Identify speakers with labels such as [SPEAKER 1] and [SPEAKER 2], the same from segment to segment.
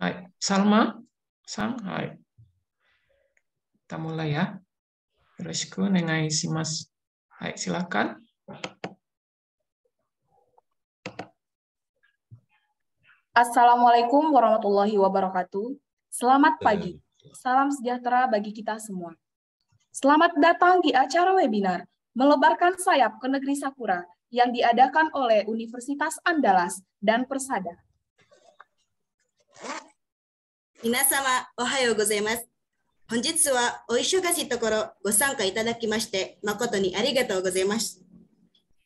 [SPEAKER 1] Hai. Salma, Sang, hai. Kita mulai ya.
[SPEAKER 2] Yoroshiku nengai mas. Hai, silakan.
[SPEAKER 3] Assalamualaikum warahmatullahi wabarakatuh. Selamat eh. pagi. Salam sejahtera bagi kita semua. Selamat datang di acara webinar Melebarkan Sayap ke Negeri Sakura yang diadakan oleh Universitas Andalas dan Persada
[SPEAKER 4] 皆様おはようございます。本日はお忙しいところご参加いただきまして誠にありがとうございます。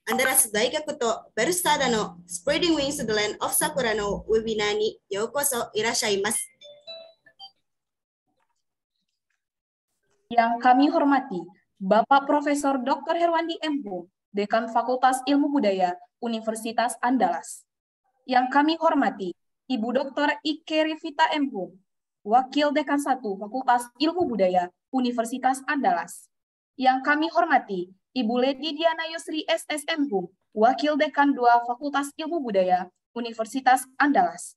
[SPEAKER 4] アンダラス大学とベルスターダの Spreading Wings the Land of Sakura のウェビナーにようこそいらっしゃいま
[SPEAKER 3] す。Yang kami hormati, Bapak Profesor Dr. Herwandi M. Bung, Dekan Fakultas Ilmu Budaya Universitas Andalas. Yang kami hormati, Ibu Dr. Ike Rivita M. b u Wakil Dekan 1 Fakultas Ilmu Budaya Universitas Andalas. Yang kami hormati, Ibu Lady Diana Yusri SSM Hum, Wakil Dekan 2 Fakultas Ilmu Budaya Universitas Andalas.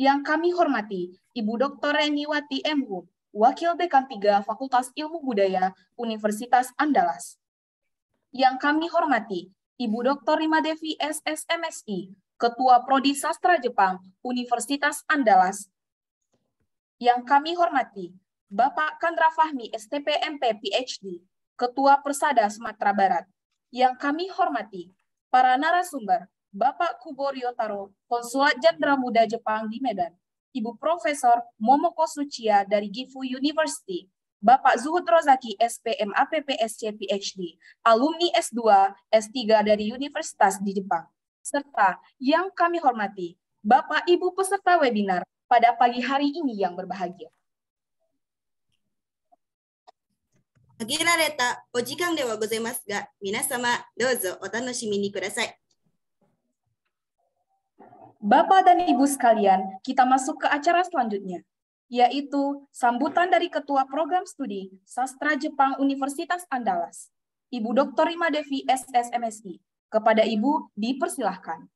[SPEAKER 3] Yang kami hormati, Ibu Dr. Reniwati M. Hum, Wakil Dekan 3 Fakultas Ilmu Budaya Universitas Andalas. Yang kami hormati, Ibu Dr. Rima Devi SSMSI, Ketua Prodi Sastra Jepang Universitas Andalas yang kami hormati, Bapak Kandra Fahmi, STP PhD, Ketua Persada Sumatera Barat. Yang kami hormati, para narasumber, Bapak Kubo Ryotaro, Konsulat Jenderal Muda Jepang di Medan, Ibu Profesor Momoko Suciya dari Gifu University, Bapak Zuhud Rozaki, SPM APPSC, PhD, alumni S2, S3 dari Universitas di Jepang. Serta yang kami hormati, Bapak Ibu peserta webinar, pada pagi hari ini yang berbahagia. Bapak dan Ibu sekalian, kita masuk ke acara selanjutnya, yaitu sambutan dari Ketua Program Studi Sastra Jepang Universitas Andalas, Ibu Dr. Rima Devi SSMSI. Kepada Ibu, dipersilahkan.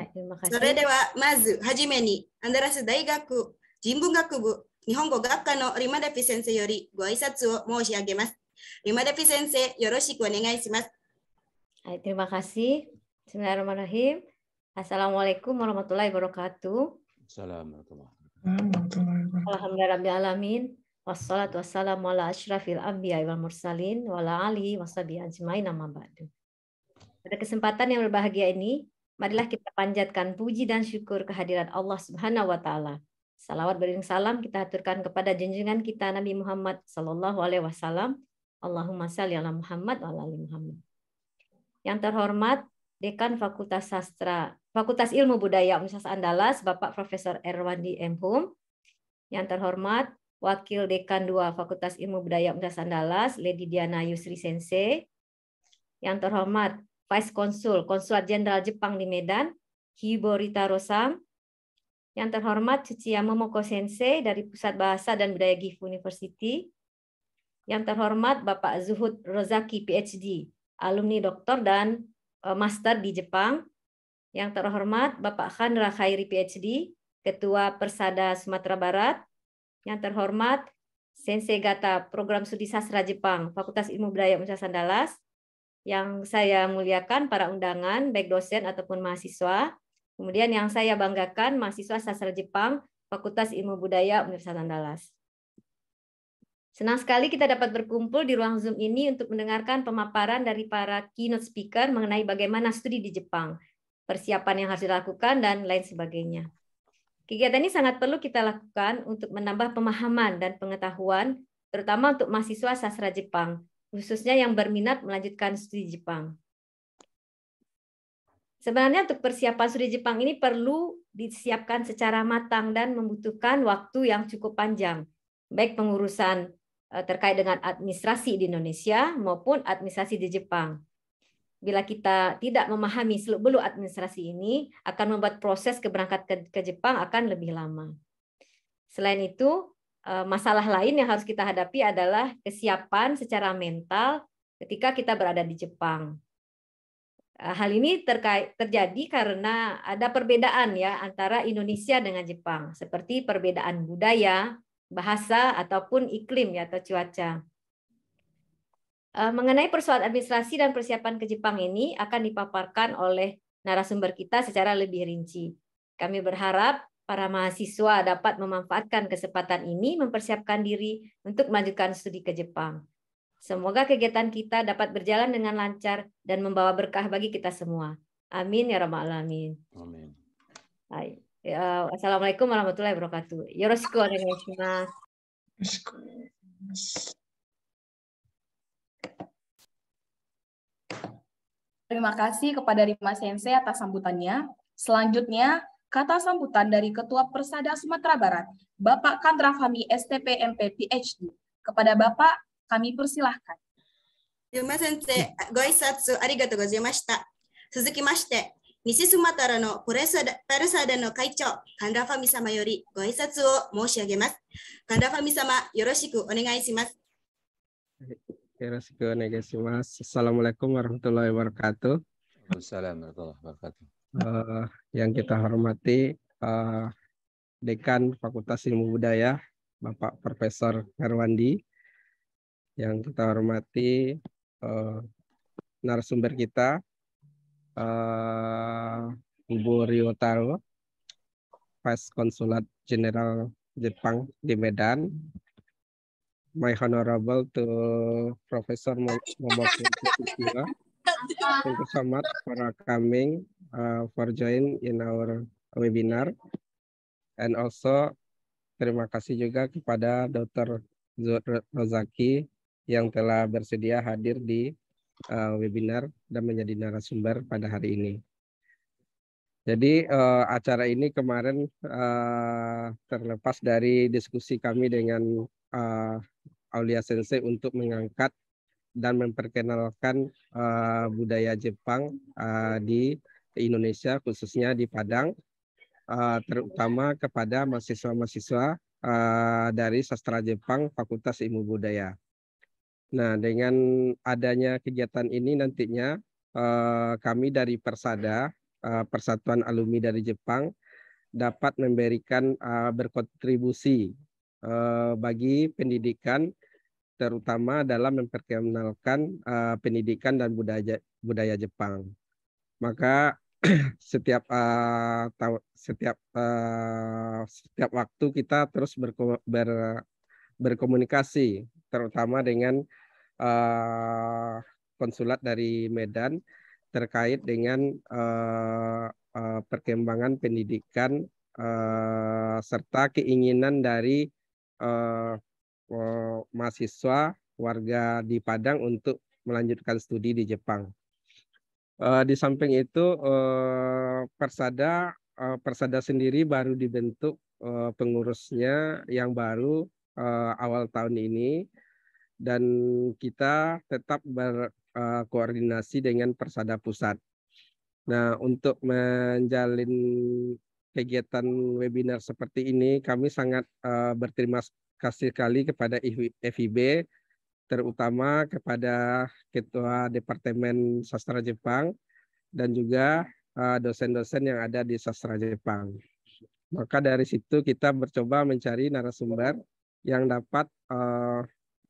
[SPEAKER 5] はい、terima kasih. Terima kasih. Bismillahirrahmanirrahim. Assalamualaikum warahmatullahi wabarakatuh.
[SPEAKER 6] Assalamualaikum warahmatullahi
[SPEAKER 5] wabarakatuh. Alhamdulillahirrahmanirrahim. Wassalatu wassalamu ala ashrafil anbiya wal mursalin wa ala alihi Pada kesempatan yang berbahagia ini, Marilah kita panjatkan puji dan syukur kehadiran Allah Subhanahu wa taala. Salawat beriring salam kita aturkan kepada junjungan kita Nabi Muhammad sallallahu alaihi wasallam. Allahumma shalli ala Muhammad wa ala Muhammad. Yang terhormat Dekan Fakultas Sastra Fakultas Ilmu Budaya Universitas Andalas Bapak Profesor Erwandi M. Hum. Yang terhormat Wakil Dekan 2 Fakultas Ilmu Budaya Universitas Andalas Lady Diana Yusri Sensei. Yang terhormat Vice Konsul Konsulat Jenderal Jepang di Medan, Hiborita Rosam. yang terhormat Tsuchiyama Moko Sensei dari Pusat Bahasa dan Budaya Gifu University, yang terhormat Bapak Zuhud Rozaki PhD, alumni doktor dan eh, master di Jepang, yang terhormat Bapak Khandra Khairi PhD, Ketua Persada Sumatera Barat, yang terhormat Sensei Gata, Program Studi Sastra Jepang, Fakultas Ilmu Budaya Universitas Andalas, yang saya muliakan para undangan, baik dosen ataupun mahasiswa. Kemudian yang saya banggakan mahasiswa sastra Jepang, Fakultas Ilmu Budaya Universitas Andalas. Senang sekali kita dapat berkumpul di ruang Zoom ini untuk mendengarkan pemaparan dari para keynote speaker mengenai bagaimana studi di Jepang, persiapan yang harus dilakukan, dan lain sebagainya. Kegiatan ini sangat perlu kita lakukan untuk menambah pemahaman dan pengetahuan, terutama untuk mahasiswa sastra Jepang, khususnya yang berminat melanjutkan studi Jepang. Sebenarnya untuk persiapan studi Jepang ini perlu disiapkan secara matang dan membutuhkan waktu yang cukup panjang, baik pengurusan eh, terkait dengan administrasi di Indonesia maupun administrasi di Jepang. Bila kita tidak memahami seluk-beluk administrasi ini, akan membuat proses keberangkat ke, Jepang akan lebih lama. Selain itu, Eh, masalah lain yang harus kita hadapi adalah kesiapan secara mental ketika kita berada di Jepang. Eh, hal ini terkait, terjadi karena ada perbedaan ya antara Indonesia dengan Jepang, seperti perbedaan budaya, bahasa ataupun iklim ya atau cuaca. Eh, mengenai persoalan administrasi dan persiapan ke Jepang ini akan dipaparkan oleh narasumber kita secara lebih rinci. Kami berharap para mahasiswa dapat memanfaatkan kesempatan ini mempersiapkan diri untuk melanjutkan studi ke Jepang. Semoga kegiatan kita dapat berjalan dengan lancar dan membawa berkah bagi kita semua. Amin ya rabbal alamin. Amin. Hai. Ya, Assalamualaikum warahmatullahi wabarakatuh. Yoroshiku.
[SPEAKER 3] Terima kasih kepada Rima Sensei atas sambutannya. Selanjutnya, Kata sambutan dari Ketua Persada Sumatera Barat, Bapak Kandra Fahmi STP MP PhD. Kepada Bapak, kami persilahkan. Yuma sensei,
[SPEAKER 4] goisatsu arigatou gozaimashita. Suzukimashite, Nisi Sumatera no Persada no Kaichou, Kandra Fahmi sama yori goisatsu wo moshiagemasu. Kandra Fahmi sama, yoroshiku onegai shimasu.
[SPEAKER 7] Yoroshiku onegai shimasu. Assalamualaikum warahmatullahi wabarakatuh.
[SPEAKER 6] Waalaikumsalam warahmatullahi wabarakatuh
[SPEAKER 7] uh, yang kita hormati uh, Dekan Fakultas Ilmu Budaya Bapak Profesor herwandi yang kita hormati uh, narasumber kita uh, Ibu Rio Taro Vice Konsulat Jenderal Jepang di Medan My Honorable to Thank you so much kepada coming uh, for join in our webinar. And also terima kasih juga kepada Dr. Rozaki yang telah bersedia hadir di uh, webinar dan menjadi narasumber pada hari ini. Jadi uh, acara ini kemarin uh, terlepas dari diskusi kami dengan uh, Aulia Sensei untuk mengangkat dan memperkenalkan uh, budaya Jepang uh, di Indonesia khususnya di Padang eh, terutama kepada mahasiswa-mahasiswa eh, dari sastra Jepang Fakultas Ilmu Budaya. Nah, dengan adanya kegiatan ini nantinya eh, kami dari Persada Persatuan Alumni dari Jepang dapat memberikan berkontribusi bagi pendidikan terutama dalam memperkenalkan pendidikan dan budaya budaya Jepang maka setiap uh, setiap uh, setiap waktu kita terus berko ber berkomunikasi terutama dengan uh, konsulat dari Medan terkait dengan uh, uh, perkembangan pendidikan uh, serta keinginan dari uh, uh, mahasiswa warga di Padang untuk melanjutkan studi di Jepang. Uh, di samping itu uh, Persada uh, Persada sendiri baru dibentuk uh, pengurusnya yang baru uh, awal tahun ini dan kita tetap berkoordinasi uh, dengan Persada Pusat. Nah, untuk menjalin kegiatan webinar seperti ini, kami sangat uh, berterima kasih sekali kepada FIB terutama kepada Ketua Departemen Sastra Jepang dan juga eh, dosen-dosen yang ada di sastra Jepang. Maka dari situ kita mencoba mencari narasumber yang dapat eh,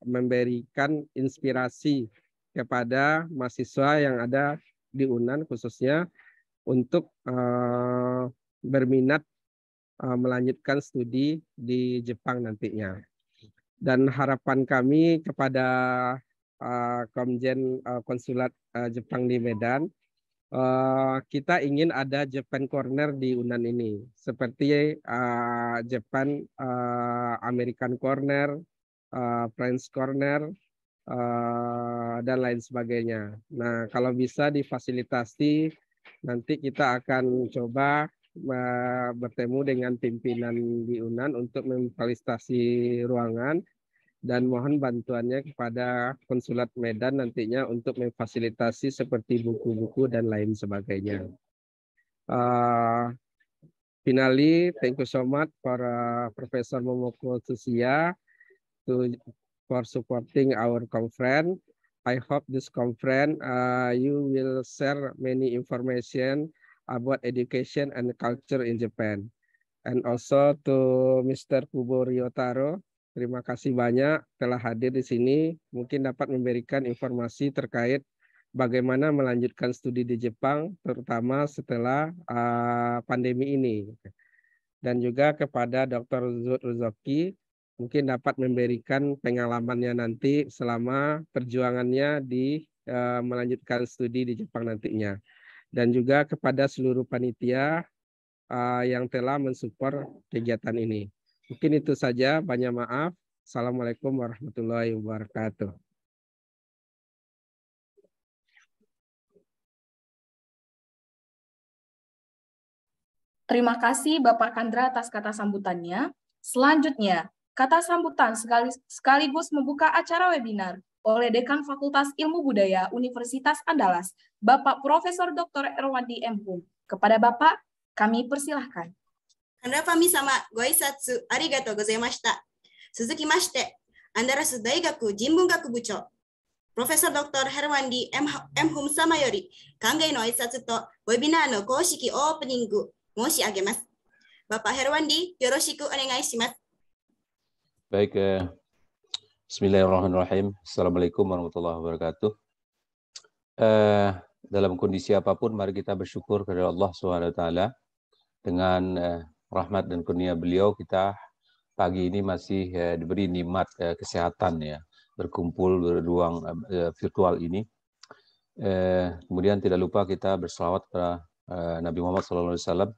[SPEAKER 7] memberikan inspirasi kepada mahasiswa yang ada di UNAN khususnya untuk eh, berminat melanjutkan studi di Jepang nantinya dan harapan kami kepada uh, Komjen uh, Konsulat uh, Jepang di Medan uh, kita ingin ada Japan Corner di Unan ini seperti uh, Japan uh, American Corner, uh, French Corner uh, dan lain sebagainya. Nah kalau bisa difasilitasi nanti kita akan coba bertemu dengan pimpinan di UNAN untuk memfasilitasi ruangan dan mohon bantuannya kepada Konsulat Medan nantinya untuk memfasilitasi seperti buku-buku dan lain sebagainya. Uh, finally, thank you so much for uh, Professor Momoko Susia to, for supporting our conference. I hope this conference uh, you will share many information about education and culture in Japan. And also to Mr. Kubo Ryotaro, terima kasih banyak telah hadir di sini. Mungkin dapat memberikan informasi terkait bagaimana melanjutkan studi di Jepang, terutama setelah uh, pandemi ini. Dan juga kepada Dr. Ruzoki, mungkin dapat memberikan pengalamannya nanti selama perjuangannya di uh, melanjutkan studi di Jepang nantinya dan juga kepada seluruh panitia uh, yang telah mensupport kegiatan ini. Mungkin itu saja. Banyak maaf. Assalamualaikum warahmatullahi wabarakatuh.
[SPEAKER 3] Terima kasih Bapak Kandra atas kata sambutannya. Selanjutnya, kata sambutan sekaligus membuka acara webinar oleh Dekan Fakultas Ilmu Budaya Universitas Andalas, Bapak Profesor Dr. Erwandi M. Hum. Kepada Bapak, kami persilahkan. Anda pami sama goisatsu arigatou gozaimashita. Suzuki
[SPEAKER 4] mashite, Andaras Daigaku Jimbun Gaku Dr. herwandi M, M onegaishimasu.
[SPEAKER 6] baik eh, Bismillahirrahmanirrahim. Assalamualaikum warahmatullahi wabarakatuh. Uh, dalam kondisi apapun, mari kita bersyukur kepada Allah SWT. Dengan uh, rahmat dan kurnia beliau, kita pagi ini masih uh, diberi nikmat uh, kesehatan ya, berkumpul berruang uh, virtual ini. Uh, kemudian tidak lupa kita berselawat kepada uh, Nabi Muhammad SAW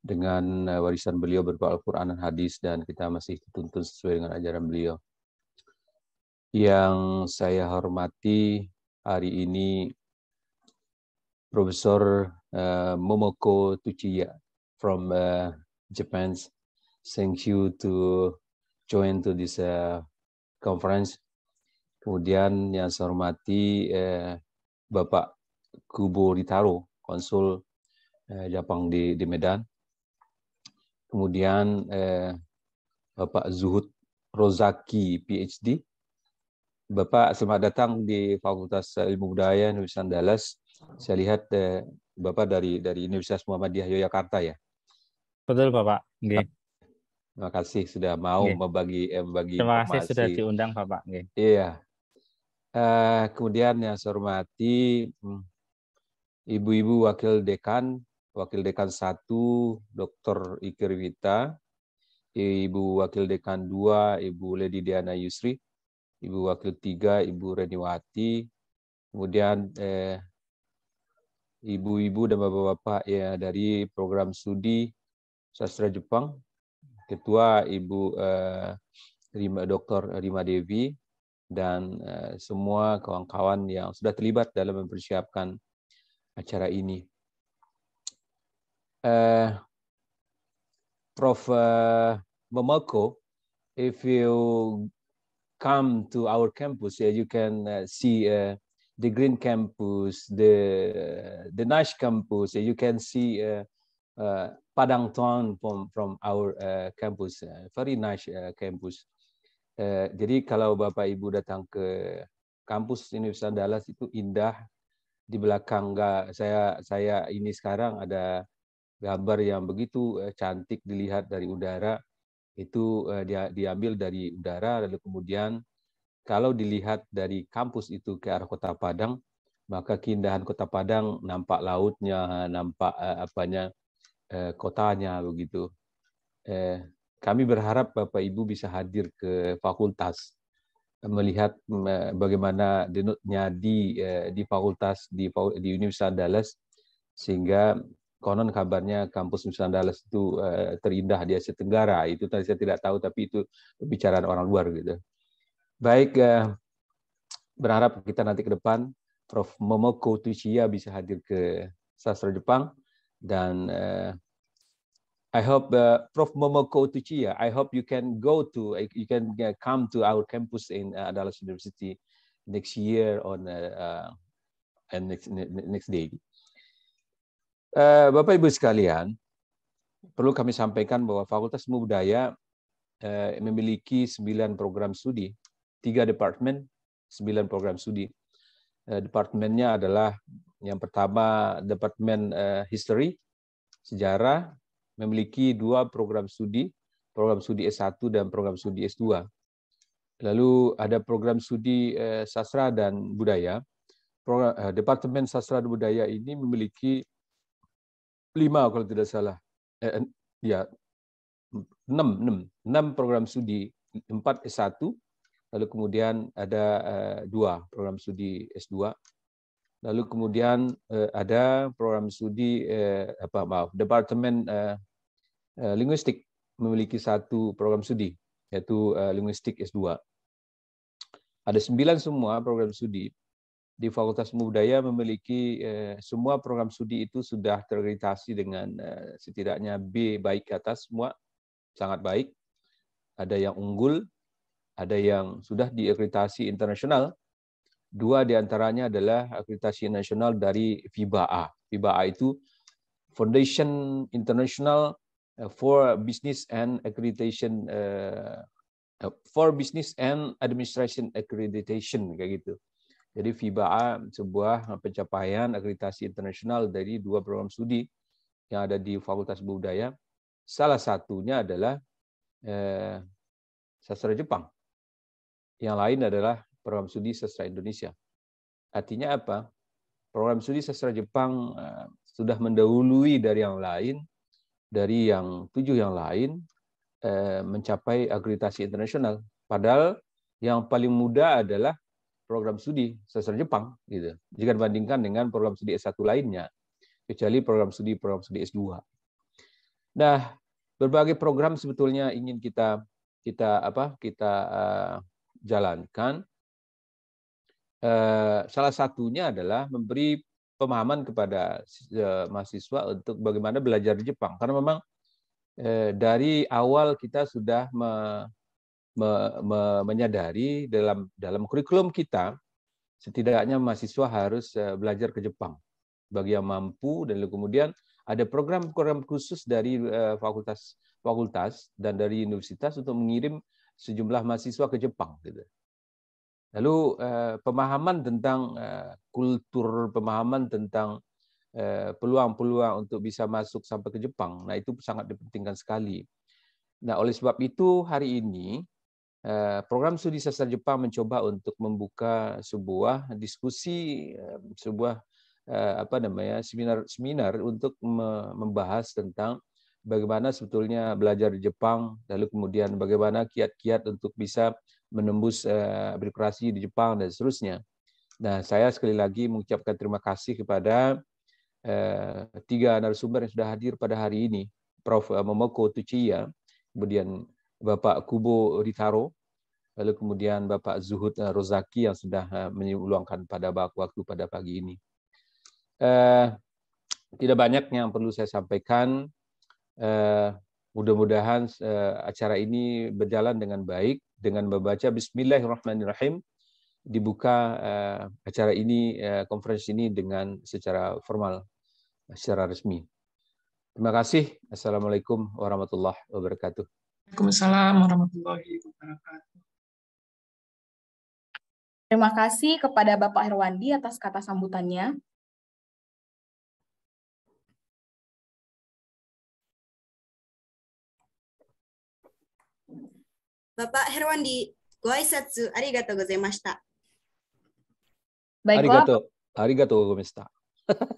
[SPEAKER 6] dengan warisan beliau berupa Al-Quran dan hadis dan kita masih dituntun sesuai dengan ajaran beliau yang saya hormati hari ini Profesor uh, Momoko Tuchiya from uh, Japan. Thank you to join to this uh, conference. Kemudian yang saya hormati uh, Bapak Kubo Ritaro, Konsul uh, Jepang di, di Medan. Kemudian uh, Bapak Zuhud Rozaki, PhD, Bapak selamat datang di Fakultas Ilmu Budaya Universitas Dallas. Saya lihat eh, Bapak dari dari Universitas Muhammadiyah Yogyakarta ya. Betul Bapak. Okay. Terima kasih sudah mau okay. membagi eh, membagi Terima kasih informasi. sudah diundang Bapak. Okay. Iya. Uh, kemudian yang saya hormati hmm, Ibu-ibu Wakil Dekan, Wakil Dekan 1 Dr. Ikir Wita, Ibu Wakil Dekan 2 Ibu Lady Diana Yusri, Ibu Wakil Tiga, Ibu Reniwati, kemudian ibu eh, ibu-ibu dan bapak-bapak ya dari program studi sastra Jepang, ketua Ibu eh, Rima, Dr. Rima Devi, dan eh, semua kawan-kawan yang sudah terlibat dalam mempersiapkan acara ini. Eh, Prof. Uh, Momoko, if you come to our campus, yeah, you can uh, see uh, the green campus, the the nice campus. Yeah, you can see uh, uh, Padang Town from from our uh, campus, very nice campus. jadi kalau bapak ibu datang ke kampus Universitas Dallas itu indah. Di belakang saya saya ini sekarang ada gambar yang begitu cantik dilihat dari udara itu eh, dia, diambil dari udara lalu kemudian kalau dilihat dari kampus itu ke arah kota Padang maka keindahan kota Padang nampak lautnya nampak apa eh, apanya eh, kotanya begitu eh, kami berharap Bapak Ibu bisa hadir ke fakultas eh, melihat bagaimana denutnya di di fakultas di di Universitas Dallas sehingga konon kabarnya kampus Nusantara Dallas itu eh, terindah di Asia Tenggara. Itu tadi saya tidak tahu, tapi itu pembicaraan orang luar gitu. Baik, eh, berharap kita nanti ke depan Prof. Momoko Tsuchiya bisa hadir ke sastra Jepang dan uh, I hope uh, Prof. Momoko Tsuchiya, I hope you can go to, you can come to our campus in uh, Dallas University next year on uh, uh, and next next day. Eh, Bapak Ibu sekalian, perlu kami sampaikan bahwa Fakultas Ilmu Budaya eh, memiliki 9 program studi, tiga departemen, 9 program studi. Eh, departemennya adalah yang pertama Departemen History, Sejarah, memiliki dua program studi, program studi S1 dan program studi S2. Lalu ada program studi sastra dan budaya. Departemen Sastra dan Budaya ini memiliki lima kalau tidak salah. Eh, ya, enam, enam, enam program studi, empat S1, lalu kemudian ada eh, dua program studi S2, lalu kemudian eh, ada program studi eh, apa maaf, Departemen Linguistik memiliki satu program studi yaitu linguistik S2. Ada sembilan semua program studi di Fakultas Budaya memiliki eh, semua program studi itu sudah terakreditasi dengan eh, setidaknya B baik ke atas semua sangat baik. Ada yang unggul, ada yang sudah diakreditasi internasional. Dua di antaranya adalah akreditasi nasional dari FIBA-A. FIBA-A itu Foundation International eh, for Business and Accreditation for Business and Administration Accreditation kayak gitu. Jadi A sebuah pencapaian akreditasi internasional dari dua program studi yang ada di Fakultas Budaya. Salah satunya adalah eh, sastra Jepang. Yang lain adalah program studi sastra Indonesia. Artinya apa? Program studi sastra Jepang eh, sudah mendahului dari yang lain, dari yang tujuh yang lain, eh, mencapai akreditasi internasional. Padahal yang paling muda adalah program studi sastra Jepang gitu. Jika dibandingkan dengan program studi S1 lainnya, kecuali program studi program studi S2. Nah, berbagai program sebetulnya ingin kita kita apa? kita uh, jalankan. Uh, salah satunya adalah memberi pemahaman kepada uh, mahasiswa untuk bagaimana belajar di Jepang karena memang dari awal kita sudah me me, me, menyadari dalam dalam kurikulum kita setidaknya mahasiswa harus eh, belajar ke Jepang bagi yang mampu dan lalu kemudian ada program-program khusus dari eh, fakultas fakultas dan dari universitas untuk mengirim sejumlah mahasiswa ke Jepang gitu. Lalu eh, pemahaman tentang kultur, pemahaman tentang peluang-peluang untuk bisa masuk sampai ke Jepang. Nah, itu sangat dipentingkan sekali. Nah, oleh sebab itu hari ini Eh, program studi sastra Jepang mencoba untuk membuka sebuah diskusi eh, sebuah eh, apa namanya seminar seminar untuk membahas tentang bagaimana sebetulnya belajar di Jepang lalu kemudian bagaimana kiat-kiat untuk bisa menembus birokrasi di Jepang dan seterusnya. Nah, saya sekali lagi mengucapkan terima kasih kepada tiga narasumber yang sudah hadir pada hari ini, Prof. Momoko Tuchiya, kemudian Bapak Kubo Ritaro, lalu kemudian Bapak Zuhud eh, Rozaki yang sudah eh, menyeluangkan pada waktu pada pagi ini. Eh, tidak banyak yang perlu saya sampaikan. Eh, Mudah-mudahan eh, acara ini berjalan dengan baik dengan membaca Bismillahirrahmanirrahim. Dibuka eh, acara ini, eh, konferensi ini dengan secara formal, secara resmi. Terima kasih. Assalamualaikum warahmatullahi wabarakatuh. Waalaikumsalam
[SPEAKER 1] warahmatullahi wabarakatuh.
[SPEAKER 3] Terima kasih kepada Bapak Herwandi atas kata sambutannya.
[SPEAKER 1] Bapak Herwandi, Herwandi, ご挨拶ありがとうございました。
[SPEAKER 4] Baiklah.
[SPEAKER 6] Arigato. Arigato gozaimashita.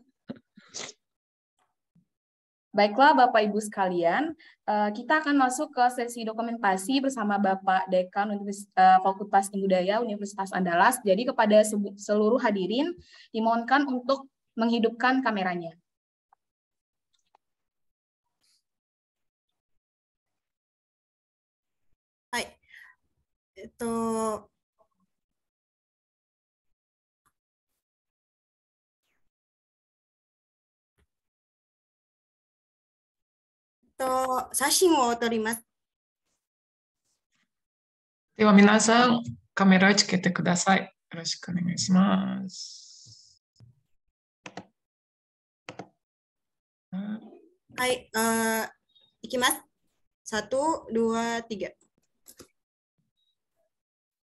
[SPEAKER 3] Baiklah Bapak Ibu sekalian, eh, kita akan masuk ke sesi dokumentasi bersama Bapak Dekan eh, Fakultas Budaya Universitas Andalas. Jadi kepada seluruh hadirin dimohonkan untuk menghidupkan kameranya.
[SPEAKER 1] Hai. Itu と写真を撮ります。では皆さん、カメラをつけてください。よろしくお願いします。はい、uh, eh, いきます。Satu, dua,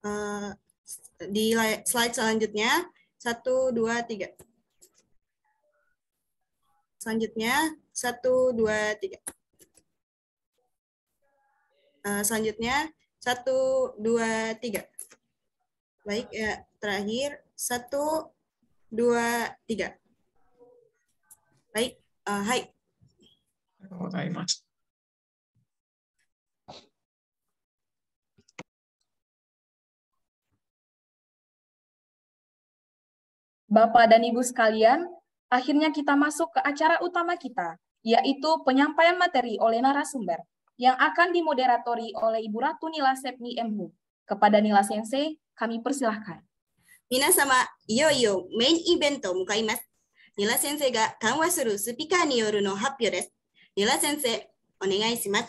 [SPEAKER 4] eh, slide selanjutnya, satu, dua, tiga. Selanjutnya, satu, dua, tiga. Eh, selanjutnya, satu, dua, tiga. Baik, ya, terakhir. Satu, dua,
[SPEAKER 1] tiga. Baik, uh, hai. Oh, Bapak dan Ibu
[SPEAKER 3] sekalian, akhirnya kita masuk ke acara utama kita, yaitu penyampaian materi oleh narasumber yang akan dimoderatori oleh Ibu Ratu Nila Sepni Mbu. Kepada Nila Sensei, kami persilahkan. Mina sama, yo yo main event to
[SPEAKER 4] mukaimasu. Nila Sensei ga kanwa suru speaker ni yoru no hapyo desu. Nila Sensei,
[SPEAKER 8] onegai shimasu.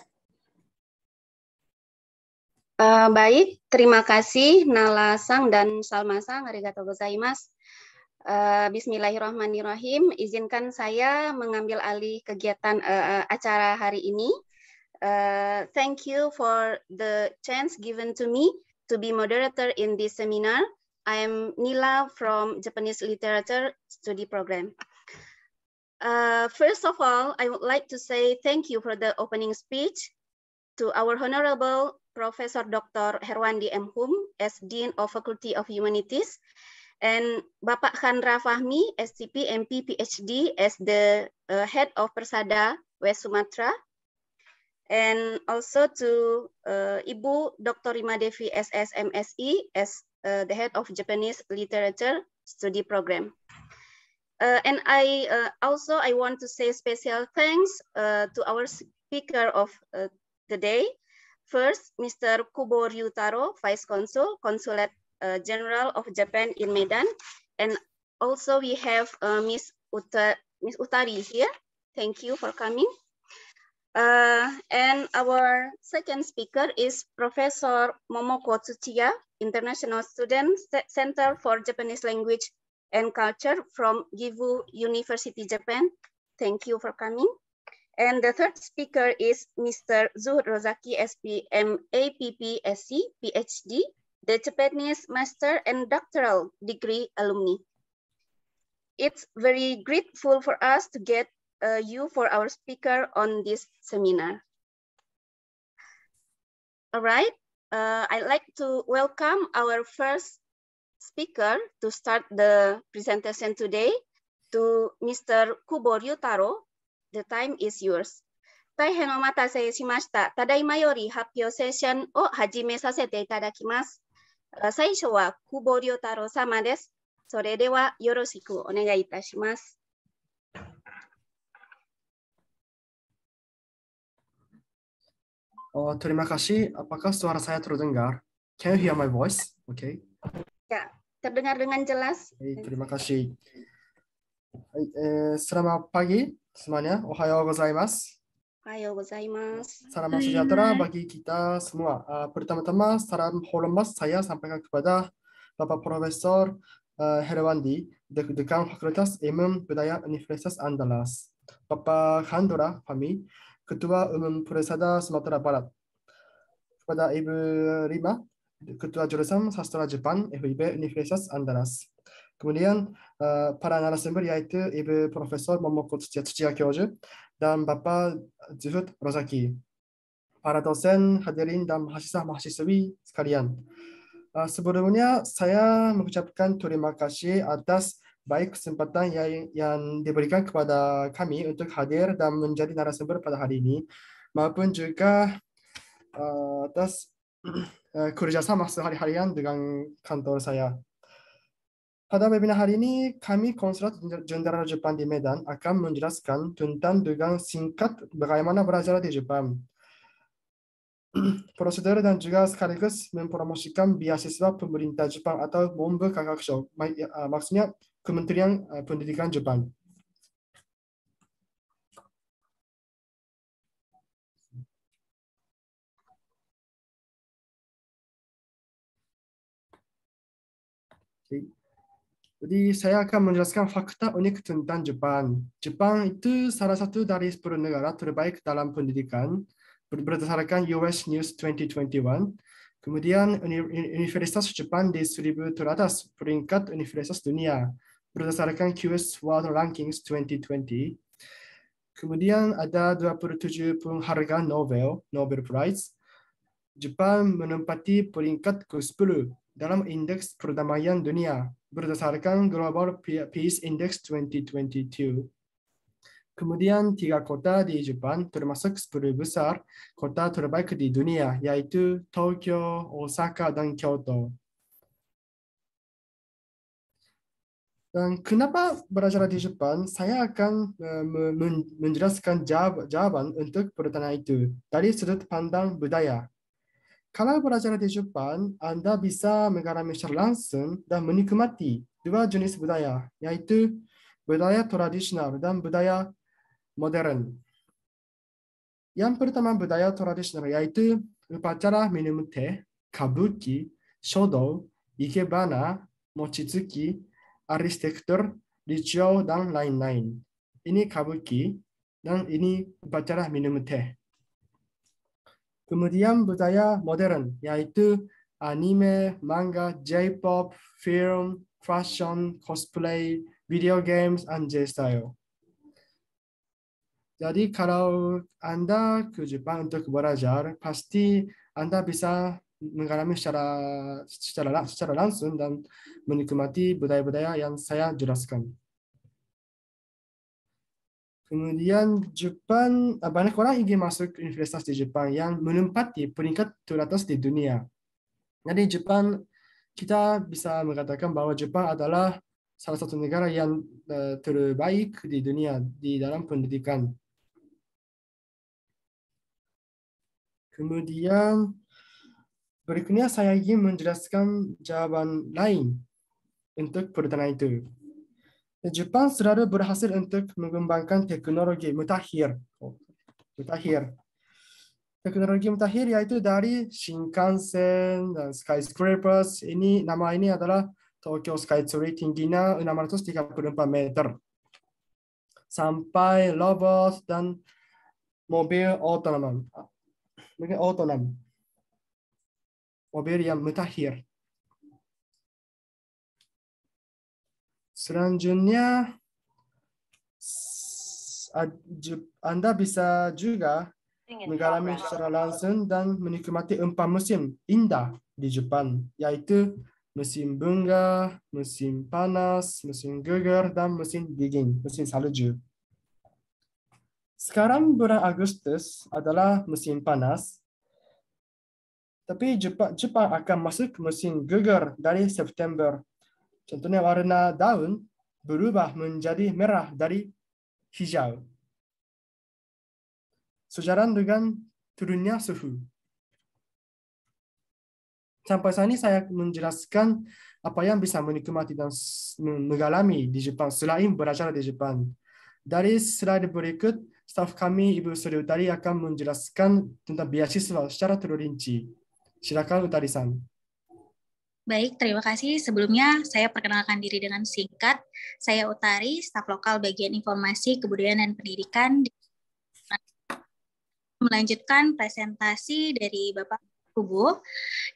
[SPEAKER 8] Uh, baik, terima kasih Nala Sang dan Salma Sang. Arigatou gozaimasu. Uh, Bismillahirrahmanirrahim. Izinkan saya mengambil alih kegiatan uh, acara hari ini. Uh, thank you for the chance given to me to be moderator in this seminar. I am Nila from Japanese Literature Study Program. Uh, first of all, I would like to say thank you for the opening speech to our Honorable Professor Dr. Herwandi M. Hum as Dean of Faculty of Humanities and Bapak Khandra Fahmi, STP, MP, PhD as the uh, head of Persada West Sumatra and also to uh, Ibu Dr. Rima Devi SSMSE as uh, the head of Japanese literature study program. Uh, and I uh, also I want to say special thanks uh, to our speaker of uh, the day. First, Mr. Kubo Ryutaro, Vice Consul, Consulate General of Japan in Medan. And also we have Miss Uta Ms. Utari here. Thank you for coming. Uh, and our second speaker is Professor Momoko Tsuchiya, International Student Center for Japanese Language and Culture from Gifu University, Japan. Thank you for coming. And the third speaker is Mr. Zuhur Rozaki, SPM, APPSC, PhD, the Japanese Master and Doctoral Degree alumni. It's very grateful for us to get uh, you for our speaker on this seminar. All right, uh, I'd like to welcome our first speaker to start the presentation today to Mr. Kubo Ryutaro. The time is yours. 大変お待たせしました。ただいまより発表セッションを始めさせていただきます。最初は久保良太郎様です。それではよろしくお願
[SPEAKER 1] いいたします。
[SPEAKER 9] Oh, terima kasih. Apakah suara saya terdengar? Can you hear my voice? Oke.
[SPEAKER 8] Okay. Ya, terdengar dengan jelas.
[SPEAKER 9] Hey, terima kasih. Hai, eh, selamat pagi semuanya. Ohayo gozaimasu.
[SPEAKER 8] Ohayo gozaimasu. Salam sejahtera bagi
[SPEAKER 9] kita semua. Uh, pertama-tama salam hormat saya sampaikan kepada Bapak Profesor uh, Herwandi, Dekan Fakultas Ilmu Budaya Universitas Andalas. Bapak Handora kami. Ketua Umum Presada Sumatera Barat. Kepada Ibu Rima, Ketua Jurusan Sastra Jepang FIB Universitas Andalas. Kemudian uh, para narasumber yaitu Ibu Profesor Momoko Tsuchiya Kyoju dan Bapak Zuhud Rozaki. Para dosen, hadirin dan mahasiswa-mahasiswi sekalian. Uh, sebelumnya saya mengucapkan terima kasih atas baik kesempatan yang, yang diberikan kepada kami untuk hadir dan menjadi narasumber pada hari ini, maupun juga uh, atas uh, kerjasama sehari-harian dengan kantor saya. Pada webinar hari ini, kami Konsulat Jenderal Jepang di Medan akan menjelaskan tentang dengan singkat bagaimana belajar di Jepang. Prosedur dan juga sekaligus mempromosikan biasiswa pemerintah Jepang atau Bombe Kakak ya, eh, Maksudnya Kementerian eh, Pendidikan Jepang. Jadi saya akan menjelaskan fakta unik tentang Jepang. Jepang itu salah satu dari 10 negara terbaik dalam pendidikan berdasarkan US News 2021. Kemudian Universitas Jepang di 1000 teratas peringkat Universitas Dunia berdasarkan QS World Rankings 2020. Kemudian ada 27 penghargaan Nobel, Nobel Prize. Jepang menempati peringkat ke-10 dalam Indeks Perdamaian Dunia berdasarkan Global Peace Index 2022. Kemudian tiga kota di Jepang termasuk 10 besar kota terbaik di dunia yaitu Tokyo, Osaka, dan Kyoto. Kenapa belajar di Jepang? Saya akan eh, menjelaskan jawaban untuk pertanyaan itu dari sudut pandang budaya. Kalau belajar di Jepang, Anda bisa mengalami secara langsung dan menikmati dua jenis budaya, yaitu budaya tradisional dan budaya modern. Yang pertama budaya tradisional yaitu upacara minum teh, kabuki, shodo, ikebana, mochizuki, arsitektur, ritual, dan lain-lain. Ini kabuki, dan ini upacara minum teh. Kemudian budaya modern, yaitu anime, manga, J-pop, film, fashion, cosplay, video games, and J-style. Jadi kalau Anda ke Jepang untuk belajar, pasti Anda bisa mengalami secara secara secara langsung dan menikmati budaya-budaya yang saya jelaskan. Kemudian Jepang, eh, banyak orang ingin masuk universitas di Jepang yang menempati peringkat teratas di dunia. Jadi Jepang, kita bisa mengatakan bahwa Jepang adalah salah satu negara yang eh, terbaik di dunia di dalam pendidikan. Kemudian Berikutnya saya ingin menjelaskan jawaban lain untuk pertanyaan itu. Jepang selalu berhasil untuk mengembangkan teknologi mutakhir. Oh, mutakhir. Teknologi mutakhir yaitu dari Shinkansen dan skyscrapers. Ini nama ini adalah Tokyo Skytree tingginya 634 meter. Sampai robot dan mobil otonom. Mungkin otonom Oberya mutakhir. Selanjutnya Anda bisa juga mengalami secara langsung dan menikmati empat musim indah di Jepang, yaitu musim bunga, musim panas, musim gugur, dan musim dingin, musim salju. Sekarang bulan Agustus adalah musim panas, tapi Jepang, Jepang akan masuk musim gugur dari September. Contohnya warna daun berubah menjadi merah dari hijau. Sejalan dengan turunnya suhu. Sampai saat ini saya menjelaskan apa yang bisa menikmati dan mengalami di Jepang selain belajar di Jepang. Dari slide berikut, staf kami Ibu Suri tadi akan menjelaskan tentang beasiswa secara terperinci. Silakan Utari San.
[SPEAKER 10] Baik, terima kasih. Sebelumnya saya perkenalkan diri dengan singkat. Saya Utari, staf lokal bagian informasi, kebudayaan, dan pendidikan. Melanjutkan presentasi dari Bapak tubuh.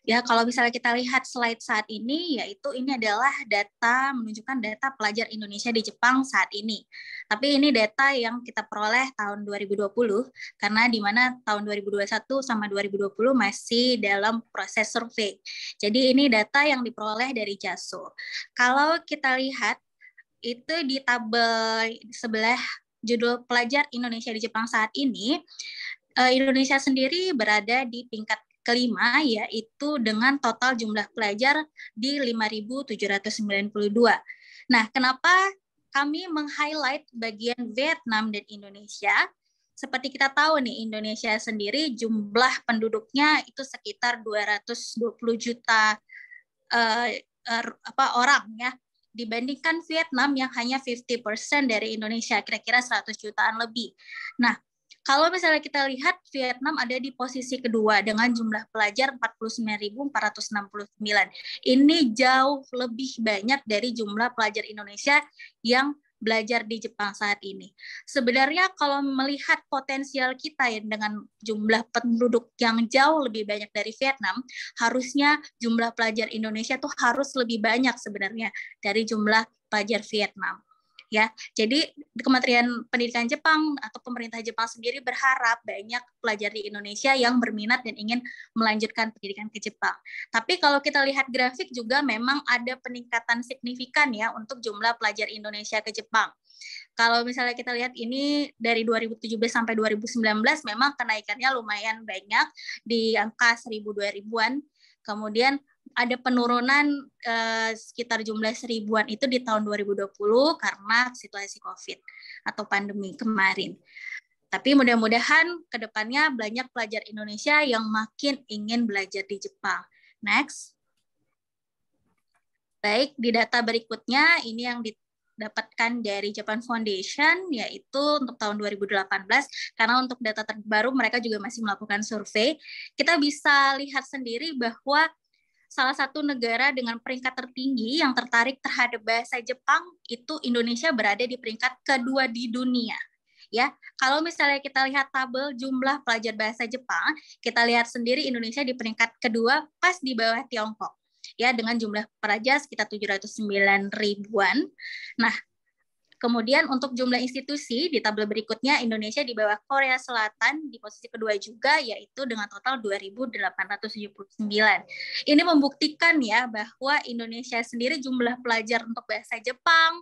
[SPEAKER 10] Ya, kalau misalnya kita lihat slide saat ini, yaitu ini adalah data menunjukkan data pelajar Indonesia di Jepang saat ini. Tapi ini data yang kita peroleh tahun 2020, karena di mana tahun 2021 sama 2020 masih dalam proses survei. Jadi ini data yang diperoleh dari JASO. Kalau kita lihat, itu di tabel sebelah judul pelajar Indonesia di Jepang saat ini, eh, Indonesia sendiri berada di tingkat kelima yaitu dengan total jumlah pelajar di 5.792. Nah, kenapa kami meng-highlight bagian Vietnam dan Indonesia? Seperti kita tahu nih, Indonesia sendiri jumlah penduduknya itu sekitar 220 juta uh, uh, apa orang ya dibandingkan Vietnam yang hanya 50% dari Indonesia, kira-kira 100 jutaan lebih. Nah, kalau misalnya kita lihat Vietnam ada di posisi kedua dengan jumlah pelajar 49.469. Ini jauh lebih banyak dari jumlah pelajar Indonesia yang belajar di Jepang saat ini. Sebenarnya kalau melihat potensial kita ya dengan jumlah penduduk yang jauh lebih banyak dari Vietnam, harusnya jumlah pelajar Indonesia tuh harus lebih banyak sebenarnya dari jumlah pelajar Vietnam ya. Jadi Kementerian Pendidikan Jepang atau pemerintah Jepang sendiri berharap banyak pelajar di Indonesia yang berminat dan ingin melanjutkan pendidikan ke Jepang. Tapi kalau kita lihat grafik juga memang ada peningkatan signifikan ya untuk jumlah pelajar Indonesia ke Jepang. Kalau misalnya kita lihat ini dari 2017 sampai 2019 memang kenaikannya lumayan banyak di angka 1000 2000-an. Kemudian ada penurunan eh, sekitar jumlah seribuan itu di tahun 2020 karena situasi COVID atau pandemi kemarin. Tapi mudah-mudahan ke depannya banyak pelajar Indonesia yang makin ingin belajar di Jepang. Next. Baik, di data berikutnya ini yang didapatkan dari Japan Foundation yaitu untuk tahun 2018 karena untuk data terbaru mereka juga masih melakukan survei. Kita bisa lihat sendiri bahwa salah satu negara dengan peringkat tertinggi yang tertarik terhadap bahasa Jepang itu Indonesia berada di peringkat kedua di dunia ya. Kalau misalnya kita lihat tabel jumlah pelajar bahasa Jepang, kita lihat sendiri Indonesia di peringkat kedua pas di bawah Tiongkok. Ya, dengan jumlah pelajar sekitar 709 ribuan. Nah, Kemudian untuk jumlah institusi di tabel berikutnya Indonesia di bawah Korea Selatan di posisi kedua juga yaitu dengan total 2.879. Ini membuktikan ya bahwa Indonesia sendiri jumlah pelajar untuk bahasa Jepang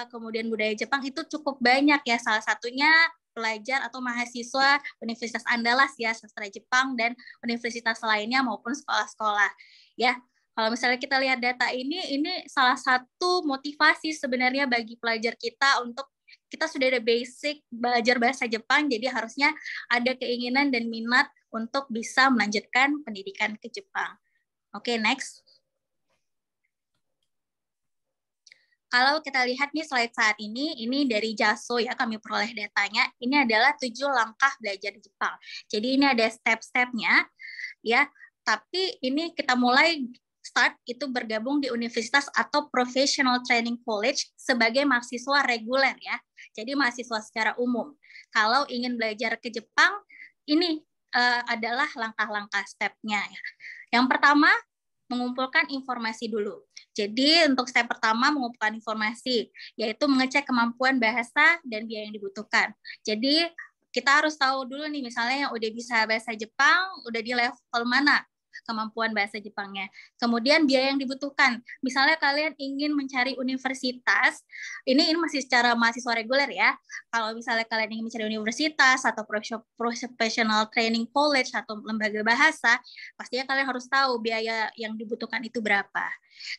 [SPEAKER 10] eh, kemudian budaya Jepang itu cukup banyak ya salah satunya pelajar atau mahasiswa Universitas Andalas ya sastra Jepang dan universitas lainnya maupun sekolah-sekolah ya kalau misalnya kita lihat data ini, ini salah satu motivasi sebenarnya bagi pelajar kita untuk kita sudah ada basic belajar bahasa Jepang, jadi harusnya ada keinginan dan minat untuk bisa melanjutkan pendidikan ke Jepang. Oke, okay, next. Kalau kita lihat nih slide saat ini, ini dari JASO ya kami peroleh datanya. Ini adalah tujuh langkah belajar di Jepang. Jadi ini ada step-stepnya ya. Tapi ini kita mulai Start itu bergabung di universitas atau professional training college sebagai mahasiswa reguler ya. Jadi mahasiswa secara umum. Kalau ingin belajar ke Jepang, ini uh, adalah langkah-langkah stepnya. Ya. Yang pertama mengumpulkan informasi dulu. Jadi untuk step pertama mengumpulkan informasi, yaitu mengecek kemampuan bahasa dan biaya yang dibutuhkan. Jadi kita harus tahu dulu nih misalnya yang udah bisa bahasa Jepang udah di level mana kemampuan bahasa Jepangnya. Kemudian biaya yang dibutuhkan. Misalnya kalian ingin mencari universitas, ini ini masih secara mahasiswa reguler ya. Kalau misalnya kalian ingin mencari universitas atau professional training college atau lembaga bahasa, pastinya kalian harus tahu biaya yang dibutuhkan itu berapa.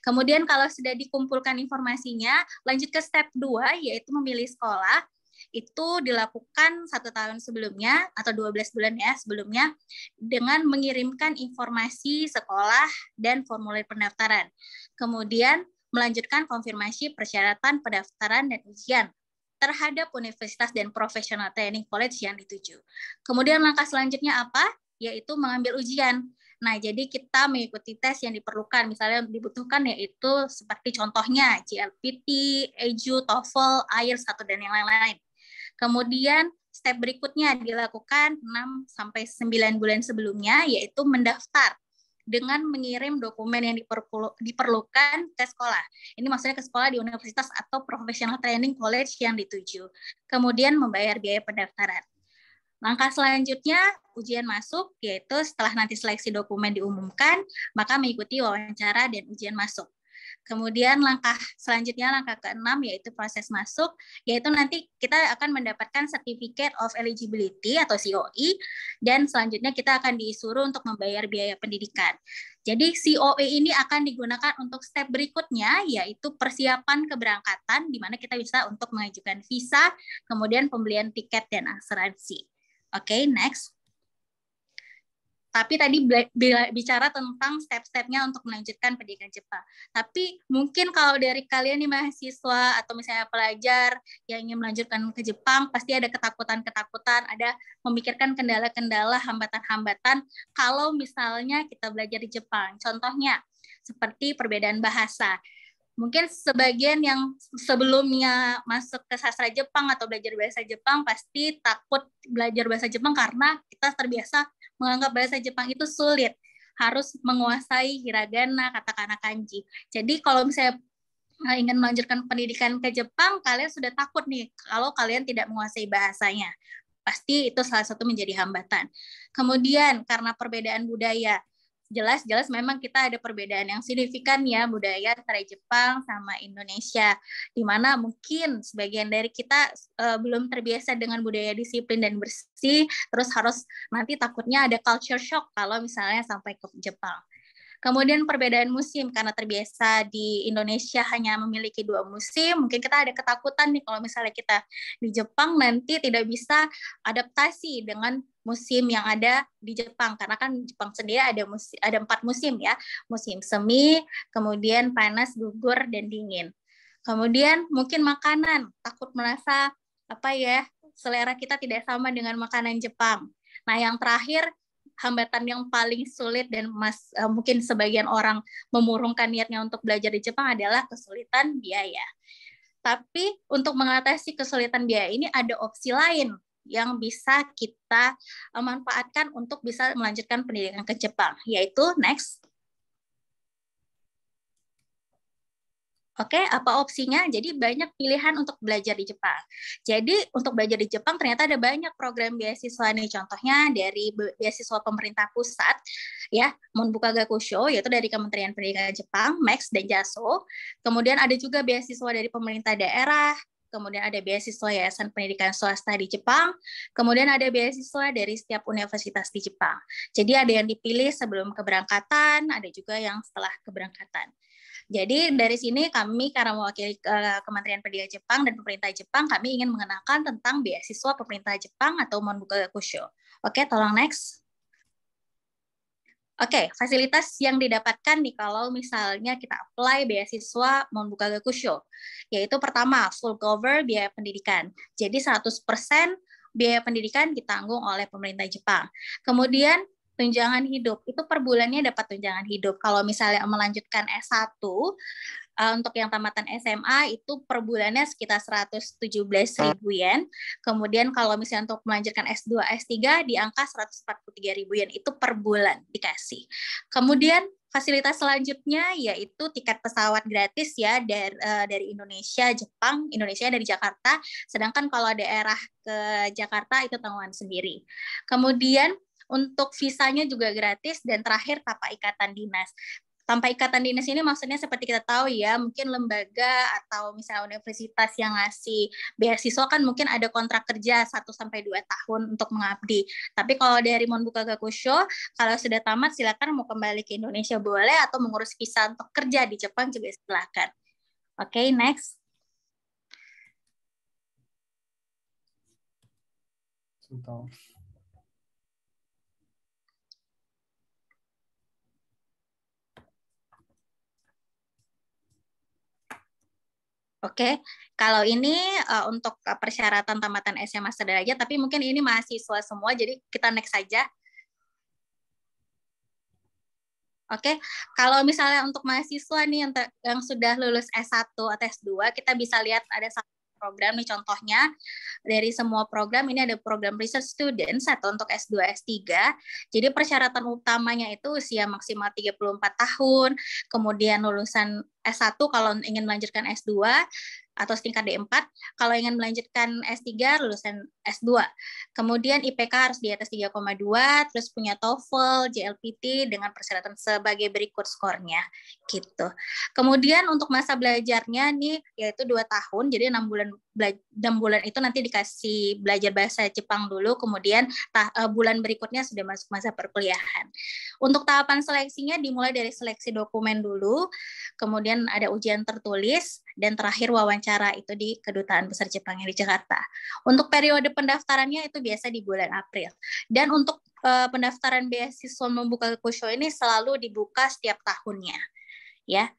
[SPEAKER 10] Kemudian kalau sudah dikumpulkan informasinya, lanjut ke step 2 yaitu memilih sekolah itu dilakukan satu tahun sebelumnya atau 12 bulan ya sebelumnya dengan mengirimkan informasi sekolah dan formulir pendaftaran. Kemudian melanjutkan konfirmasi persyaratan pendaftaran dan ujian terhadap universitas dan profesional training college yang dituju. Kemudian langkah selanjutnya apa? Yaitu mengambil ujian. Nah, jadi kita mengikuti tes yang diperlukan, misalnya yang dibutuhkan yaitu seperti contohnya GLPT, EJU, TOEFL, IELTS, atau dan yang lain-lain. Kemudian step berikutnya dilakukan 6 sampai 9 bulan sebelumnya yaitu mendaftar dengan mengirim dokumen yang diperlukan ke sekolah. Ini maksudnya ke sekolah di universitas atau professional training college yang dituju. Kemudian membayar biaya pendaftaran. Langkah selanjutnya, ujian masuk, yaitu setelah nanti seleksi dokumen diumumkan, maka mengikuti wawancara dan ujian masuk. Kemudian langkah selanjutnya langkah keenam yaitu proses masuk, yaitu nanti kita akan mendapatkan Certificate of Eligibility atau COE dan selanjutnya kita akan disuruh untuk membayar biaya pendidikan. Jadi COE ini akan digunakan untuk step berikutnya yaitu persiapan keberangkatan di mana kita bisa untuk mengajukan visa, kemudian pembelian tiket dan asuransi. Oke, okay, next. Tapi tadi bicara tentang step-stepnya untuk melanjutkan pendidikan Jepang. Tapi mungkin kalau dari kalian nih mahasiswa atau misalnya pelajar yang ingin melanjutkan ke Jepang, pasti ada ketakutan-ketakutan, ada memikirkan kendala-kendala, hambatan-hambatan kalau misalnya kita belajar di Jepang. Contohnya seperti perbedaan bahasa mungkin sebagian yang sebelumnya masuk ke sastra Jepang atau belajar bahasa Jepang pasti takut belajar bahasa Jepang karena kita terbiasa menganggap bahasa Jepang itu sulit harus menguasai hiragana, katakana, kanji. Jadi kalau misalnya eh, ingin melanjutkan pendidikan ke Jepang, kalian sudah takut nih kalau kalian tidak menguasai bahasanya. Pasti itu salah satu menjadi hambatan. Kemudian karena perbedaan budaya, jelas-jelas memang kita ada perbedaan yang signifikan ya budaya antara Jepang sama Indonesia. Di mana mungkin sebagian dari kita uh, belum terbiasa dengan budaya disiplin dan bersih, terus harus nanti takutnya ada culture shock kalau misalnya sampai ke Jepang. Kemudian perbedaan musim karena terbiasa di Indonesia hanya memiliki dua musim, mungkin kita ada ketakutan nih kalau misalnya kita di Jepang nanti tidak bisa adaptasi dengan musim yang ada di Jepang karena kan Jepang sendiri ada musim, ada empat musim ya musim semi kemudian panas gugur dan dingin kemudian mungkin makanan takut merasa apa ya selera kita tidak sama dengan makanan Jepang nah yang terakhir hambatan yang paling sulit dan mas eh, mungkin sebagian orang memurungkan niatnya untuk belajar di Jepang adalah kesulitan biaya tapi untuk mengatasi kesulitan biaya ini ada opsi lain yang bisa kita eh, manfaatkan untuk bisa melanjutkan pendidikan ke Jepang, yaitu next. Oke, okay, apa opsinya? Jadi banyak pilihan untuk belajar di Jepang. Jadi untuk belajar di Jepang ternyata ada banyak program beasiswa nih. Contohnya dari beasiswa pemerintah pusat, ya, Monbuka Gakusho, yaitu dari Kementerian Pendidikan Jepang, MAX, dan JASO. Kemudian ada juga beasiswa dari pemerintah daerah, kemudian ada beasiswa Yayasan Pendidikan Swasta di Jepang, kemudian ada beasiswa dari setiap universitas di Jepang. Jadi ada yang dipilih sebelum keberangkatan, ada juga yang setelah keberangkatan. Jadi dari sini kami karena mewakili eh, Kementerian Pendidikan Jepang dan pemerintah Jepang, kami ingin mengenalkan tentang beasiswa pemerintah Jepang atau Kusho. Oke, tolong next. Oke, okay, fasilitas yang didapatkan nih kalau misalnya kita apply beasiswa membuka Gakusho, yaitu pertama full cover biaya pendidikan. Jadi 100% biaya pendidikan ditanggung oleh pemerintah Jepang. Kemudian tunjangan hidup itu per bulannya dapat tunjangan hidup. Kalau misalnya melanjutkan S1 uh, untuk yang tamatan SMA itu per bulannya sekitar 117 ah. ribu yen. Kemudian kalau misalnya untuk melanjutkan S2, S3 di angka 143 ribu yen itu per bulan dikasih. Kemudian fasilitas selanjutnya yaitu tiket pesawat gratis ya dari uh, eh, dari Indonesia Jepang Indonesia dari Jakarta sedangkan kalau daerah ke Jakarta itu tanggungan sendiri kemudian untuk visanya juga gratis dan terakhir tanpa ikatan dinas tanpa ikatan dinas ini maksudnya seperti kita tahu ya, mungkin lembaga atau misalnya universitas yang ngasih beasiswa kan mungkin ada kontrak kerja 1 sampai dua tahun untuk mengabdi. Tapi kalau dari Monbuka Gakusho, kalau sudah tamat silakan mau kembali ke Indonesia boleh atau mengurus visa untuk kerja di Jepang juga silakan. Oke, okay, next.
[SPEAKER 9] Então.
[SPEAKER 1] Oke, okay. kalau ini
[SPEAKER 10] uh, untuk eh, persyaratan tamatan SMA sederajat, tapi mungkin ini mahasiswa semua, jadi kita next saja. Oke, okay. kalau misalnya untuk mahasiswa nih yang, yang sudah lulus S1 atau S2, kita bisa lihat ada satu program nih contohnya dari semua program ini ada program research student atau untuk S2 S3. Jadi persyaratan utamanya itu usia maksimal 34 tahun, kemudian lulusan S1 kalau ingin melanjutkan S2, atau setingkat D4 kalau ingin melanjutkan S3 lulusan S2. Kemudian IPK harus di atas 3,2 terus punya TOEFL, JLPT dengan persyaratan sebagai berikut skornya gitu. Kemudian untuk masa belajarnya nih yaitu 2 tahun jadi 6 bulan enam bulan itu nanti dikasih belajar bahasa Jepang dulu, kemudian tah, eh, uh, bulan berikutnya sudah masuk masa perkuliahan. Untuk tahapan seleksinya dimulai dari seleksi dokumen dulu, kemudian ada ujian tertulis, dan terakhir wawancara itu di Kedutaan Besar Jepang yang di Jakarta. Untuk periode pendaftarannya itu biasa di bulan April. Dan untuk uh, pendaftaran beasiswa membuka kusho ini selalu dibuka setiap tahunnya. Ya,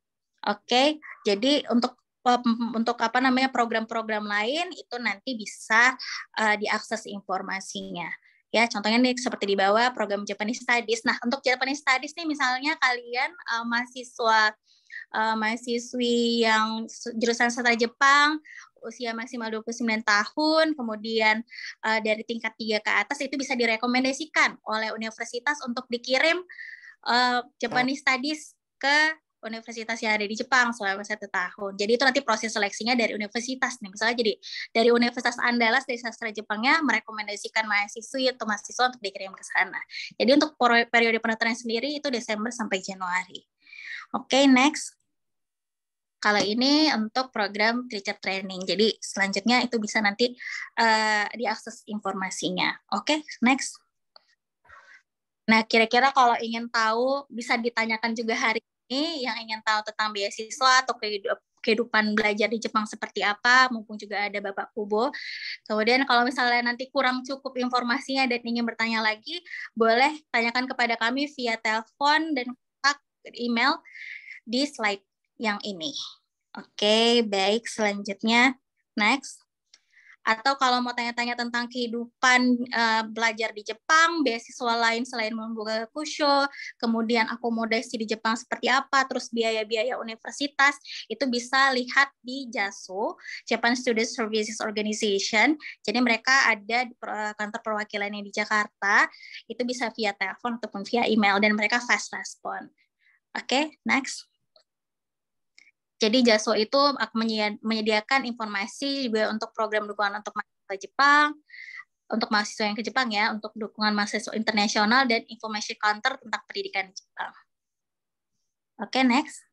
[SPEAKER 10] Oke, okay? jadi untuk Mhm, untuk apa namanya program-program lain itu nanti bisa uh, diakses informasinya. Ya, contohnya nih seperti di bawah program Japanese Studies. Nah, untuk Japanese Studies nih misalnya kalian uh, mahasiswa uh, mahasiswi yang jurusan sastra Jepang usia maksimal 29 tahun, kemudian uh, dari tingkat 3 ke atas itu bisa direkomendasikan oleh universitas untuk dikirim uh, Japanese Studies ke universitas yang ada di Jepang selama satu tahun. Jadi itu nanti proses seleksinya dari universitas nih. Misalnya jadi dari Universitas Andalas dari sastra Jepangnya merekomendasikan mahasiswa atau mahasiswa untuk dikirim ke sana. Jadi untuk periode pendaftaran sendiri itu Desember sampai Januari. Oke, okay, next. Kalau ini untuk program teacher training. Jadi selanjutnya itu bisa nanti uh, diakses informasinya. Oke, okay, next. Nah, kira-kira kalau ingin tahu bisa ditanyakan juga hari ini yang ingin tahu tentang beasiswa atau kehidupan belajar di Jepang seperti apa, mumpung juga ada Bapak Kubo. Kemudian kalau misalnya nanti kurang cukup informasinya dan ingin bertanya lagi, boleh tanyakan kepada kami via telepon dan kontak email di slide yang ini. Oke, okay, baik. Selanjutnya, next. Atau kalau mau tanya-tanya tentang kehidupan uh, belajar di Jepang, beasiswa lain selain membuka Kusho, kemudian akomodasi di Jepang seperti apa, terus biaya-biaya universitas, itu bisa lihat di JASO, Japan Student Services Organization. Jadi mereka ada di eh, kantor perwakilannya di Jakarta, itu bisa via telepon ataupun via email, dan mereka fast respon. Oke, okay, next. Jadi JASO itu menyediakan informasi juga untuk program dukungan untuk mahasiswa Jepang, untuk mahasiswa yang ke Jepang ya, untuk dukungan mahasiswa internasional dan information counter tentang pendidikan Jepang. Oke, okay, next.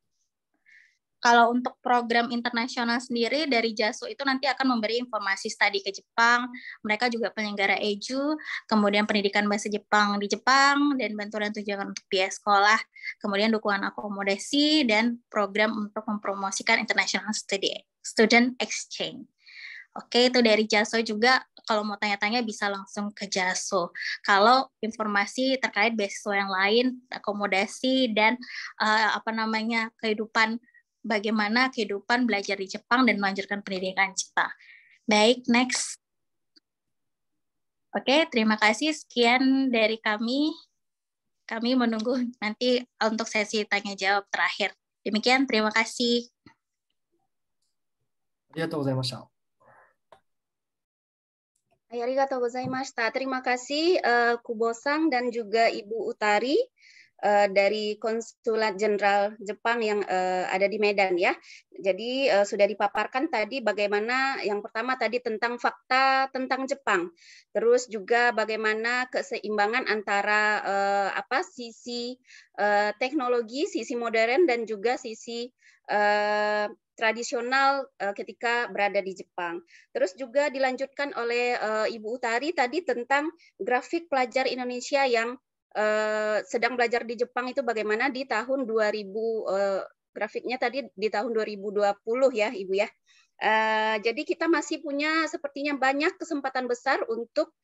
[SPEAKER 10] Kalau untuk program internasional sendiri dari JASO itu nanti akan memberi informasi studi ke Jepang. Mereka juga penyelenggara EJU, kemudian pendidikan bahasa Jepang di Jepang, dan bantuan tujuan untuk biaya sekolah, kemudian dukungan akomodasi, dan program untuk mempromosikan international study, student exchange. Oke, itu dari JASO juga. Kalau mau tanya-tanya bisa langsung ke JASO. Kalau informasi terkait beasiswa yang lain, akomodasi dan uh, apa namanya kehidupan bagaimana kehidupan belajar di Jepang dan melanjutkan pendidikan Jepang. Baik, next. Oke, terima kasih. Sekian dari kami. Kami menunggu nanti untuk sesi tanya jawab terakhir. Demikian, terima kasih.
[SPEAKER 9] Terima
[SPEAKER 8] kasih uh, eh, Kubo-sang dan juga Ibu Utari uh, dari Konsulat Jenderal Jepang yang uh, ada di Medan ya. Jadi uh, sudah dipaparkan tadi bagaimana yang pertama tadi tentang fakta tentang Jepang, terus juga bagaimana keseimbangan antara uh, apa sisi uh, teknologi, sisi modern dan juga sisi uh, tradisional uh, ketika berada di Jepang. Terus juga dilanjutkan oleh uh, Ibu Utari tadi tentang grafik pelajar Indonesia yang Eh, sedang belajar di Jepang itu bagaimana di tahun 2000 uh, eh, grafiknya tadi di tahun 2020 ya Ibu ya. Eh, jadi kita masih punya sepertinya banyak kesempatan besar untuk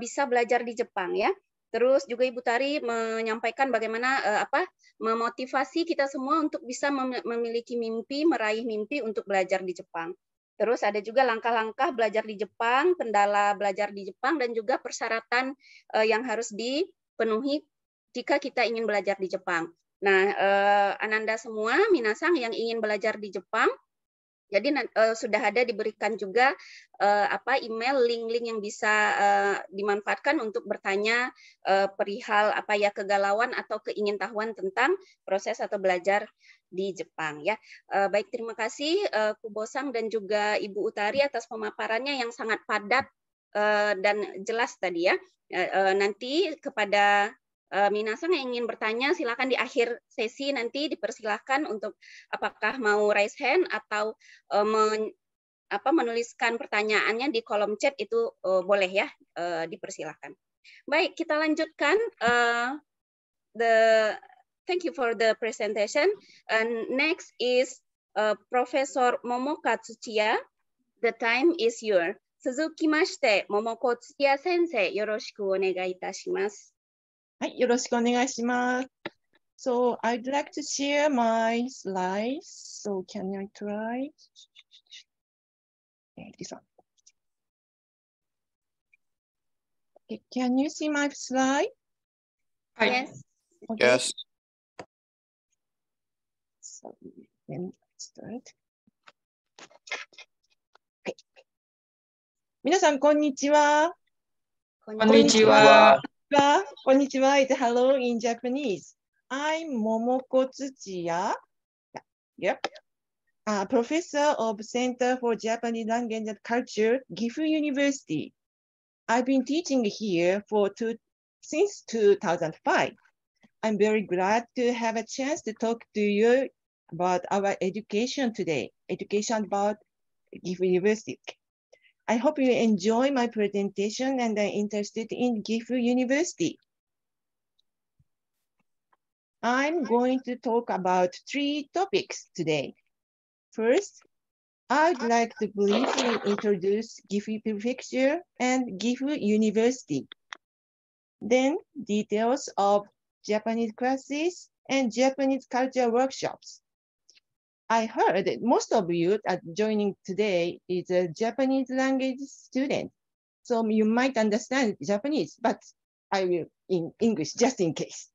[SPEAKER 8] bisa belajar di Jepang ya. Terus juga Ibu Tari menyampaikan bagaimana apa memotivasi kita semua untuk bisa memiliki mimpi, meraih mimpi untuk belajar di Jepang. Terus ada juga langkah-langkah belajar di Jepang, kendala belajar di Jepang dan juga persyaratan yang harus di penuhi jika kita ingin belajar di Jepang. Nah, eh, Ananda semua, Minasang yang ingin belajar di Jepang, jadi eh, sudah ada diberikan juga eh, apa email link-link yang bisa eh, dimanfaatkan untuk bertanya eh, perihal apa ya kegalauan atau keingintahuan tentang proses atau belajar di Jepang ya. Eh, baik terima kasih eh, Kubosang dan juga Ibu Utari atas pemaparannya yang sangat padat Eh, dan jelas tadi ya. Eh, eh, nanti kepada Minasang yang ingin bertanya silakan di akhir sesi nanti dipersilahkan untuk apakah mau raise hand atau men, apa menuliskan pertanyaannya di kolom chat itu boleh ya dipersilahkan. Baik, kita lanjutkan the thank you for the presentation. And next is uh, Professor Momoka Tsuchiya. The time is yours. 続きまして、桃子土屋先生、よろしくお願いいたします。はい、よろしくお願いします。So, I'd like to share my
[SPEAKER 11] slides. So, can I try? This o
[SPEAKER 1] Okay, can you see my slide? Yes. Okay. Yes. So, let me start.
[SPEAKER 11] 皆さん、こんにちは。こんにちは。こんにちは。It's hello in Japanese. I'm Momoko Tsuchiya. Yep. Uh, professor of Center for Japanese Language and Culture, Gifu University. I've been teaching here for two, since 2005. I'm very glad to have a chance to talk to you about our education today, education about Gifu University. I hope you enjoy my presentation and are interested in Gifu University. I'm going to talk about three topics today. First, I'd like to briefly introduce Gifu Prefecture and Gifu University. Then details of Japanese classes and Japanese culture workshops. I heard that most of you are joining today is a Japanese language student. So you might understand Japanese, but I will in English just in case.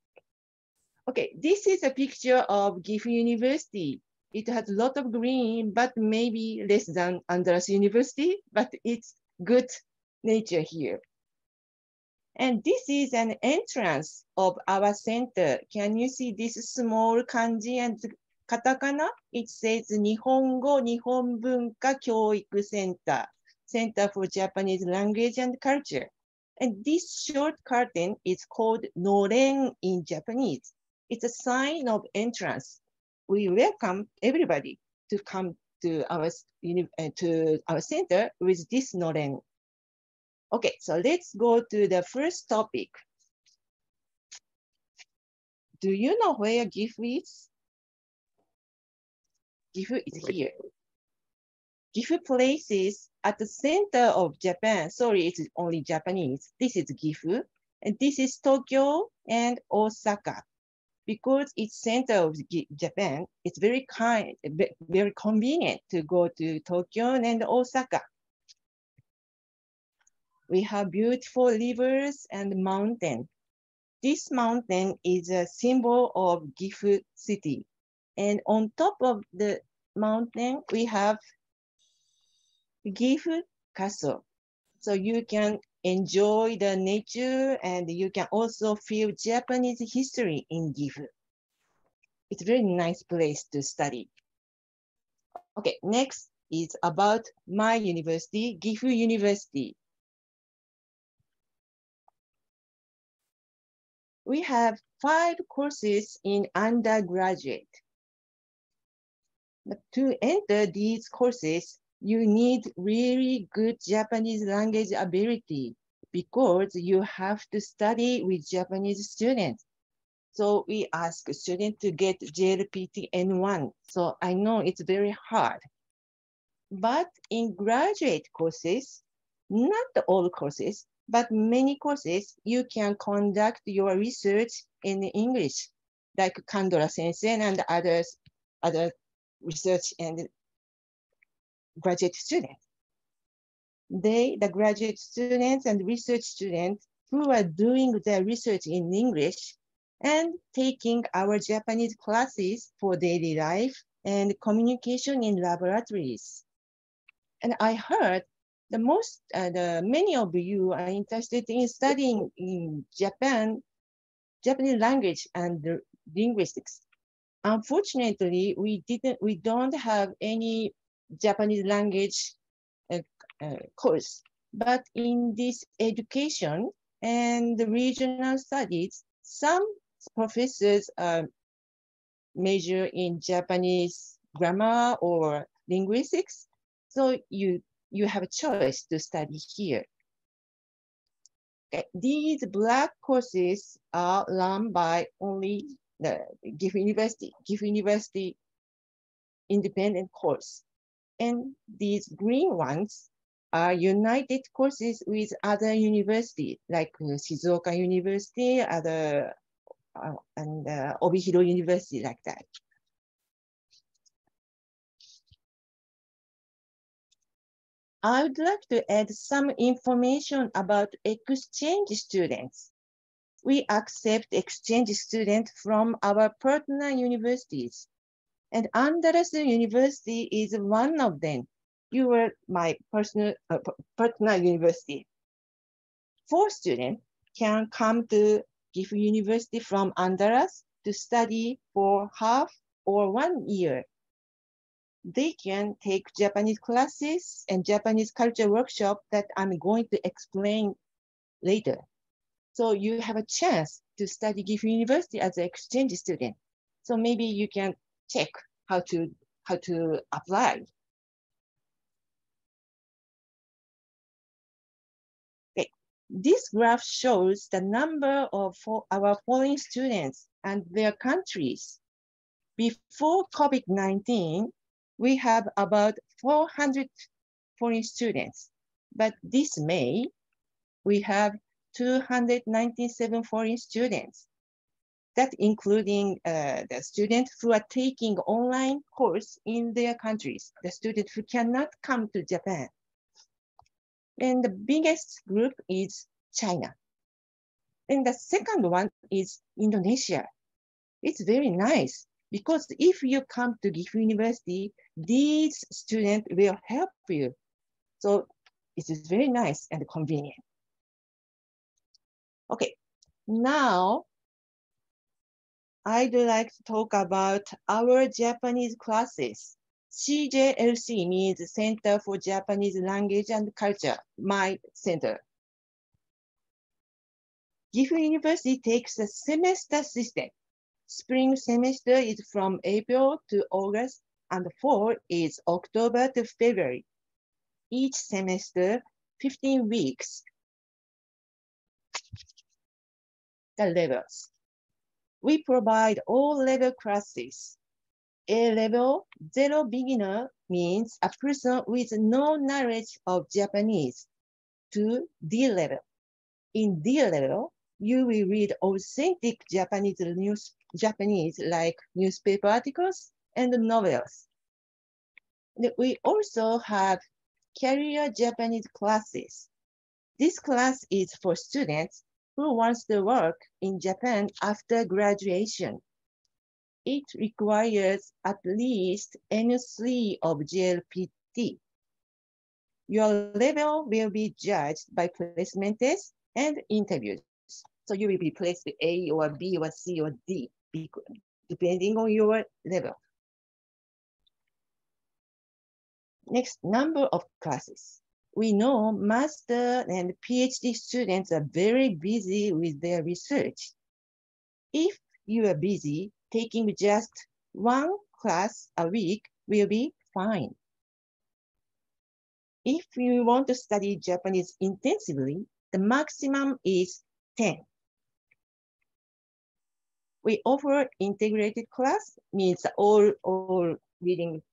[SPEAKER 11] Okay, this is a picture of Gifu University. It has a lot of green, but maybe less than Andras University, but it's good nature here. And this is an entrance of our center. Can you see this small kanji and カタカナ It says 日本語日本文化教育センター Center for Japanese Language and Culture And this short curtain is called Noren in Japanese. It's a sign of entrance. We welcome everybody to come to our, uh, to our center with this Noren. Okay, so let's go to the first topic.
[SPEAKER 1] Do you know where GIF is? Gifu is here. Gifu place is at the
[SPEAKER 11] center of Japan. Sorry, it's only Japanese. This is Gifu, and this is Tokyo and Osaka. Because it's center of Japan, it's very kind, very convenient to go to Tokyo and Osaka. We have beautiful rivers and mountain. This mountain is a symbol of Gifu city. And on top of the mountain, we have Gifu Castle. So you can enjoy the nature and you can also feel Japanese history in Gifu. It's really nice place to
[SPEAKER 1] study. Okay, next is about my university, Gifu University. We have five courses in undergraduate
[SPEAKER 11] to enter these courses, you need really good Japanese language ability because you have to study with Japanese students. So we ask students to get JLPT N1. So I know it's very hard. But in graduate courses, not all courses, but many courses, you can conduct your research in English, like Kandora Sensei and others, other research and graduate students. They, the graduate students and research students who are doing their research in English and taking our Japanese classes for daily life and communication in laboratories. And I heard the most, uh, the many of you are interested in studying in Japan, Japanese language and linguistics. Unfortunately, we didn't, we don't have any Japanese language uh, uh, course, but in this education and the regional studies, some professors uh, major in Japanese grammar or linguistics. So you, you have a choice to study here. Okay. These black courses are run by only the GIF University, GIF University independent course. And these green ones are united courses with other universities like uh, Shizuoka University,
[SPEAKER 1] other uh, and uh, Obihiro University like that. I would like to add some information about exchange students we
[SPEAKER 11] accept exchange students from our partner universities. And Andalus University is one of them. You were my personal uh, partner university. Four students can come to Gifu University from Andalus to study for half or one year. They can take Japanese classes and Japanese culture workshop that I'm going to explain later. So you have a chance to study Gifu University as an exchange student. So maybe you can check how
[SPEAKER 1] to, how to apply. Okay. This graph shows the number of for
[SPEAKER 11] our foreign students and their countries. Before COVID-19, we have about 400 foreign students, but this May, we have 297 foreign students. That including uh, the students who are taking online course in their countries, the students who cannot come to Japan. And the biggest group is China. And the second one is Indonesia. It's very nice because if you come to Gifu University, these students will help you. So it is very nice and convenient. Okay, now I'd like to talk about our Japanese classes. CJLC means Center for Japanese Language and Culture, my center. Gifu University takes a semester system. Spring semester is from April to August and fall is October to February. Each semester, 15 weeks the levels. We provide all level classes. A level zero beginner means a person with no knowledge of Japanese to D level. In D level, you will read authentic Japanese news, Japanese like newspaper articles and novels. We also have career Japanese classes. This class is for students who wants to work in Japan after graduation. It requires at least N3 of GLPT. Your level will be judged by placement tests and interviews. So you will be placed
[SPEAKER 1] A or B or C or D, depending on your level. Next, number of classes we know
[SPEAKER 11] master and PhD students are very busy with their research. If you are busy, taking just one class a week will be fine. If you want to study Japanese intensively, the maximum is 10. We offer integrated class, means all, all reading,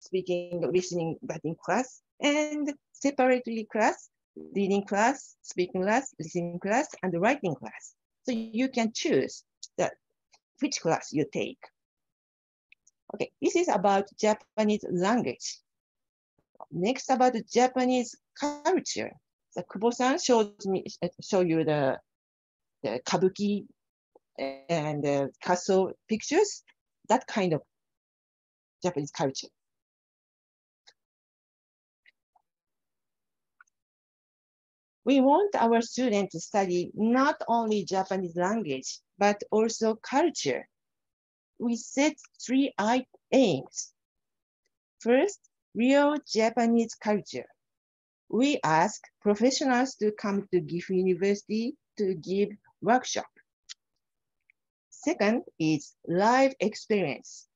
[SPEAKER 11] speaking, listening, writing class, and separately class, reading class, speaking class, listening class, and writing class. So you can choose which class you take. Okay, this is about Japanese language. Next about Japanese culture. The Kubo-san shows me, uh, show you the, the kabuki
[SPEAKER 1] and the castle pictures, that kind of Japanese culture. We want our students to study not only Japanese language,
[SPEAKER 11] but also culture. We set three aims. First, real Japanese culture. We ask professionals to come to Gifu University to give workshop. Second is live experience.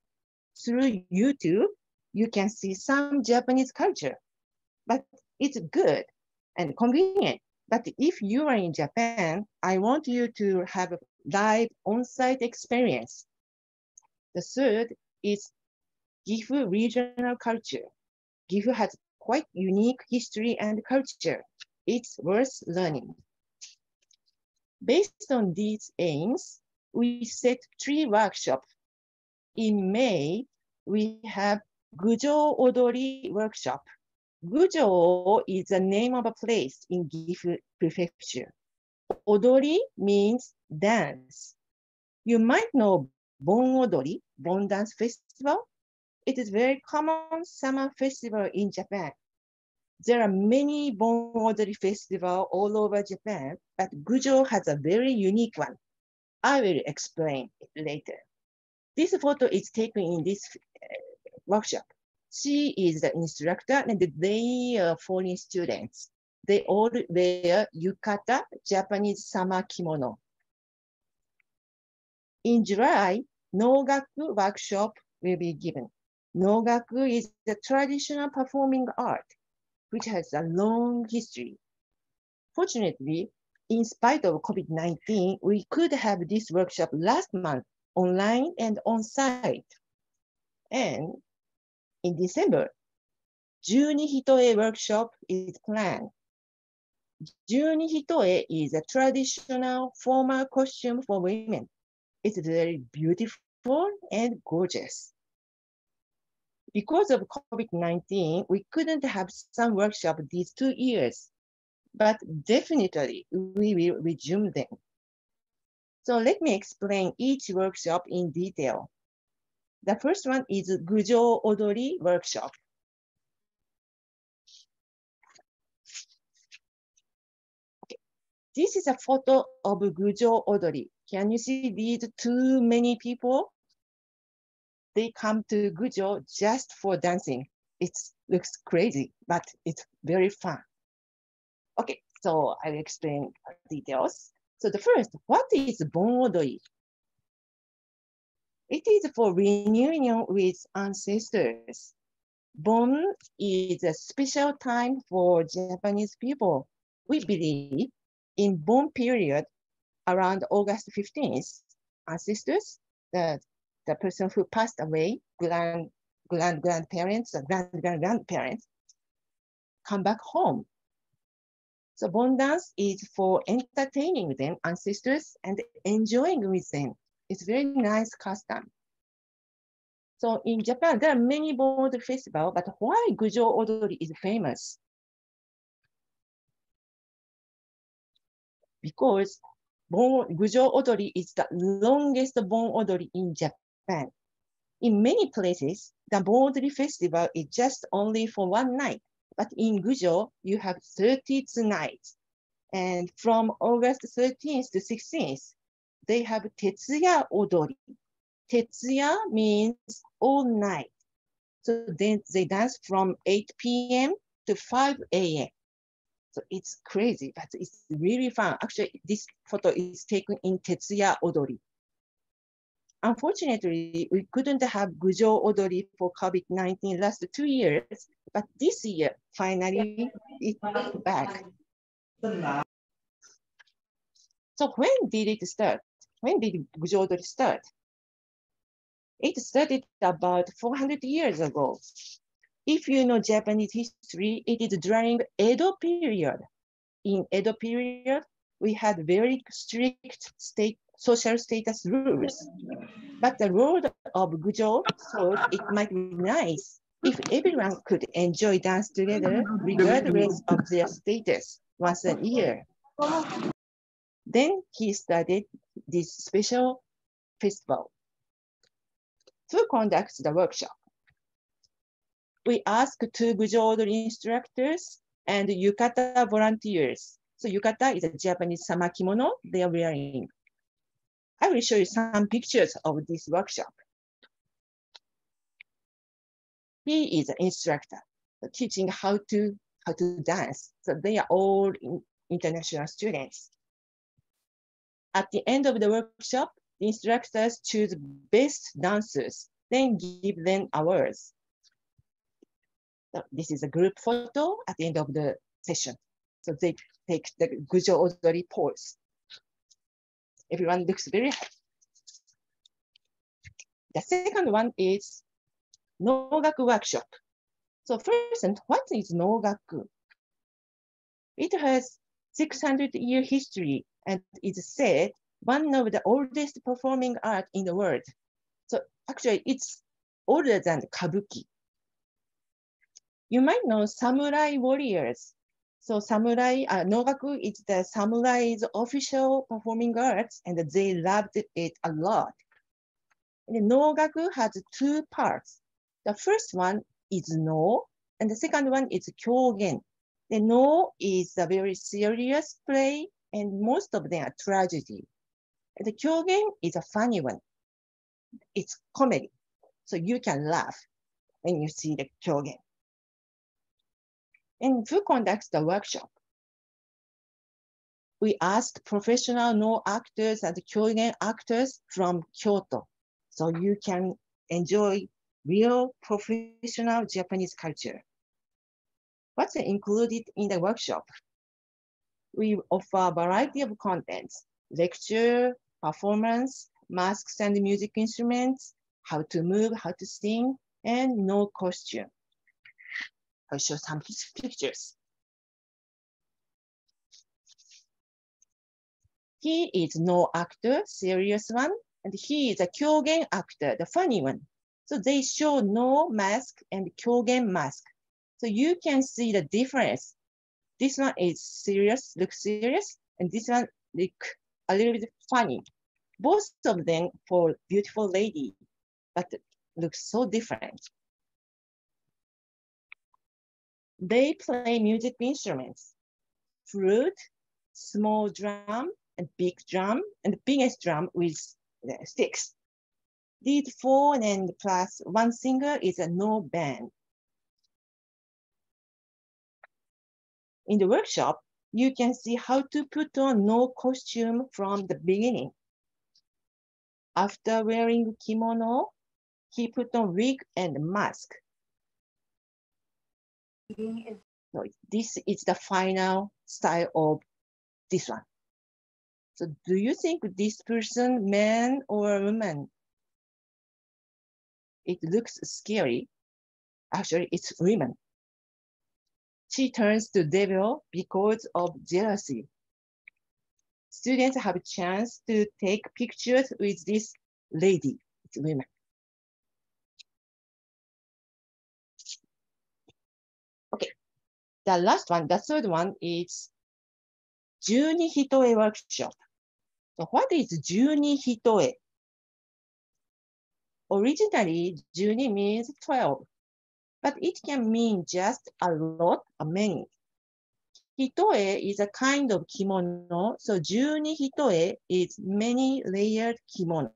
[SPEAKER 11] Through YouTube, you can see some Japanese culture, but it's good and convenient. But if you are in Japan, I want you to have a live on-site experience. The third is Gifu regional culture. Gifu has quite unique history and culture. It's worth learning. Based on these aims, we set three workshops. In May, we have Gujo Odori workshop. Gujo is the name of a place in Gifu Prefecture. Odori means dance. You might know Bon Odori, Bon Dance Festival. It is very common summer festival in Japan. There are many Bon Odori festival all over Japan, but Gujo has a very unique one. I will explain it later. This photo is taken in this uh, workshop. She is the instructor and they are uh, foreign students. They all wear yukata, Japanese summer kimono. In July, Nogaku workshop will be given. Nogaku is the traditional performing art, which has a long history. Fortunately, in spite of COVID-19, we could have this workshop last month online and on site. And in December, Junihitoe workshop is planned. Junihitoe is a traditional formal costume for women. It's very beautiful and gorgeous. Because of COVID-19, we couldn't have some workshop these two years, but definitely we will resume them. So let me explain each workshop in detail. The first one is Gujo Odori workshop. Okay. This is a photo of Gujo Odori. Can you see these too many people? They come to Gujo just for dancing. It looks crazy, but it's very fun. Okay, so I'll explain details. So the first, what is Bon Odori? It is for reunion with ancestors. Bon is a special time for Japanese people. We believe in Bon period around August 15th, ancestors, the, the person who passed away, grand, grand grandparents, grand, grand grandparents, come back home. So Bon dance is for entertaining them, ancestors, and enjoying with them. It's very nice custom. So in Japan, there are many board festival, but why Gujo Odori is famous? Because bon, Gujo Odori is the longest Bon Odori in Japan. In many places, the Bon Odori festival is just only for one night, but in Gujo, you have 30 nights. And from August 13th to 16th, they have Tetsuya Odori. Tetsuya means all night. So then they dance from 8 p.m. to 5 a.m. So it's crazy, but it's really fun. Actually, this photo is taken in Tetsuya Odori. Unfortunately, we couldn't have Gujo Odori for COVID-19 last two years, but this year, finally, it's back. So when did it start? when did Gujodo start? It started about 400 years ago. If you know Japanese history, it is during Edo period. In Edo period, we had very strict state social status rules. But the road of Gujo thought it might be nice if everyone could enjoy dance together regardless of their status once a year. Then he started this special festival. To conduct the workshop, we asked two Bujodo instructors and yukata volunteers. So yukata is a Japanese sama kimono they are wearing. I will show you some pictures of this workshop. He is an instructor teaching how to how to dance. So they are all international students. At the end of the workshop, the instructors choose best dancers, then give them awards. So this is a group photo at the end of the session. So they take the Gujo Odori pose. Everyone looks very happy. The second one is Nogaku workshop. So first, and what is Nogaku? It has 600 year history and is said one of the oldest performing art in the world. So actually it's older than kabuki. You might know samurai warriors. So samurai, uh, Nogaku is the samurai's official performing arts and they loved it a lot. And Nogaku has two parts. The first one is no, and the second one is kyogen. The no is a very serious play and most of them are tragedy. The Kyogen is a funny one. It's comedy. So you can laugh when you see the Kyogen. And who conducts the workshop? We asked professional no actors and Kyogen actors from Kyoto. So you can enjoy real professional Japanese culture. What's included in the workshop? we offer a variety of contents, lecture, performance, masks and music instruments, how to move, how to sing, and no costume. I'll show some pictures. He is no actor, serious one, and he is a Kyogen actor, the funny one. So they show no mask and Kyogen mask. So you can see the difference this one is serious, look serious, and this one look a little bit funny.
[SPEAKER 1] Both of them for beautiful lady, but look so different. They play music instruments,
[SPEAKER 11] flute, small drum, and big drum, and biggest drum with uh, sticks. Lead four and plus one singer is a no band.
[SPEAKER 1] in the workshop,
[SPEAKER 11] you can see how to put on no costume from the beginning. After wearing kimono, he put on wig and mask. So this is the final style of this one. So do you think this person,
[SPEAKER 1] man or woman? It looks scary. Actually, it's women she turns to devil because
[SPEAKER 11] of jealousy. Students have chance to take pictures
[SPEAKER 1] with this lady, it's women. Okay, the last one, the third one
[SPEAKER 11] is Juni workshop. So what is Juni Originally, Juni means 12 but it can mean just a lot, a many. Hitoe is a kind of kimono, so Juni Hitoe is many layered kimono.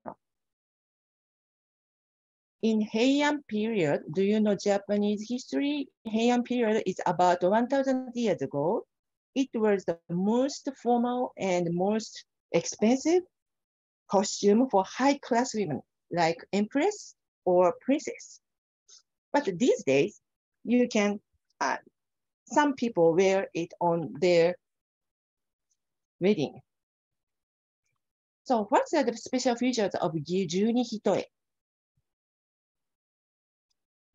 [SPEAKER 11] In Heian period, do you know Japanese history? Heian period is about 1,000 years ago. It was the most formal and most expensive costume for high class women like empress or princess. But these days, you can, uh, some people wear it on
[SPEAKER 1] their wedding. So what's the special features of Juni Hitoe?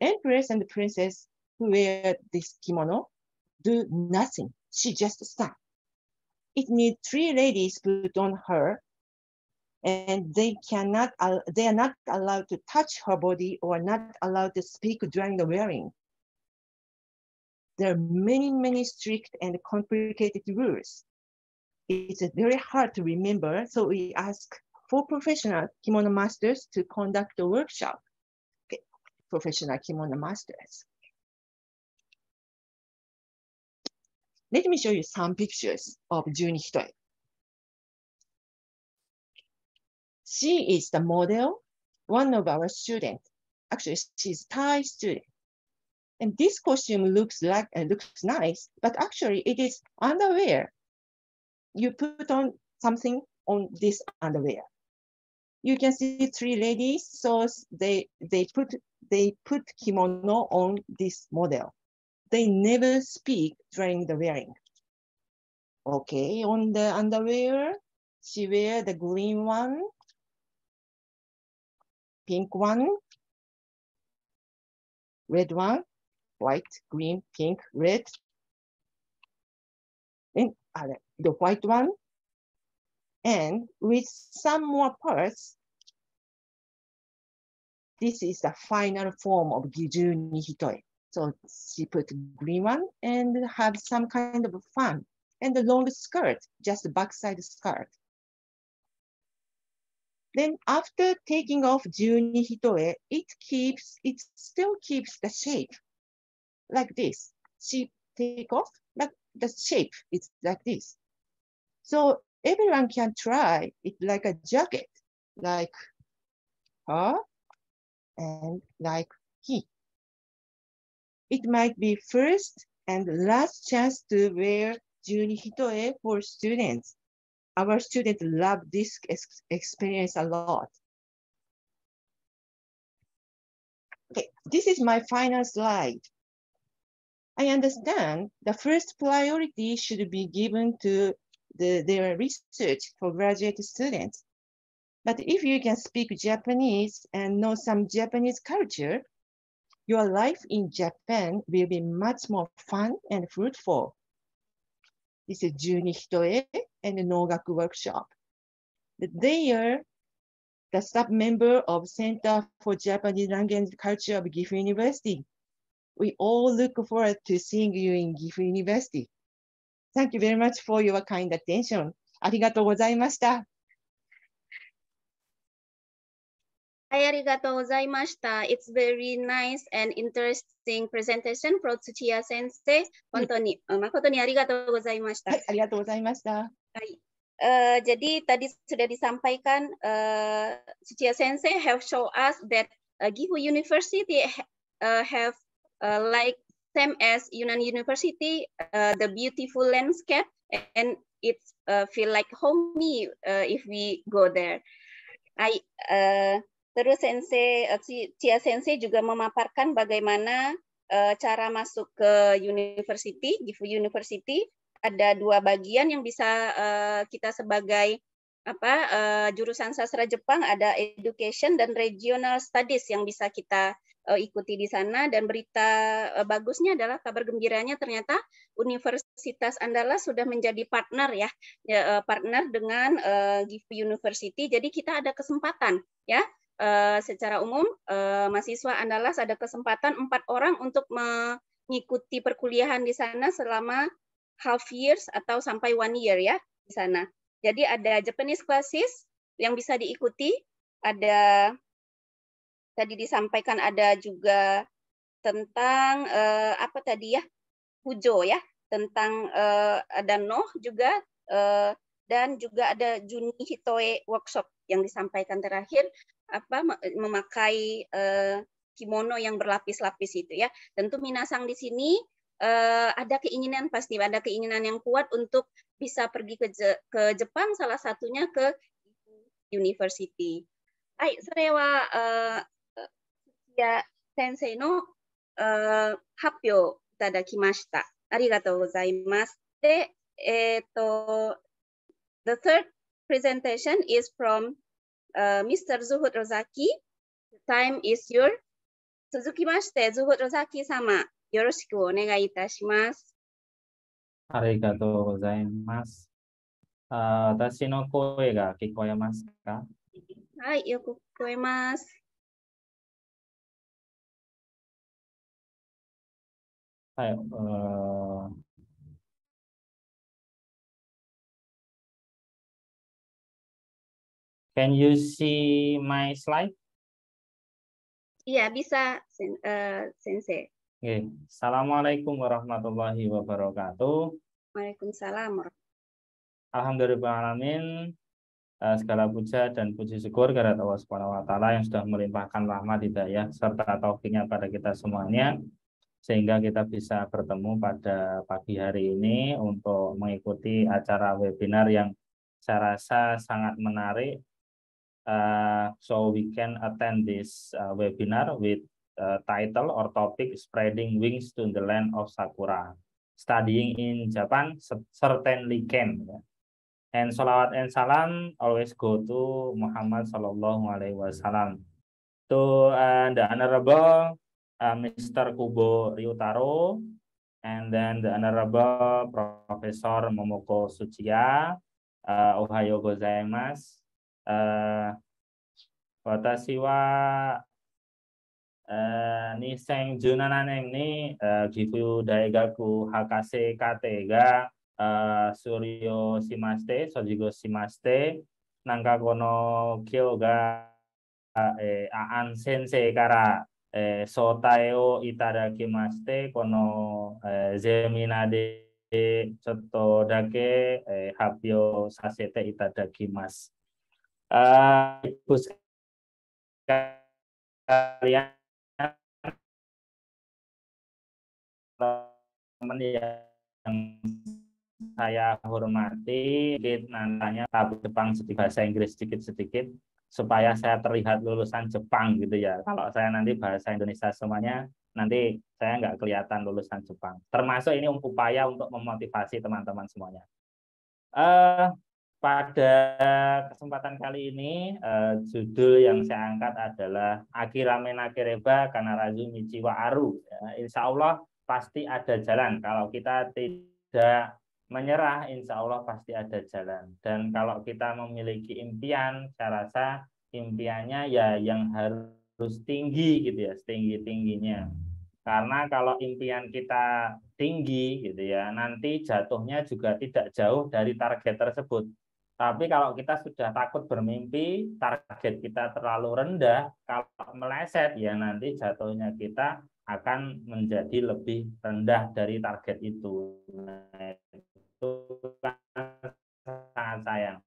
[SPEAKER 11] Empress and princess who wear this kimono do nothing. She just stands. It needs three ladies put on her and they cannot, uh, they are not allowed to touch her body or not allowed to speak during the wearing. There are many, many strict and complicated rules. It's very hard to remember, so we ask for professional kimono masters to conduct a workshop, okay. professional kimono
[SPEAKER 1] masters. Let me show you some pictures of Juni Hitoe.
[SPEAKER 11] She is the model, one of our students. Actually, she's Thai student. And this costume looks like uh, looks nice, but actually it is underwear. You put on something on this underwear. You can see three ladies, so they they put they put kimono on this model. They never speak during the wearing.
[SPEAKER 1] Okay, on the underwear, she wear the green one pink one, red one, white, green, pink, red.
[SPEAKER 11] And uh, the white one. And with some more parts, this is the final form of Giju Nihitoe. So she put green one and have some kind of fun. And the long skirt, just the backside skirt. Then after taking off it keeps, it still keeps the shape like this. She take off, but the shape is like this. So everyone can try it like a jacket, like her and like he. It might be first and last chance to wear Junihitoe for students our students love this ex experience a lot. Okay, this is my final slide. I understand the first priority should be given to the, their research for graduate students. But if you can speak Japanese and know some Japanese culture, your life in Japan will be much more fun and fruitful. 이제 주니히토의 and 노가쿠 workshop. They are the sub-member of Center for Japanese Language and Culture of Gifu University. We all look forward to seeing you in Gifu University. Thank you very much for your kind attention. ありがとうございました。
[SPEAKER 8] Arigatou gozaimashita. It's very nice and interesting presentation from Tsuchiya sensei. 本当に、うん、誠にありがとうございました。はい、ありがと
[SPEAKER 11] うございました。は
[SPEAKER 8] い。Uh, hmm. uh, jadi tadi sudah disampaikan uh, Tsuchiya sensei have show us that uh, Gifu University uh, have uh, like same as Yunnan University, uh, the beautiful landscape and it's uh, feel like homey uh, if we go there. I uh, Terus Sensei eh, Cia Sensei juga memaparkan bagaimana eh, cara masuk ke university, Gifu University. Ada dua bagian yang bisa eh, kita sebagai apa jurusan sastra Jepang ada education dan regional studies yang bisa kita ikuti di sana dan berita bagusnya adalah kabar gembiranya ternyata Universitas Andala sudah menjadi partner ya, ya partner dengan Gifu University jadi kita ada kesempatan ya Eh, secara umum uh, mahasiswa Andalas ada kesempatan empat orang untuk mengikuti perkuliahan di sana selama half years atau sampai one year ya di sana. Jadi ada Japanese classes yang bisa diikuti, ada tadi disampaikan ada juga tentang uh, apa tadi ya Hujo ya tentang uh, ada Noh juga uh, dan juga ada Juni Hitoe workshop yang disampaikan terakhir apa memakai uh, kimono yang berlapis-lapis itu ya. Tentu Minasang di sini uh, ada keinginan pasti ada keinginan yang kuat untuk bisa pergi ke Je ke Jepang salah satunya ke University. Ai serewa eh, ya sensei no eh, hapyo itadakimashita. Arigatou gozaimasu. De, eh, to, the third presentation is from uh, Mr. Zuhud Rozaki, the time is your 続きまして、ズフロザキ様、よろしくお願いいたします。
[SPEAKER 12] ありがとうご
[SPEAKER 13] ざいます。あ私の声が聞こえますか
[SPEAKER 1] はい、よく聞こえます。はい、Can you
[SPEAKER 13] see my slide?
[SPEAKER 1] Iya, bisa, sen uh,
[SPEAKER 8] Sensei.
[SPEAKER 13] Okay. Assalamualaikum warahmatullahi wabarakatuh.
[SPEAKER 8] Waalaikumsalam.
[SPEAKER 13] Alhamdulillah uh, eh, segala puja dan puji syukur kepada Allah Subhanahu wa taala yang sudah melimpahkan rahmat hidayah serta taufiknya pada kita semuanya sehingga kita bisa bertemu pada pagi hari ini untuk mengikuti acara webinar yang saya rasa sangat menarik Uh, so we can attend this uh, webinar with uh, title or topic Spreading Wings to the Land of Sakura, Studying in Japan Certainly Can. Ya. And salawat and salam always go to Muhammad Sallallahu Alaihi Wasallam. To uh, the Honorable uh, Mr. Kubo Ryutaro, and then the Honorable Professor Momoko Suchiya, uh, Ohayo gozaimasu. Watashi eh, wa eh, ni seng junananeng ni eh, gifu daigaku hakase katega suryo simaste sojigo simaste nangka kono kyo ga aan sensei kara sotae o itadakimaste kono zemina de chotto dake hapio sasete mas. Eh,
[SPEAKER 1] ibu sekalian
[SPEAKER 13] teman yang saya hormati mungkin nanya tabu Jepang sedikit bahasa Inggris sedikit-sedikit supaya saya terlihat lulusan Jepang gitu ya kalau saya nanti bahasa Indonesia semuanya nanti saya nggak kelihatan lulusan Jepang termasuk ini upaya untuk memotivasi teman-teman semuanya uh, pada kesempatan kali ini, uh, judul yang saya angkat adalah Akirame karena Kanarazu Michiwa Aru. Ya, insya Allah pasti ada jalan. Kalau kita tidak menyerah, insya Allah pasti ada jalan. Dan kalau kita memiliki impian, saya rasa impiannya ya yang harus tinggi gitu ya, setinggi-tingginya. Karena kalau impian kita tinggi gitu ya, nanti jatuhnya juga tidak jauh dari target tersebut. Tapi kalau kita sudah takut bermimpi, target kita terlalu rendah, kalau meleset ya nanti jatuhnya kita akan menjadi lebih rendah dari target itu. Nah, itu kan sangat sayang.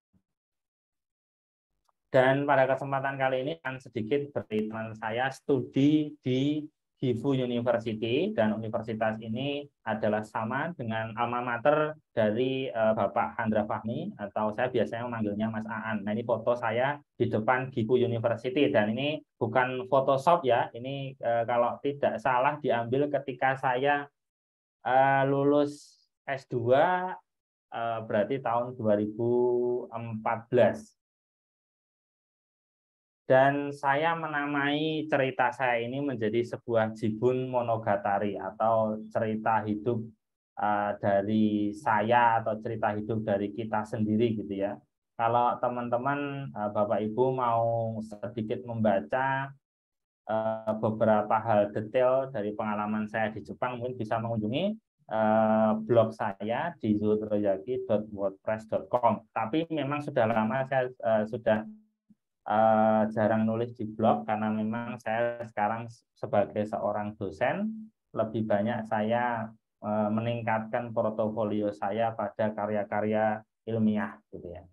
[SPEAKER 13] Dan pada kesempatan kali ini akan sedikit beritahuan saya studi di Gifu University dan universitas ini adalah sama dengan alma mater dari uh, Bapak Handra Fahmi atau saya biasanya memanggilnya Mas Aan. Nah ini foto saya di depan Gifu University dan ini bukan Photoshop ya. Ini uh, kalau tidak salah diambil ketika saya uh, lulus S2 uh, berarti tahun 2014 dan saya menamai cerita saya ini menjadi sebuah jibun monogatari atau cerita hidup eh, dari saya atau cerita hidup dari kita sendiri gitu ya. Kalau teman-teman eh, Bapak Ibu mau sedikit membaca eh, beberapa hal detail dari pengalaman saya di Jepang mungkin bisa mengunjungi blog saya di zutroyaki.wordpress.com. Tapi memang sudah lama saya sudah uh, jarang nulis di blog karena memang saya sekarang sebagai seorang dosen lebih banyak saya uh, meningkatkan portofolio saya pada karya-karya ilmiah gitu ya.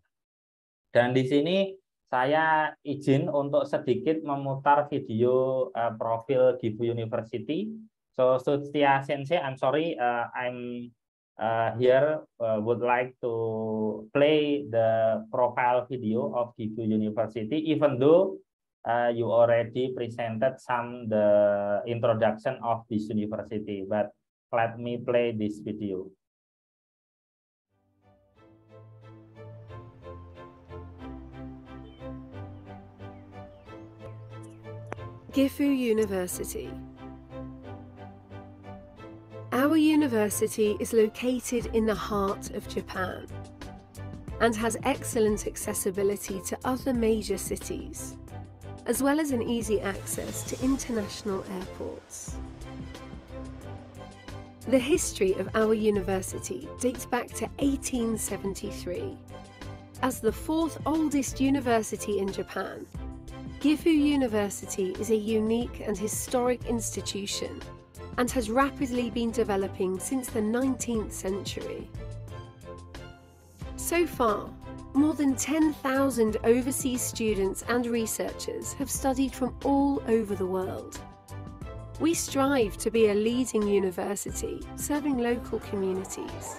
[SPEAKER 13] Dan di sini saya izin untuk sedikit memutar video uh, profil Gifu University. So Sutia Sensei, I'm sorry, uh, I'm uh, here uh, would like to play the profile video of Gifu University, even though uh, you already presented some the introduction of this university, but let me play this video.
[SPEAKER 14] Gifu University Our university is located in the heart of Japan and has excellent accessibility to other major cities, as well as an easy access to international airports. The history of our university dates back to 1873. As the fourth oldest university in Japan, Gifu University is a unique and historic institution and has rapidly been developing since the 19th century. So far, more than 10,000 overseas students and researchers have studied from all over the world. We strive to be a leading university, serving local communities.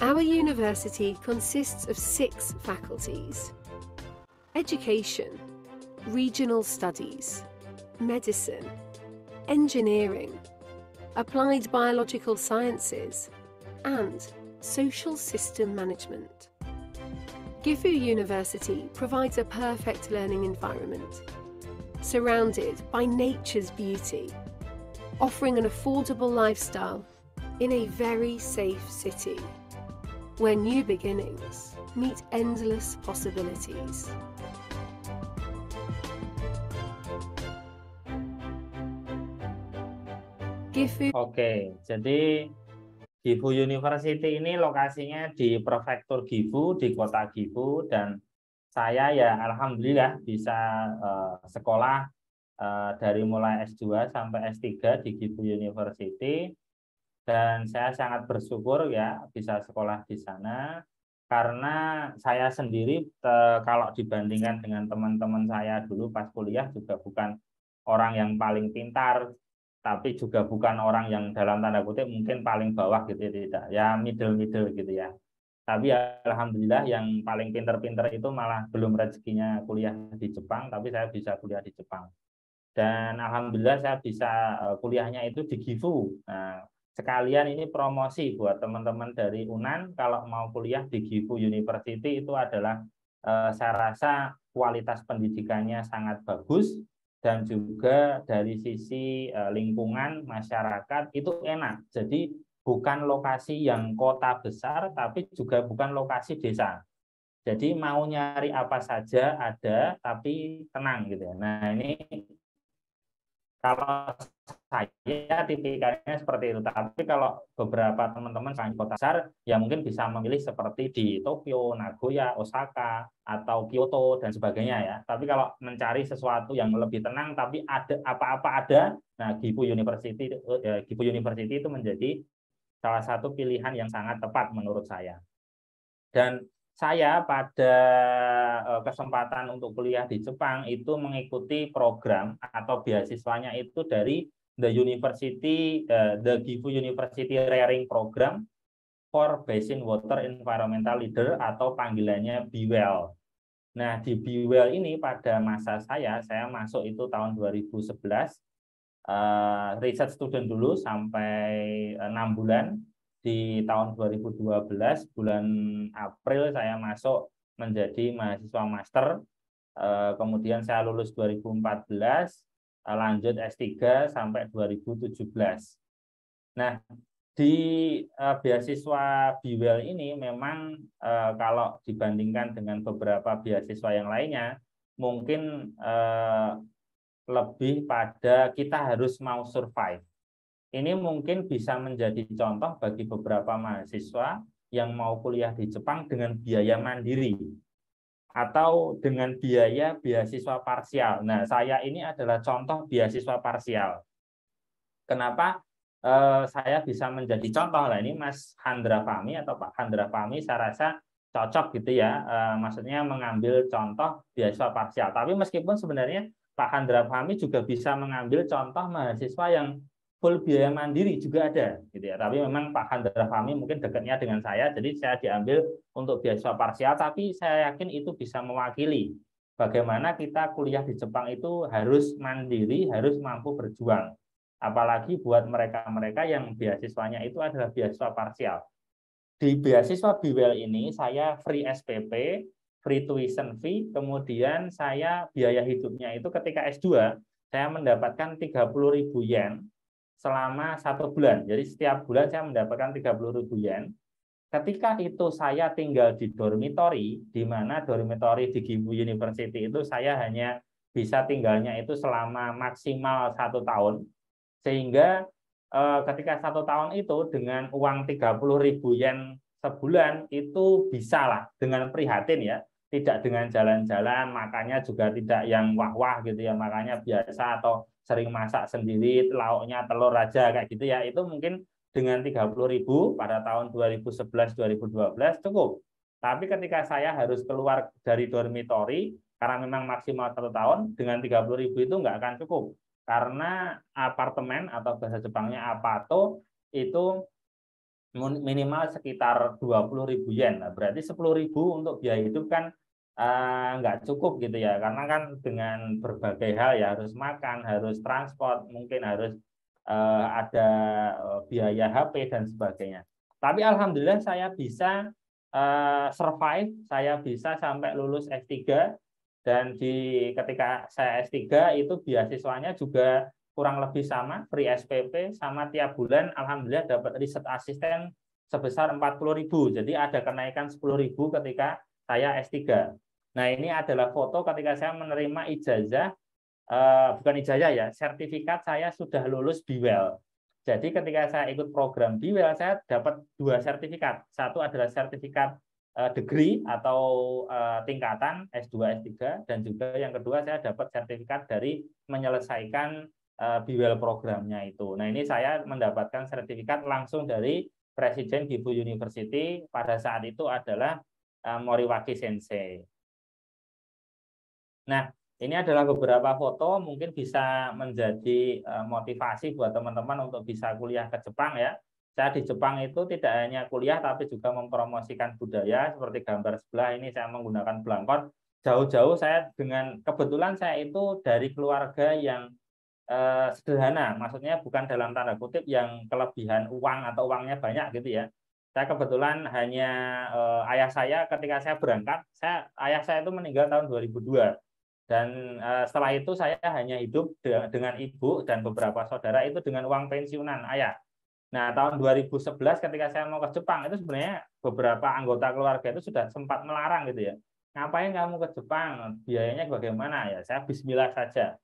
[SPEAKER 14] Our university consists of six faculties. Education, Regional Studies, medicine, engineering, applied biological sciences, and social system management. Gifu University provides a perfect learning environment, surrounded by nature's beauty, offering an affordable lifestyle in a very safe city, where new beginnings meet endless possibilities.
[SPEAKER 13] Oke, jadi Gifu University ini lokasinya di Prefektur Gifu di kota Gifu dan saya ya alhamdulillah bisa uh, sekolah uh, dari mulai S2 sampai S3 di Gifu University dan saya sangat bersyukur ya bisa sekolah di sana karena saya sendiri eh, kalau dibandingkan dengan teman-teman saya dulu pas kuliah juga bukan orang yang paling pintar tapi juga bukan orang yang dalam tanda kutip mungkin paling bawah gitu ya tidak ya middle middle gitu ya tapi ya, alhamdulillah yang paling pinter-pinter itu malah belum rezekinya kuliah di Jepang tapi saya bisa kuliah di Jepang dan alhamdulillah saya bisa eh, kuliahnya itu di Gifu nah, sekalian ini promosi buat teman-teman dari Unan kalau mau kuliah di Gifu University itu adalah eh, saya rasa kualitas pendidikannya sangat bagus dan juga dari sisi e, lingkungan masyarakat itu enak. Jadi bukan lokasi yang kota besar tapi juga bukan lokasi desa. Jadi mau nyari apa saja ada tapi tenang gitu ya. Nah, ini kalau saya tipikalnya seperti itu. Tapi kalau beberapa teman-teman selain kota besar, ya mungkin bisa memilih seperti di Tokyo, Nagoya, Osaka, atau Kyoto, dan sebagainya ya. Tapi kalau mencari sesuatu yang lebih tenang, tapi ada apa-apa ada, nah Gifu University, eh, Gifu University itu menjadi salah satu pilihan yang sangat tepat menurut saya. Dan saya pada eh, kesempatan untuk kuliah di Jepang itu mengikuti program atau beasiswanya itu dari the University, uh, the Gifu University Raring Program for Basin Water Environmental Leader atau panggilannya BWEL. Nah, di BWEL ini pada masa saya, saya masuk itu tahun 2011, uh, eh, research student dulu sampai eh, enam bulan. Di tahun 2012, bulan April saya masuk menjadi mahasiswa master, uh, kemudian saya lulus 2014, Eh, lanjut S3 sampai 2017. Nah, di uh, beasiswa Biwell ini memang uh, kalau dibandingkan dengan beberapa beasiswa yang lainnya, mungkin uh, lebih pada kita harus mau survive. Ini mungkin bisa menjadi contoh bagi beberapa mahasiswa yang mau kuliah di Jepang dengan biaya mandiri atau dengan biaya beasiswa parsial. Nah, saya ini adalah contoh beasiswa parsial. Kenapa eh, saya bisa menjadi contoh? Nah, ini Mas Handra Fahmi atau Pak Handra Fahmi saya rasa cocok gitu ya. Eh, maksudnya mengambil contoh beasiswa parsial. Tapi meskipun sebenarnya Pak Handra Fahmi juga bisa mengambil contoh mahasiswa yang full biaya mandiri juga ada gitu ya. Tapi memang Pak Kandra Fami mungkin dekatnya dengan saya, jadi saya diambil untuk beasiswa parsial tapi saya yakin itu bisa mewakili bagaimana kita kuliah di Jepang itu harus mandiri, harus mampu berjuang. Apalagi buat mereka-mereka yang beasiswanya itu adalah beasiswa parsial. Di beasiswa BWL ini saya free SPP, free tuition fee, kemudian saya biaya hidupnya itu ketika S2 saya mendapatkan 30.000 yen selama satu bulan. Jadi setiap bulan saya mendapatkan 30 ribu yen. Ketika itu saya tinggal di dormitory, di mana dormitory di Gimbu University itu saya hanya bisa tinggalnya itu selama maksimal satu tahun. Sehingga eh, ketika satu tahun itu dengan uang 30 ribu yen sebulan itu bisa lah dengan prihatin ya tidak dengan jalan-jalan, makanya juga tidak yang wah-wah gitu ya, makanya biasa atau sering masak sendiri, lauknya telur aja kayak gitu ya. Itu mungkin dengan 30.000 pada tahun 2011 2012 cukup. Tapi ketika saya harus keluar dari dormitori karena memang maksimal satu tahun dengan 30.000 itu nggak akan cukup. Karena apartemen atau bahasa Jepangnya apato itu minimal sekitar 20.000 yen. Nah, berarti 10.000 untuk biaya hidup kan Eh, nggak uh, cukup gitu ya karena kan dengan berbagai hal ya harus makan harus transport mungkin harus uh, ada eh, biaya HP dan sebagainya tapi alhamdulillah saya bisa uh, survive saya bisa sampai lulus S3 dan di ketika saya S3 itu beasiswanya juga kurang lebih sama free SPP sama tiap bulan alhamdulillah dapat riset asisten sebesar 40.000 jadi ada kenaikan 10.000 ketika saya S3 Nah, ini adalah foto ketika saya menerima ijazah, uh, bukan ijazah ya, sertifikat saya sudah lulus BIWEL. Jadi ketika saya ikut program BIWEL, saya dapat dua sertifikat. Satu adalah sertifikat uh, degree atau uh, tingkatan S2, S3, dan juga yang kedua saya dapat sertifikat dari menyelesaikan uh, BIWEL programnya itu. Nah, ini saya mendapatkan sertifikat langsung dari Presiden Gifu University pada saat itu adalah Moriwaki Sensei. Nah, ini adalah beberapa foto mungkin bisa menjadi eh, motivasi buat teman-teman untuk bisa kuliah ke Jepang ya. Saya di Jepang itu tidak hanya kuliah tapi juga mempromosikan budaya seperti gambar sebelah ini saya menggunakan belangkon. Jauh-jauh saya dengan kebetulan saya itu dari keluarga yang eh, sederhana, maksudnya bukan dalam tanda kutip yang kelebihan uang atau uangnya banyak gitu ya. Saya kebetulan hanya eh, ayah saya ketika saya berangkat, saya ayah saya itu meninggal tahun 2002 dan eh, setelah itu saya hanya hidup dengan ibu dan beberapa saudara itu dengan uang pensiunan ayah. Nah, tahun 2011 ketika saya mau ke Jepang itu sebenarnya beberapa anggota keluarga itu sudah sempat melarang gitu ya. Ngapain kamu ke Jepang? Biayanya bagaimana? Ya, saya bismillah saja.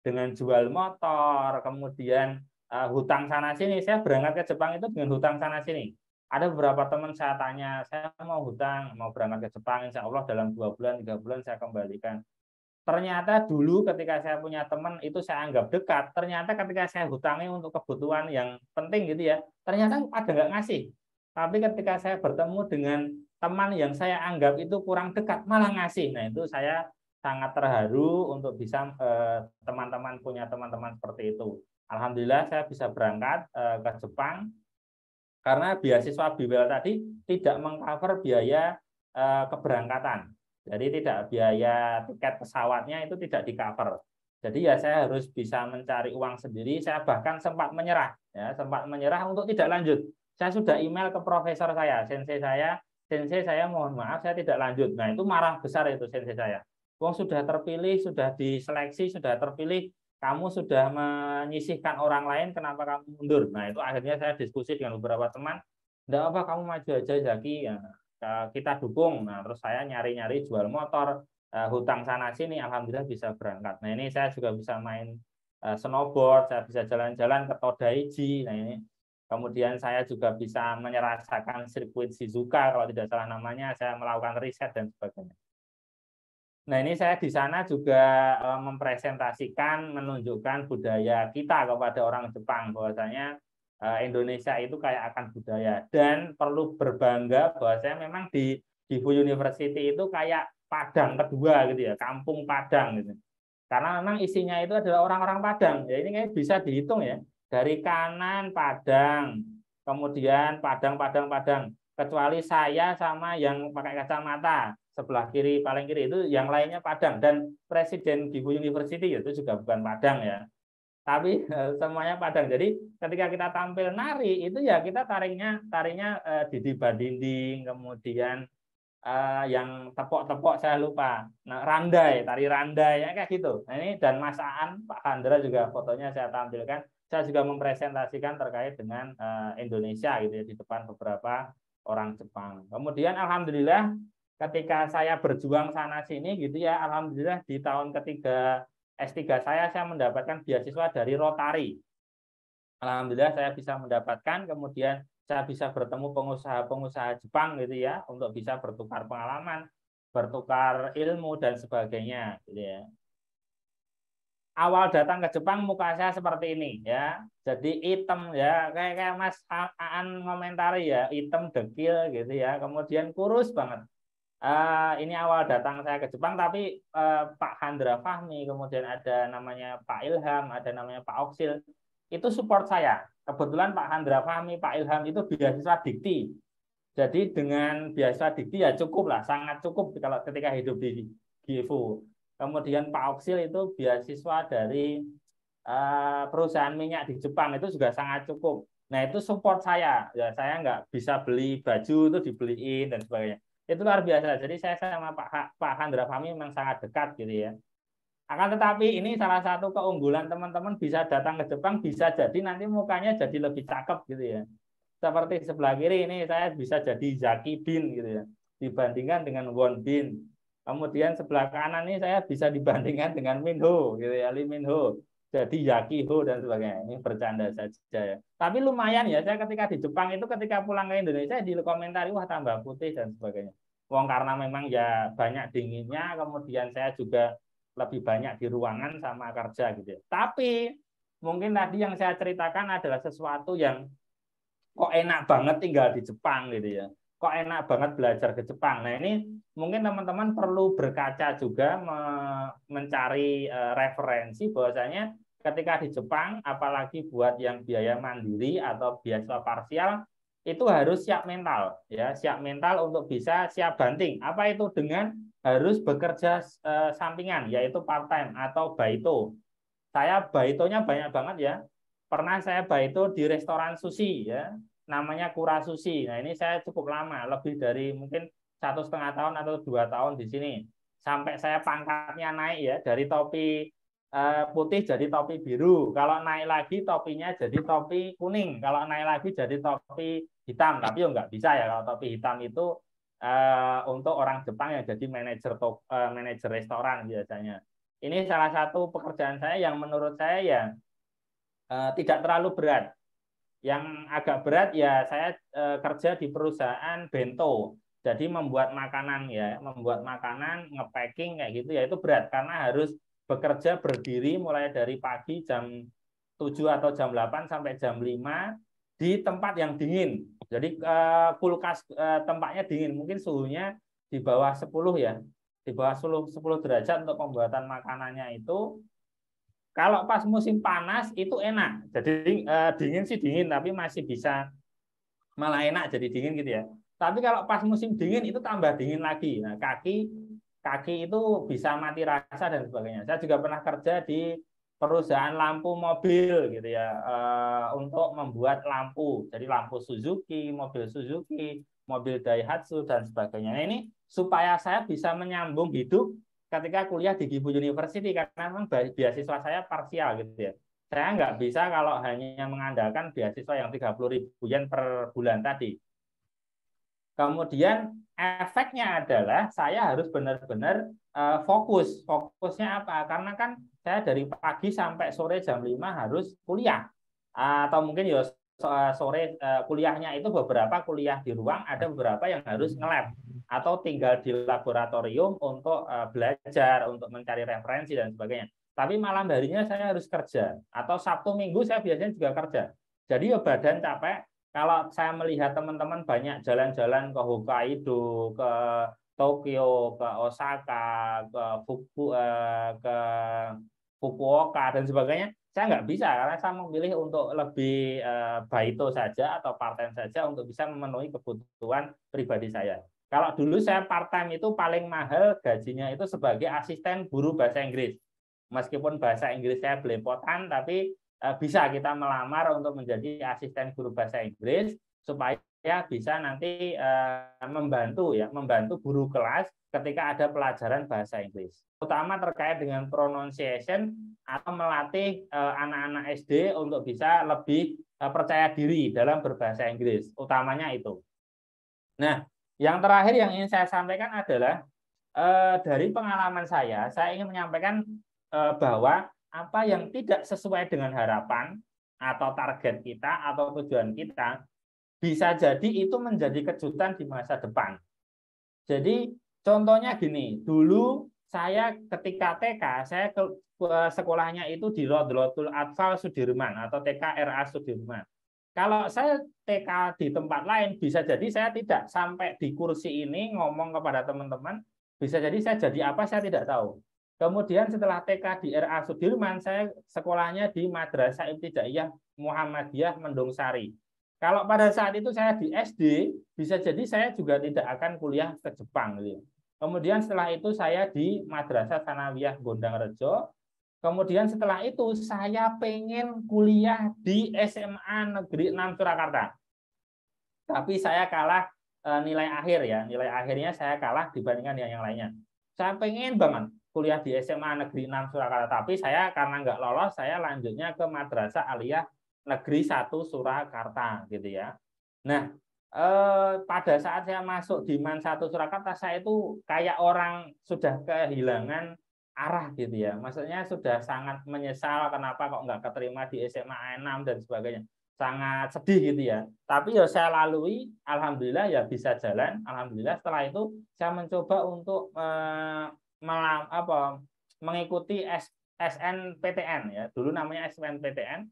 [SPEAKER 13] Dengan jual motor, kemudian uh, hutang sana sini, saya berangkat ke Jepang itu dengan hutang sana sini. Ada beberapa teman saya tanya, saya mau hutang, mau berangkat ke Jepang, insya Allah dalam dua bulan, tiga bulan saya kembalikan. Ternyata dulu ketika saya punya teman itu saya anggap dekat. Ternyata ketika saya hutangi untuk kebutuhan yang penting gitu ya, ternyata ada nggak ngasih. Tapi ketika saya bertemu dengan teman yang saya anggap itu kurang dekat, malah ngasih. Nah itu saya sangat terharu untuk bisa eh, teman-teman eh, punya teman-teman seperti itu. Alhamdulillah saya bisa berangkat eh, ke Jepang karena beasiswa Biwel tadi tidak mengcover biaya eh, keberangkatan jadi tidak biaya tiket pesawatnya itu tidak di cover. Jadi ya saya harus bisa mencari uang sendiri. Saya bahkan sempat menyerah, ya, sempat menyerah untuk tidak lanjut. Saya sudah email ke profesor saya, sensei saya, sensei saya mohon maaf saya tidak lanjut. Nah itu marah besar itu sensei saya. Wong sudah terpilih, sudah diseleksi, sudah terpilih, kamu sudah menyisihkan orang lain, kenapa kamu mundur? Nah itu akhirnya saya diskusi dengan beberapa teman, tidak apa kamu maju aja Zaki. Ya Eh, kita dukung. Nah, terus saya nyari-nyari jual motor, eh, hutang sana sini, alhamdulillah bisa berangkat. Nah, ini saya juga bisa main eh, snowboard, saya bisa jalan-jalan ke Todaiji. Nah, ini Kemudian saya juga bisa menyerasakan sirkuit Shizuka kalau tidak salah namanya, saya melakukan riset dan sebagainya. Nah, ini saya di sana juga mempresentasikan, menunjukkan budaya kita kepada orang Jepang bahwasanya Eh, Indonesia itu kayak akan budaya dan perlu berbangga bahwa saya memang di Gifu University itu kayak Padang kedua gitu ya, kampung Padang gitu. Karena memang isinya itu adalah orang-orang Padang. Ya ini kayak bisa dihitung ya. Dari kanan Padang, kemudian Padang Padang Padang. Kecuali saya sama yang pakai kacamata sebelah kiri paling kiri itu yang lainnya Padang dan presiden Gifu University itu juga bukan Padang ya tapi eh, semuanya padang. Jadi ketika kita tampil nari itu ya kita tariknya tariknya di eh, didi badinding, kemudian uh, yang tepok-tepok saya lupa. Nah, randai, tari randai ya kayak gitu. Nah, ini dan masaan Pak Kandra juga fotonya saya tampilkan. Saya juga mempresentasikan terkait dengan uh, Indonesia gitu ya di depan beberapa orang Jepang. Kemudian alhamdulillah ketika saya berjuang sana sini gitu ya, alhamdulillah di tahun ketiga S3 saya saya mendapatkan beasiswa dari Rotary. Alhamdulillah saya bisa mendapatkan kemudian saya bisa bertemu pengusaha-pengusaha Jepang gitu ya untuk bisa bertukar pengalaman, bertukar ilmu dan sebagainya gitu ya. Awal datang ke Jepang muka saya seperti ini ya. Jadi hitam ya kayak kayak Mas Aan komentari ya, hitam dekil gitu ya. Kemudian kurus banget uh, ini awal datang saya ke Jepang tapi uh, Pak Handra Fahmi kemudian ada namanya Pak Ilham ada namanya Pak Oksil itu support saya kebetulan Pak Handra Fahmi Pak Ilham itu beasiswa dikti jadi dengan beasiswa dikti ya cukup lah sangat cukup kalau ketika hidup di Gifu, kemudian Pak Oksil itu beasiswa dari uh, perusahaan minyak di Jepang itu juga sangat cukup Nah itu support saya, ya saya nggak bisa beli baju itu dibeliin dan sebagainya itu luar biasa. Jadi saya sama Pak ha, Pak Handra Fahmi memang sangat dekat gitu ya. Akan tetapi ini salah satu keunggulan teman-teman bisa datang ke Jepang bisa jadi nanti mukanya jadi lebih cakep gitu ya. Seperti sebelah kiri ini saya bisa jadi Zaki Bin gitu ya dibandingkan dengan Won Bin. Kemudian sebelah kanan ini saya bisa dibandingkan dengan Minho gitu ya, Lee Minho jadi yakiho dan sebagainya. Ini bercanda saja ya. Tapi lumayan ya, saya ketika di Jepang itu ketika pulang ke Indonesia di komentari wah tambah putih dan sebagainya. Wong karena memang ya banyak dinginnya, kemudian saya juga lebih banyak di ruangan sama kerja gitu. ya. Tapi mungkin tadi yang saya ceritakan adalah sesuatu yang kok enak banget tinggal di Jepang gitu ya kok enak banget belajar ke Jepang. Nah ini mungkin teman-teman perlu berkaca juga mencari e, referensi bahwasanya ketika di Jepang, apalagi buat yang biaya mandiri atau biaya parsial, itu harus siap mental, ya siap mental untuk bisa siap banting. Apa itu dengan harus bekerja e, sampingan, yaitu part time atau baito. Saya baitonya banyak banget ya. Pernah saya baito di restoran sushi ya, namanya kurasusi. Nah ini saya cukup lama, lebih dari mungkin satu setengah tahun atau dua tahun di sini. Sampai saya pangkatnya naik ya dari topi eh, putih jadi topi biru. Kalau naik lagi topinya jadi topi kuning. Kalau naik lagi jadi topi hitam. Tapi ya nggak bisa ya kalau topi hitam itu eh, untuk orang Jepang yang jadi eh, manajer restoran biasanya. Ini salah satu pekerjaan saya yang menurut saya ya tidak terlalu berat. Yang agak berat ya saya eh, kerja di perusahaan bento. Jadi membuat makanan ya, membuat makanan, ngepacking kayak gitu ya itu berat karena harus bekerja berdiri mulai dari pagi jam 7 atau jam 8 sampai jam 5 di tempat yang dingin. Jadi eh, kulkas eh, tempatnya dingin, mungkin suhunya di bawah 10 ya, di bawah 10, 10 derajat untuk pembuatan makanannya itu kalau pas musim panas itu enak. Jadi eh, dingin sih dingin tapi masih bisa malah enak jadi dingin gitu ya. Tapi kalau pas musim dingin itu tambah dingin lagi. Nah, kaki kaki itu bisa mati rasa dan sebagainya. Saya juga pernah kerja di perusahaan lampu mobil gitu ya eh, untuk membuat lampu. Jadi lampu Suzuki, mobil Suzuki, mobil Daihatsu dan sebagainya. Nah, ini supaya saya bisa menyambung hidup ketika kuliah di Gifu University karena memang beasiswa saya parsial gitu ya. Saya nggak bisa kalau hanya mengandalkan beasiswa yang 30 ribu yen per bulan tadi. Kemudian efeknya adalah saya harus benar-benar uh, fokus. Fokusnya apa? Karena kan saya dari pagi sampai sore jam 5 harus kuliah. Uh, atau mungkin ya sore uh, kuliahnya itu beberapa kuliah di ruang, ada beberapa yang harus nge-lab atau tinggal di laboratorium untuk eh, belajar, untuk mencari referensi dan sebagainya. Tapi malam harinya saya harus kerja atau Sabtu Minggu saya biasanya juga kerja. Jadi ya badan capek. Kalau saya melihat teman-teman banyak jalan-jalan ke Hokkaido, ke Tokyo, ke Osaka, ke, Fuku, eh, ke Fukuoka dan sebagainya, saya nggak bisa karena saya memilih untuk lebih eh, baito saja atau parten saja untuk bisa memenuhi kebutuhan pribadi saya. Kalau dulu saya part time itu paling mahal gajinya itu sebagai asisten guru bahasa Inggris. Meskipun bahasa Inggris saya belepotan, tapi eh, bisa kita melamar untuk menjadi asisten guru bahasa Inggris supaya bisa nanti eh, membantu ya, membantu guru kelas ketika ada pelajaran bahasa Inggris. Utama terkait dengan pronunciation atau melatih eh, anak-anak SD untuk bisa lebih percaya diri dalam berbahasa Inggris, utamanya itu. Nah, yang terakhir yang ingin saya sampaikan adalah eh, dari pengalaman saya, saya ingin menyampaikan eh, bahwa apa yang tidak sesuai dengan harapan atau target kita atau tujuan kita bisa jadi itu menjadi kejutan di masa depan. Jadi contohnya gini, dulu saya ketika TK, saya ke, sekolahnya itu di Rodlotul Atfal Sudirman atau TKRA Sudirman. Kalau saya TK di tempat lain, bisa jadi saya tidak sampai di kursi ini ngomong kepada teman-teman, bisa jadi saya jadi apa, saya tidak tahu. Kemudian setelah TK di RA Sudirman, saya sekolahnya di Madrasah Ibtidaiyah Muhammadiyah Mendung Sari. Kalau pada saat itu saya di SD, bisa jadi saya juga tidak akan kuliah ke Jepang. Gitu ya. Kemudian setelah itu saya di Madrasah Sanawiyah Gondang Rejo, Kemudian setelah itu saya pengen kuliah di SMA Negeri 6 Surakarta. Tapi saya kalah e, nilai akhir ya. Nilai akhirnya saya kalah dibandingkan yang yang lainnya. Saya pengen banget kuliah di SMA Negeri 6 Surakarta, tapi saya karena nggak lolos, saya lanjutnya ke Madrasah Aliyah Negeri 1 Surakarta gitu ya. Nah, eh, pada saat saya masuk di Man 1 Surakarta, saya itu kayak orang sudah kehilangan arah gitu ya. Maksudnya sudah sangat menyesal kenapa kok nggak keterima di SMA 6 dan sebagainya. Sangat sedih gitu ya. Tapi ya saya lalui, alhamdulillah ya bisa jalan. Alhamdulillah setelah itu saya mencoba untuk eh, melam, apa, mengikuti S, SNPTN ya. Dulu namanya SNPTN.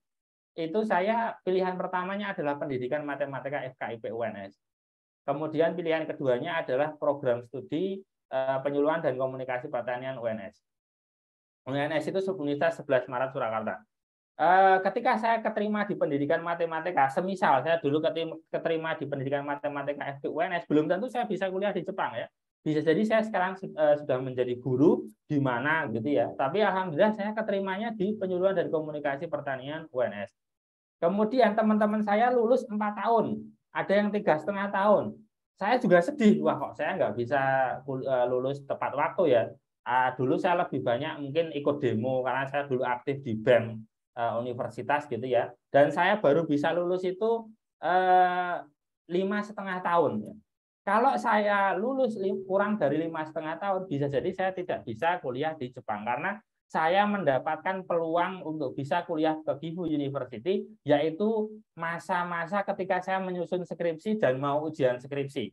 [SPEAKER 13] Itu saya pilihan pertamanya adalah pendidikan matematika FKIP UNS. Kemudian pilihan keduanya adalah program studi eh, penyuluhan dan komunikasi pertanian UNS. UNS itu Universitas 11 Maret Surakarta. Eh, ketika saya keterima di pendidikan matematika, semisal saya dulu keterima di pendidikan matematika FK belum tentu saya bisa kuliah di Jepang ya. Bisa jadi saya sekarang eh, sudah menjadi guru di mana gitu ya. Tapi alhamdulillah saya keterimanya di penyuluhan dan komunikasi pertanian UNS. Kemudian teman-teman saya lulus 4 tahun, ada yang tiga setengah tahun. Saya juga sedih, wah kok saya nggak bisa eh, lulus tepat waktu ya uh, dulu saya lebih banyak mungkin ikut demo karena saya dulu aktif di bank uh, universitas gitu ya dan saya baru bisa lulus itu eh, lima setengah tahun ya. kalau saya lulus kurang dari lima setengah tahun bisa jadi saya tidak bisa kuliah di Jepang karena saya mendapatkan peluang untuk bisa kuliah ke Gifu University yaitu masa-masa ketika saya menyusun skripsi dan mau ujian skripsi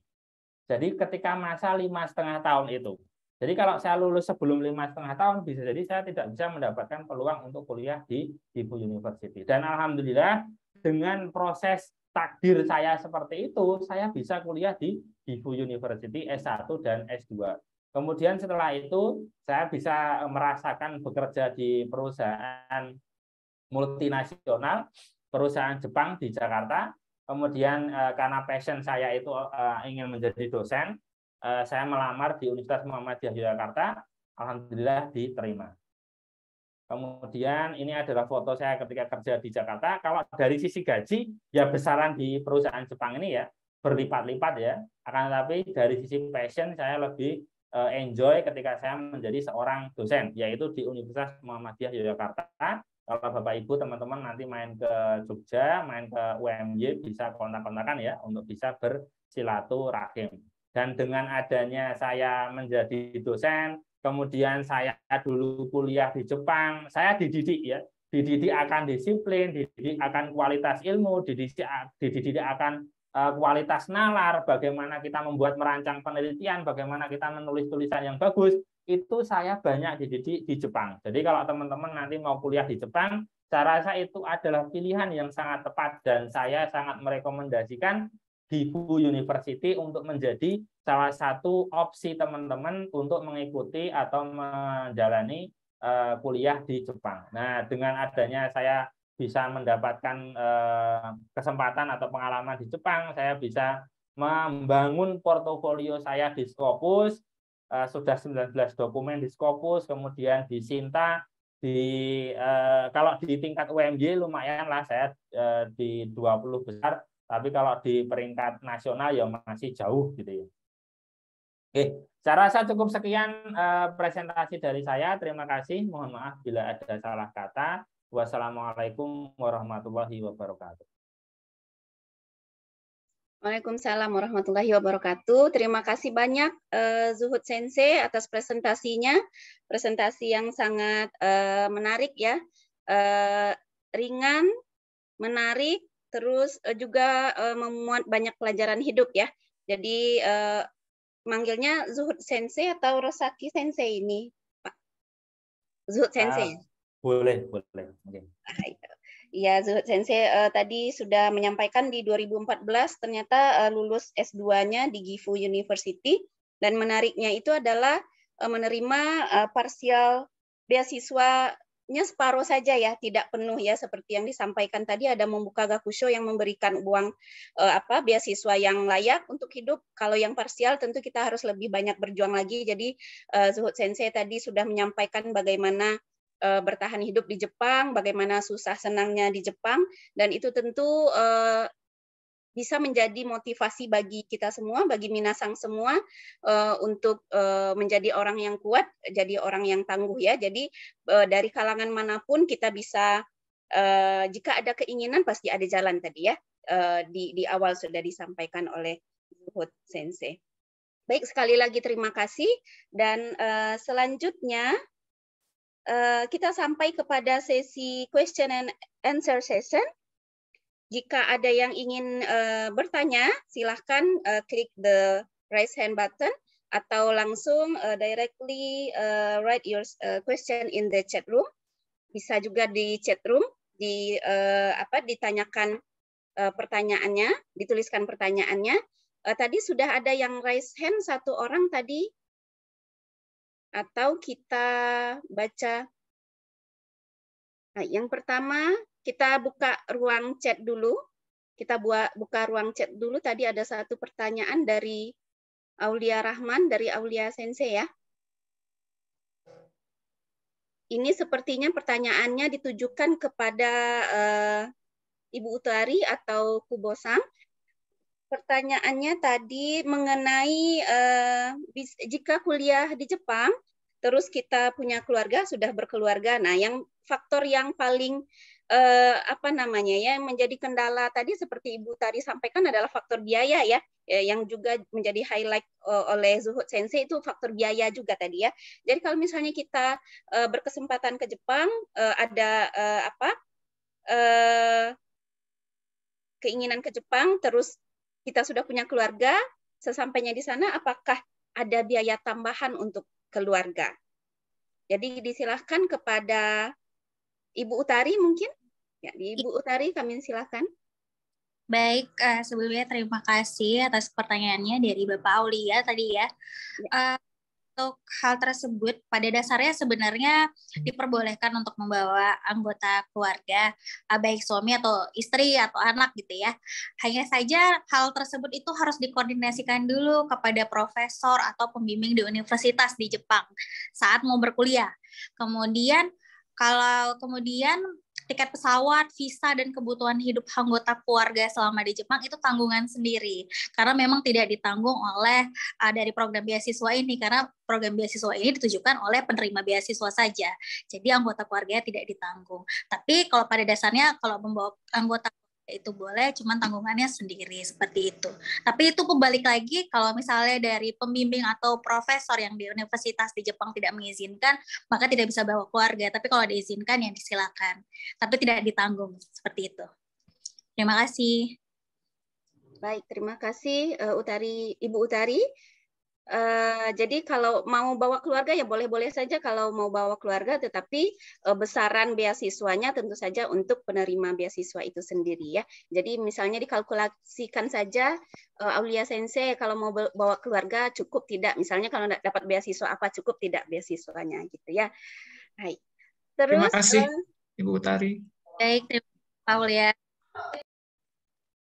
[SPEAKER 13] jadi ketika masa lima setengah tahun itu jadi kalau saya lulus sebelum lima setengah tahun, bisa jadi saya tidak bisa mendapatkan peluang untuk kuliah di Dipo University. Dan alhamdulillah dengan proses takdir saya seperti itu, saya bisa kuliah di Dipo University S1 dan S2. Kemudian setelah itu saya bisa eh, merasakan bekerja di perusahaan multinasional, perusahaan Jepang di Jakarta. Kemudian eh, karena passion saya itu eh, ingin menjadi dosen, Eh, saya melamar di Universitas Muhammadiyah Yogyakarta, alhamdulillah diterima. Kemudian ini adalah foto saya ketika kerja di Jakarta. Kalau dari sisi gaji, ya besaran di perusahaan Jepang ini ya berlipat-lipat ya. Akan tetapi dari sisi passion saya lebih eh, enjoy ketika saya menjadi seorang dosen, yaitu di Universitas Muhammadiyah Yogyakarta. Kalau Bapak Ibu teman-teman nanti main ke Jogja, main ke UMY bisa kontak-kontakan ya untuk bisa bersilaturahim. Dan dengan adanya saya menjadi dosen, kemudian saya dulu kuliah di Jepang, saya dididik ya, dididik akan disiplin, dididik akan kualitas ilmu, dididik, dididik akan eh, kualitas nalar, bagaimana kita membuat merancang penelitian, bagaimana kita menulis tulisan yang bagus, itu saya banyak dididik di Jepang. Jadi kalau teman-teman nanti mau kuliah di Jepang, saya rasa itu adalah pilihan yang sangat tepat dan saya sangat merekomendasikan Hifu University untuk menjadi salah satu opsi teman-teman untuk mengikuti atau menjalani uh, kuliah di Jepang. Nah, dengan adanya saya bisa mendapatkan uh, kesempatan atau pengalaman di Jepang, saya bisa membangun portofolio saya di Scopus, uh, sudah 19 dokumen di Scopus, kemudian di Sinta, di kalau di tingkat UMG lumayan lah saya di 20 besar tapi kalau di peringkat nasional ya masih jauh gitu ya. Oke, saya rasa cukup sekian eh, presentasi dari saya. Terima kasih. Mohon maaf bila ada salah kata. Wassalamualaikum warahmatullahi wabarakatuh.
[SPEAKER 8] Waalaikumsalam warahmatullahi wabarakatuh. Terima kasih banyak uh, Zuhud Sensei atas presentasinya. Presentasi yang sangat uh, menarik ya. Uh, ringan, menarik, Terus uh, juga uh, memuat banyak pelajaran hidup ya. Jadi uh, manggilnya Zuhud Sensei atau Rosaki Sensei ini, Pak? Zuhud ah, Sensei. Uh,
[SPEAKER 13] boleh, boleh. Okay.
[SPEAKER 8] Iya, Zuhud Sensei uh, tadi sudah menyampaikan di 2014 ternyata uh, lulus S2-nya di Gifu University dan menariknya itu adalah uh, menerima uh, parsial beasiswa nya separuh saja ya, tidak penuh ya seperti yang disampaikan tadi ada membuka gakusho yang memberikan uang eh, apa beasiswa yang layak untuk hidup. Kalau yang parsial tentu kita harus lebih banyak berjuang lagi. Jadi eh, Zuhud Sensei tadi sudah menyampaikan bagaimana eh, bertahan hidup di Jepang, bagaimana susah senangnya di Jepang dan itu tentu eh, bisa menjadi motivasi bagi kita semua, bagi minasang semua uh, untuk uh, menjadi orang yang kuat, jadi orang yang tangguh ya. Jadi uh, dari kalangan manapun kita bisa uh, jika ada keinginan pasti ada jalan tadi ya. Uh, di di awal sudah disampaikan oleh Zuhud Sensei. Baik sekali lagi terima kasih dan uh, selanjutnya uh, kita sampai kepada sesi question and answer session. Jika ada yang ingin uh, bertanya, silahkan uh, klik the raise hand button atau langsung uh, directly uh, write your uh, question in the chat room. Bisa juga di chat room di uh, apa ditanyakan uh, pertanyaannya, dituliskan pertanyaannya. Uh, tadi sudah ada yang raise hand satu orang tadi atau kita baca. Nah, yang pertama kita buka ruang chat dulu. Kita buat buka ruang chat dulu. Tadi ada satu pertanyaan dari Aulia Rahman dari Aulia Sensei ya. Ini sepertinya pertanyaannya ditujukan kepada uh, Ibu Utari atau Kubosang pertanyaannya tadi mengenai uh, jika kuliah di Jepang, terus kita punya keluarga, sudah berkeluarga. Nah, yang faktor yang paling eh, apa namanya ya yang menjadi kendala tadi seperti Ibu tadi sampaikan adalah faktor biaya ya, ya yang juga menjadi highlight eh, oleh Zuhud Sensei itu faktor biaya juga tadi ya. Jadi kalau misalnya kita eh, berkesempatan ke Jepang eh, ada eh, apa eh, keinginan ke Jepang terus kita sudah punya keluarga sesampainya di sana apakah ada biaya tambahan untuk keluarga. Jadi disilahkan kepada Ibu Utari mungkin Ya, Ibu Utari kami silakan.
[SPEAKER 10] Baik, uh, sebelumnya terima kasih atas pertanyaannya dari Bapak Aulia tadi ya. ya. Uh, untuk hal tersebut pada dasarnya sebenarnya diperbolehkan untuk membawa anggota keluarga eh, baik suami atau istri atau anak gitu ya. Hanya saja hal tersebut itu harus dikoordinasikan dulu kepada profesor atau pembimbing di universitas di Jepang saat mau berkuliah. Kemudian kalau kemudian tiket pesawat, visa, dan kebutuhan hidup anggota keluarga selama di Jepang itu tanggungan sendiri. Karena memang tidak ditanggung oleh uh, dari program beasiswa ini, karena program beasiswa ini ditujukan oleh penerima beasiswa saja. Jadi anggota keluarganya tidak ditanggung. Tapi kalau pada dasarnya, kalau membawa anggota itu boleh cuman tanggungannya sendiri seperti itu tapi itu kembali lagi kalau misalnya dari pembimbing atau profesor yang di universitas di Jepang tidak mengizinkan maka tidak bisa bawa keluarga tapi kalau diizinkan yang disilakan tapi tidak ditanggung seperti itu terima kasih
[SPEAKER 8] baik terima kasih eh, Utari Ibu Utari Uh, jadi kalau mau bawa keluarga ya boleh-boleh saja kalau mau bawa keluarga, tetapi uh, besaran beasiswanya tentu saja untuk penerima beasiswa itu sendiri ya. Jadi misalnya dikalkulasikan saja uh, Aulia Sensei kalau mau bawa keluarga cukup tidak, misalnya kalau dapat beasiswa apa cukup tidak beasiswanya gitu ya. Baik. Terus, terima kasih uh, Ibu Utari. Baik, terima kasih Aulia.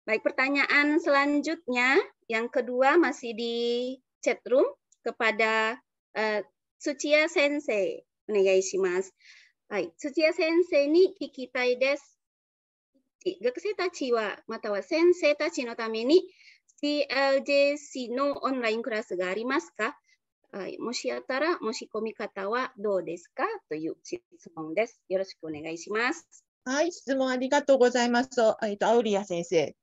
[SPEAKER 8] Baik, pertanyaan selanjutnya yang kedua masih di chat room kepada uh, Tsuchiya Sensei. Onegai shimasu. はい、土屋先生に聞きたいです。学生たちは、または先生たちのために CLJC のオンラインクラスがありますか、はい、もしあったら、申し込み方はどうですかという質問です。よろしくお願いします。はい、
[SPEAKER 11] 質問ありがとうございます。えっと、アウリア先生。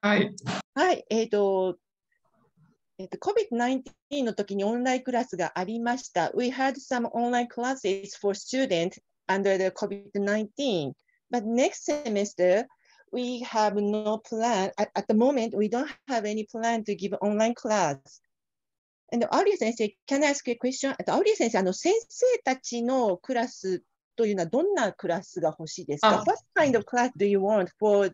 [SPEAKER 11] はい。はい、えっ、ー、と、えっと、COVID-19 の時にオンラインクラスがありました。We had some online classes for students under the COVID-19, but next semester we have no plan. At, at the moment, we don't have any plan to give online class. And アウリー先生、can I ask a question? アウ i ー先生、あの先生たちのクラスというのはどんなクラスが欲しいですか、oh. ?What kind of class do you want for,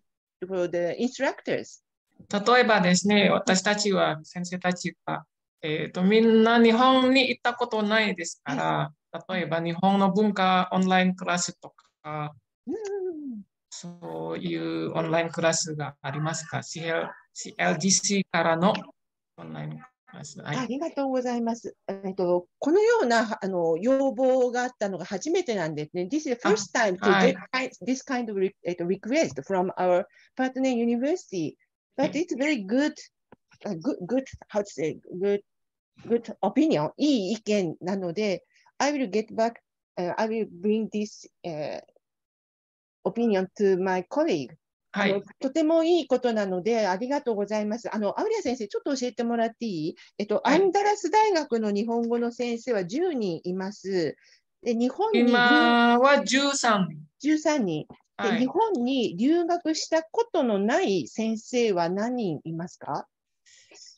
[SPEAKER 11] for the instructors?
[SPEAKER 2] 例えばですね、私たちは、先生たちは、えーと、みんな日本に行ったことないですから、例えば日本の文化オンラインクラスとか、うん、そういうオンラインクラスがありますか ?CL ?CLGC からのオンラインクラス、はい、あ
[SPEAKER 11] りがとうございます。えっと、このようなあの要望があったのが初めてなんですね。This is the first time to get、はい、this kind of request from our partner university but it's very good, uh, good, good, how to say, good, good opinion, いい意見なので、I will get back, uh, I will bring this、uh, opinion to my colleague. はい、とてもいいことなので、ありがとうございます。あの、アウリア先生、ちょっと教えてもらっていいえっと、はい、アンダラス大学の日本語の先生は10人います。で、日本に今は13人。13人。はい、日本に留学したことのない先生は何人いますか、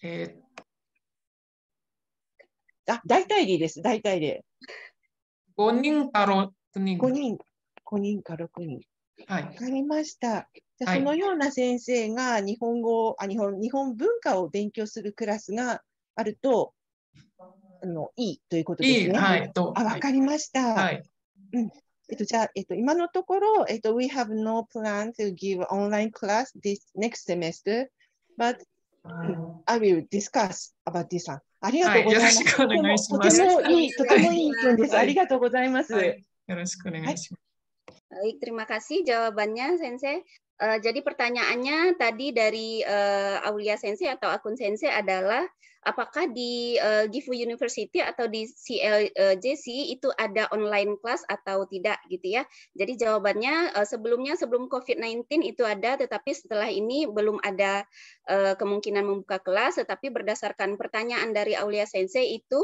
[SPEAKER 11] えー、あ大体でいいです、大体で。
[SPEAKER 2] 5人か6人。5人 ,5 人か6人。はい、
[SPEAKER 11] かりました。じゃ、そのような先生が日本語あ日本、日本文化を勉強するクラスがあるとあのいいということですね。いはい、あ分かりました。はい、うんえっと、じゃあ、えっと、今のところ、えっと、we have no plan to give online class this next semester, but I will discuss about this one. ありがとうございます。はい、よろしくお願いします。とてもいい、とてもいい意見
[SPEAKER 2] です。ありが
[SPEAKER 1] とうございます。はい、よろしくお願いします。
[SPEAKER 8] Baik, terima kasih jawabannya Sensei. Uh, jadi pertanyaannya tadi dari uh, Aulia Sensei atau akun Sensei adalah apakah di uh, eh, Gifu University atau di CLJC eh, itu ada online class atau tidak gitu ya. Jadi jawabannya uh, sebelumnya sebelum COVID-19 itu ada tetapi setelah ini belum ada uh, kemungkinan membuka kelas tetapi berdasarkan pertanyaan dari Aulia Sensei itu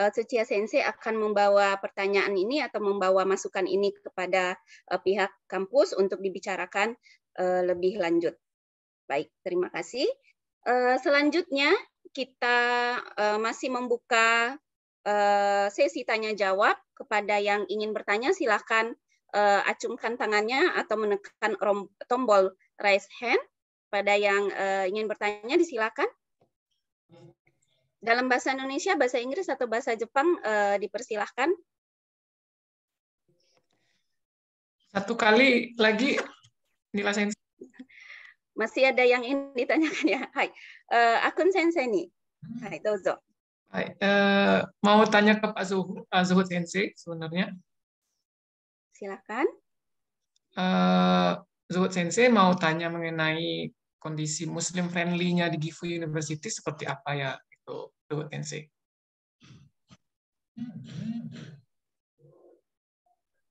[SPEAKER 8] uh, Sensei akan membawa pertanyaan ini atau membawa masukan ini kepada uh, pihak kampus untuk dibicarakan uh, lebih lanjut. Baik, terima kasih. Uh, selanjutnya kita uh, masih membuka uh, sesi tanya jawab kepada yang ingin bertanya silahkan uh, eh, acungkan tangannya atau menekan tombol raise hand pada yang uh, ingin bertanya disilakan dalam bahasa Indonesia bahasa Inggris atau bahasa Jepang uh, dipersilahkan
[SPEAKER 1] satu kali lagi
[SPEAKER 8] dilasain masih ada yang ingin ditanyakan ya? Hai, uh, akun sensei nih. Hai, dozo.
[SPEAKER 2] Hai, uh, mau tanya ke Pak Zuhud, Zuhud sensei sebenarnya. Silakan. Uh, Zuhud sensei mau tanya mengenai kondisi Muslim friendly-nya di Gifu University seperti apa ya itu Zuhud sensei?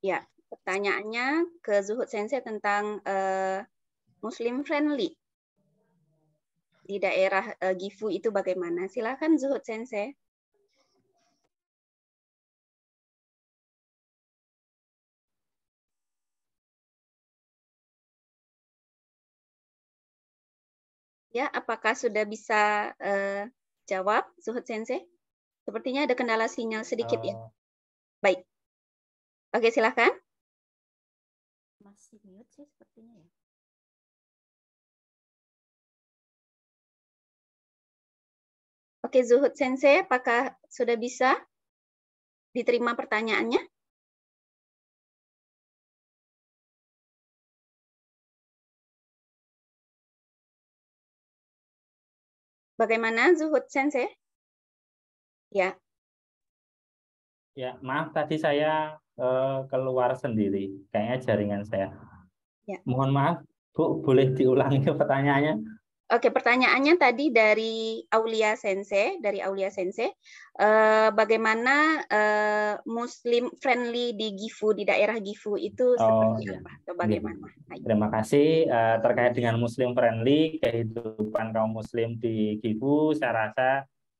[SPEAKER 8] Ya, pertanyaannya ke Zuhud Sensei tentang uh, Muslim friendly di daerah uh, Gifu
[SPEAKER 1] itu bagaimana? Silakan Zuhud Sensei. Ya, apakah sudah bisa uh, jawab Zuhud Sensei? Sepertinya ada kendala sinyal sedikit uh, ya. Eh. Baik. Oke, silakan. Masih mute sih sepertinya ya. Oke, Zuhud Sensei, apakah sudah bisa diterima pertanyaannya? Bagaimana Zuhud Sensei? Ya.
[SPEAKER 13] Ya, maaf tadi saya uh, keluar sendiri. Kayaknya jaringan saya. Ya. Mohon maaf, Bu, boleh diulangi pertanyaannya?
[SPEAKER 8] Oke, pertanyaannya tadi dari Aulia Sense, dari Aulia Sense, uh, bagaimana uh, Muslim friendly di Gifu di daerah Gifu itu oh, seperti
[SPEAKER 13] iya. apa atau bagaimana? Nah, iya. Terima kasih Uh, terkait dengan Muslim friendly kehidupan kaum Muslim di Gifu, saya rasa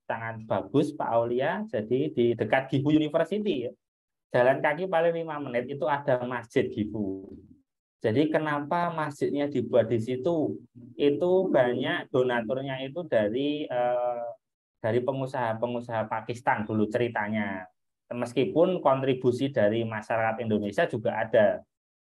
[SPEAKER 13] sangat bagus Pak Aulia. Jadi di dekat Gifu University, ya. jalan kaki paling lima menit itu ada masjid Gifu jadi kenapa masjidnya dibuat di situ? Itu banyak donaturnya itu dari eh, dari pengusaha-pengusaha Pakistan dulu ceritanya. Meskipun kontribusi dari masyarakat Indonesia juga ada.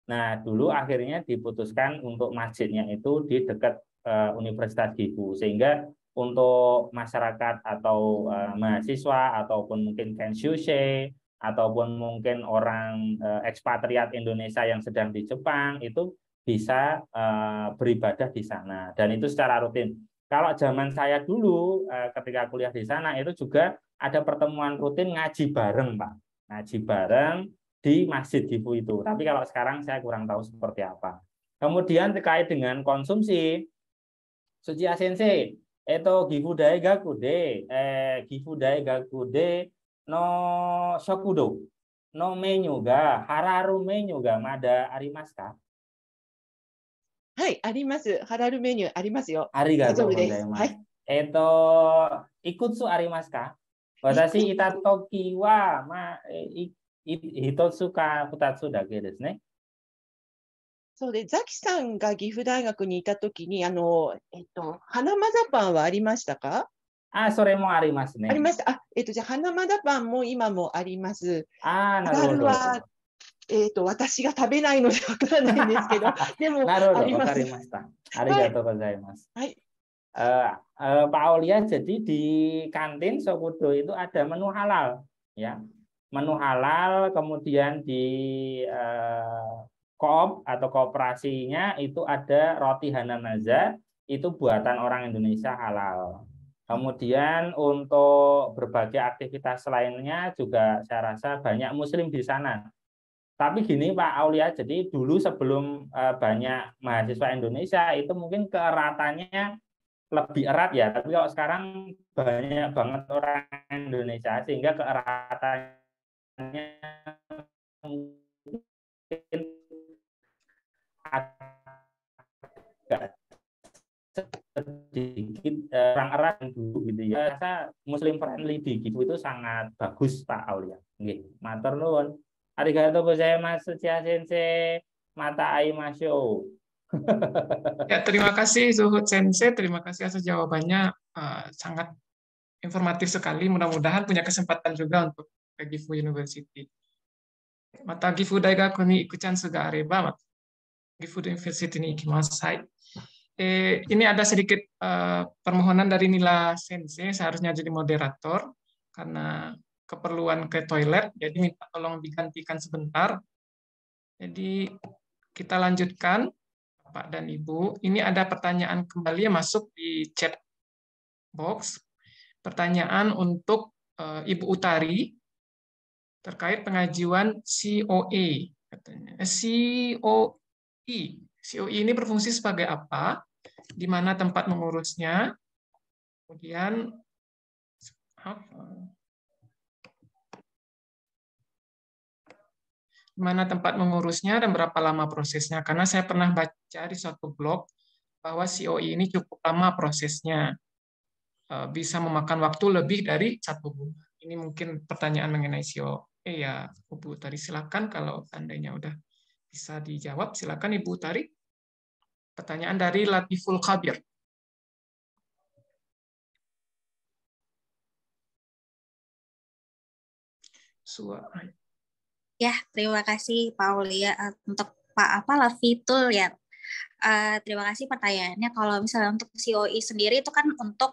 [SPEAKER 13] Nah, dulu akhirnya diputuskan untuk masjidnya itu di dekat eh, Universitas Gifu sehingga untuk masyarakat atau eh, mahasiswa ataupun mungkin kensyushe ataupun mungkin orang eh, ekspatriat Indonesia yang sedang di Jepang itu bisa eh, beribadah di sana dan itu secara rutin. Kalau zaman saya dulu eh, ketika kuliah di sana itu juga ada pertemuan rutin ngaji bareng, Pak. Ngaji bareng di Masjid Gifu itu. Tapi kalau sekarang saya kurang tahu seperti apa. Kemudian terkait dengan konsumsi, Suci Sensei, itu Gifu Dai Gakude, eh, Gifu Dai Gakude no Shokudo, no Menyu ga Hararu m e n u ga mada arimasu ka? はい、あります。ハラルメニューありますよ。ありがとうございます。はい、えっ、と、いくつありますか私、いたときは、まあ、い一つか二つだけですね。
[SPEAKER 11] そうで、ザキさんが岐阜大学にいたときに、あの、えっと、花マザパンはありましたか
[SPEAKER 13] あ、それもありますね。ありまし
[SPEAKER 11] た。あ、えっ、ー、と、じゃあ、花だパンも今もあります。あなるほど。えっ、ー、と、私が食べないのでわからないんですけど、でも、
[SPEAKER 13] なるほど、わかりました。ありがとうございます。はい。Uh, uh, Pak Olia, jadi di kantin Sokudo itu ada menu halal, ya, menu halal. Kemudian di uh, koop atau kooperasinya itu ada roti Hanamaza, itu buatan orang Indonesia halal Kemudian untuk berbagai aktivitas lainnya juga saya rasa banyak muslim di sana. Tapi gini Pak Aulia, jadi dulu sebelum eh, banyak mahasiswa Indonesia itu mungkin keeratannya lebih erat ya, tapi kalau sekarang
[SPEAKER 12] banyak banget
[SPEAKER 13] orang Indonesia sehingga keeratannya
[SPEAKER 12] mungkin
[SPEAKER 13] sedikit orang-orang eh, dulu gitu ya rasa muslim friendly di gitu itu sangat bagus Pak Aulia nggih matur nuwun arigato mas chia sensei mata ai masyo
[SPEAKER 2] ya terima kasih Zuhud sensei terima kasih atas jawabannya uh, sangat informatif sekali mudah-mudahan punya kesempatan juga untuk ke Gifu University mata Gifu Daiga Kuni Ikuchan Suga Areba Gifu University ni ikimasai eh, ini ada sedikit eh, permohonan dari Nila Sensei, seharusnya jadi moderator karena keperluan ke toilet, jadi minta tolong digantikan sebentar. Jadi kita lanjutkan, Pak dan Ibu. Ini ada pertanyaan kembali yang masuk di chat box. Pertanyaan untuk eh, Ibu Utari terkait pengajuan COE katanya. Eh, COE COE ini berfungsi sebagai apa? di mana tempat mengurusnya, kemudian di mana tempat mengurusnya dan berapa lama prosesnya. Karena saya pernah baca di suatu blog bahwa COI e ini cukup lama prosesnya, e, bisa memakan waktu lebih dari satu bulan. Ini mungkin pertanyaan mengenai COI. Eh ya, Ibu Tari silakan kalau tandanya udah bisa dijawab, silakan Ibu Tari.
[SPEAKER 1] Pertanyaan dari Latiful Khabir. Suara. Ya, terima kasih Pak Ulia eh, untuk Pak apa Lafitul ya.
[SPEAKER 10] Uh, terima kasih pertanyaannya. Kalau misalnya untuk COI e sendiri itu kan untuk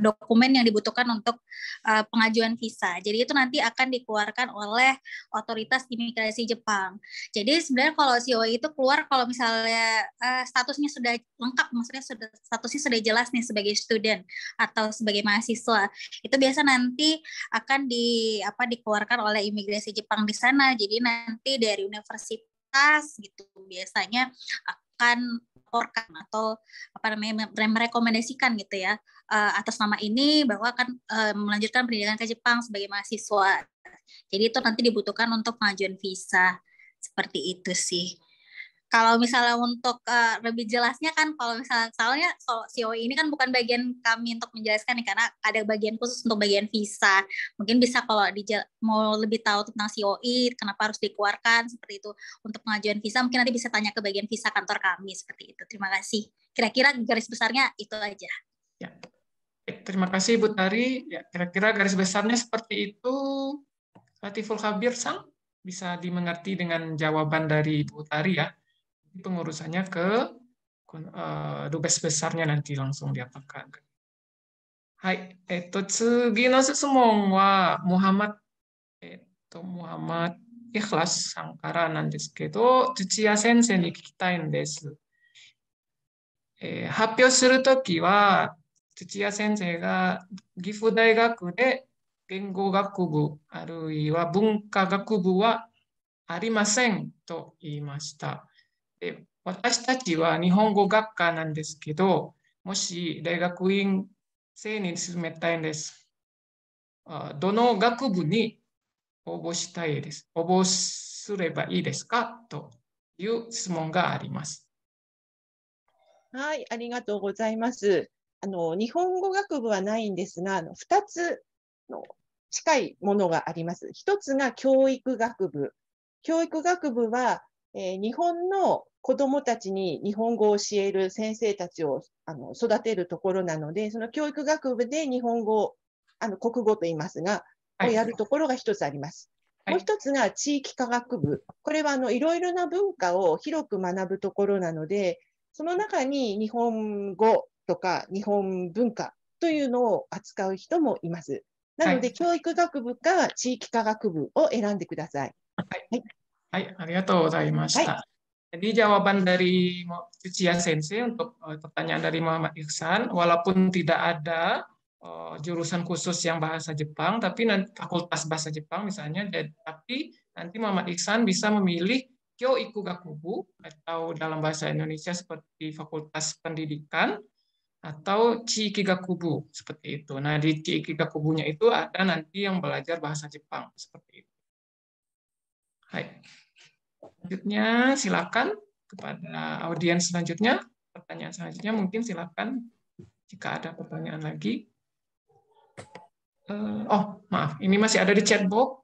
[SPEAKER 10] dokumen yang dibutuhkan untuk uh, pengajuan visa. Jadi itu nanti akan dikeluarkan oleh otoritas imigrasi Jepang. Jadi sebenarnya kalau COE itu keluar kalau misalnya uh, statusnya sudah lengkap, maksudnya sudah statusnya sudah jelas nih sebagai student atau sebagai mahasiswa. Itu biasa nanti akan di apa dikeluarkan oleh imigrasi Jepang di sana. Jadi nanti dari universitas gitu biasanya akan melaporkan atau apa namanya merekomendasikan gitu ya uh, atas nama ini bahwa akan uh, melanjutkan pendidikan ke Jepang sebagai mahasiswa. Jadi itu nanti dibutuhkan untuk pengajuan visa seperti itu sih. Kalau misalnya untuk uh, lebih jelasnya kan kalau misalnya soalnya so, CEO ini kan bukan bagian kami untuk menjelaskan nih karena ada bagian khusus untuk bagian visa. Mungkin bisa kalau mau lebih tahu tentang COI, e, kenapa harus dikeluarkan seperti itu untuk pengajuan visa mungkin nanti bisa tanya ke bagian visa kantor kami seperti itu. Terima kasih. Kira-kira garis besarnya itu aja.
[SPEAKER 2] Ya terima kasih Bu Tari. Ya, kira-kira garis besarnya seperti itu. Latiful Khabir Sang bisa dimengerti dengan jawaban dari Bu Tari ya. Pengurusannya ke uh, eh, dubes besarnya nanti langsung diapakan. Hai, itu segi nasi semua Muhammad Itu Muhammad ikhlas sang kara nan desu kedo, Tsuchiya sensei hapio suru toki wa 土屋先生が岐阜大学で言語学部あるいは文化学部はありませんと言いました。で私たちは日本語学科なんですけど、もし大学院生に進めたいんです。どの学部に応募したいです。応募すればいいですかという質問があります。
[SPEAKER 11] はい、ありがとうございます。あの日本語学部はないんですが、二つの近いものがあります。一つが教育学部。教育学部は、えー、日本の子どもたちに日本語を教える先生たちをあの育てるところなので、その教育学部で日本語、あの国語と言いますが、をやるところが一つあります。もう一つが地域科学部。これはあのいろいろな文化を広く学ぶところなので、その中に日本語、とか日本文化というのを扱う人もいます。なので、はい、教育学部か地域科学部を選んでくだ
[SPEAKER 2] さい。はい、はい、ありがとうございました。はい Jadi jawaban dari Cucia Sensei untuk pertanyaan dari Muhammad Ihsan, walaupun tidak ada uh, jurusan khusus yang bahasa Jepang, tapi nanti fakultas bahasa Jepang misalnya, tapi nanti Muhammad Ihsan bisa memilih Kyo Ikugakubu atau dalam bahasa Indonesia seperti fakultas pendidikan atau Chikigakubu seperti itu. Nah, di Chikigakubunya itu ada nanti yang belajar bahasa Jepang seperti itu. Hai. Selanjutnya silakan kepada audiens selanjutnya pertanyaan selanjutnya mungkin silakan jika ada pertanyaan lagi. Eh, oh, maaf, ini masih ada di chat box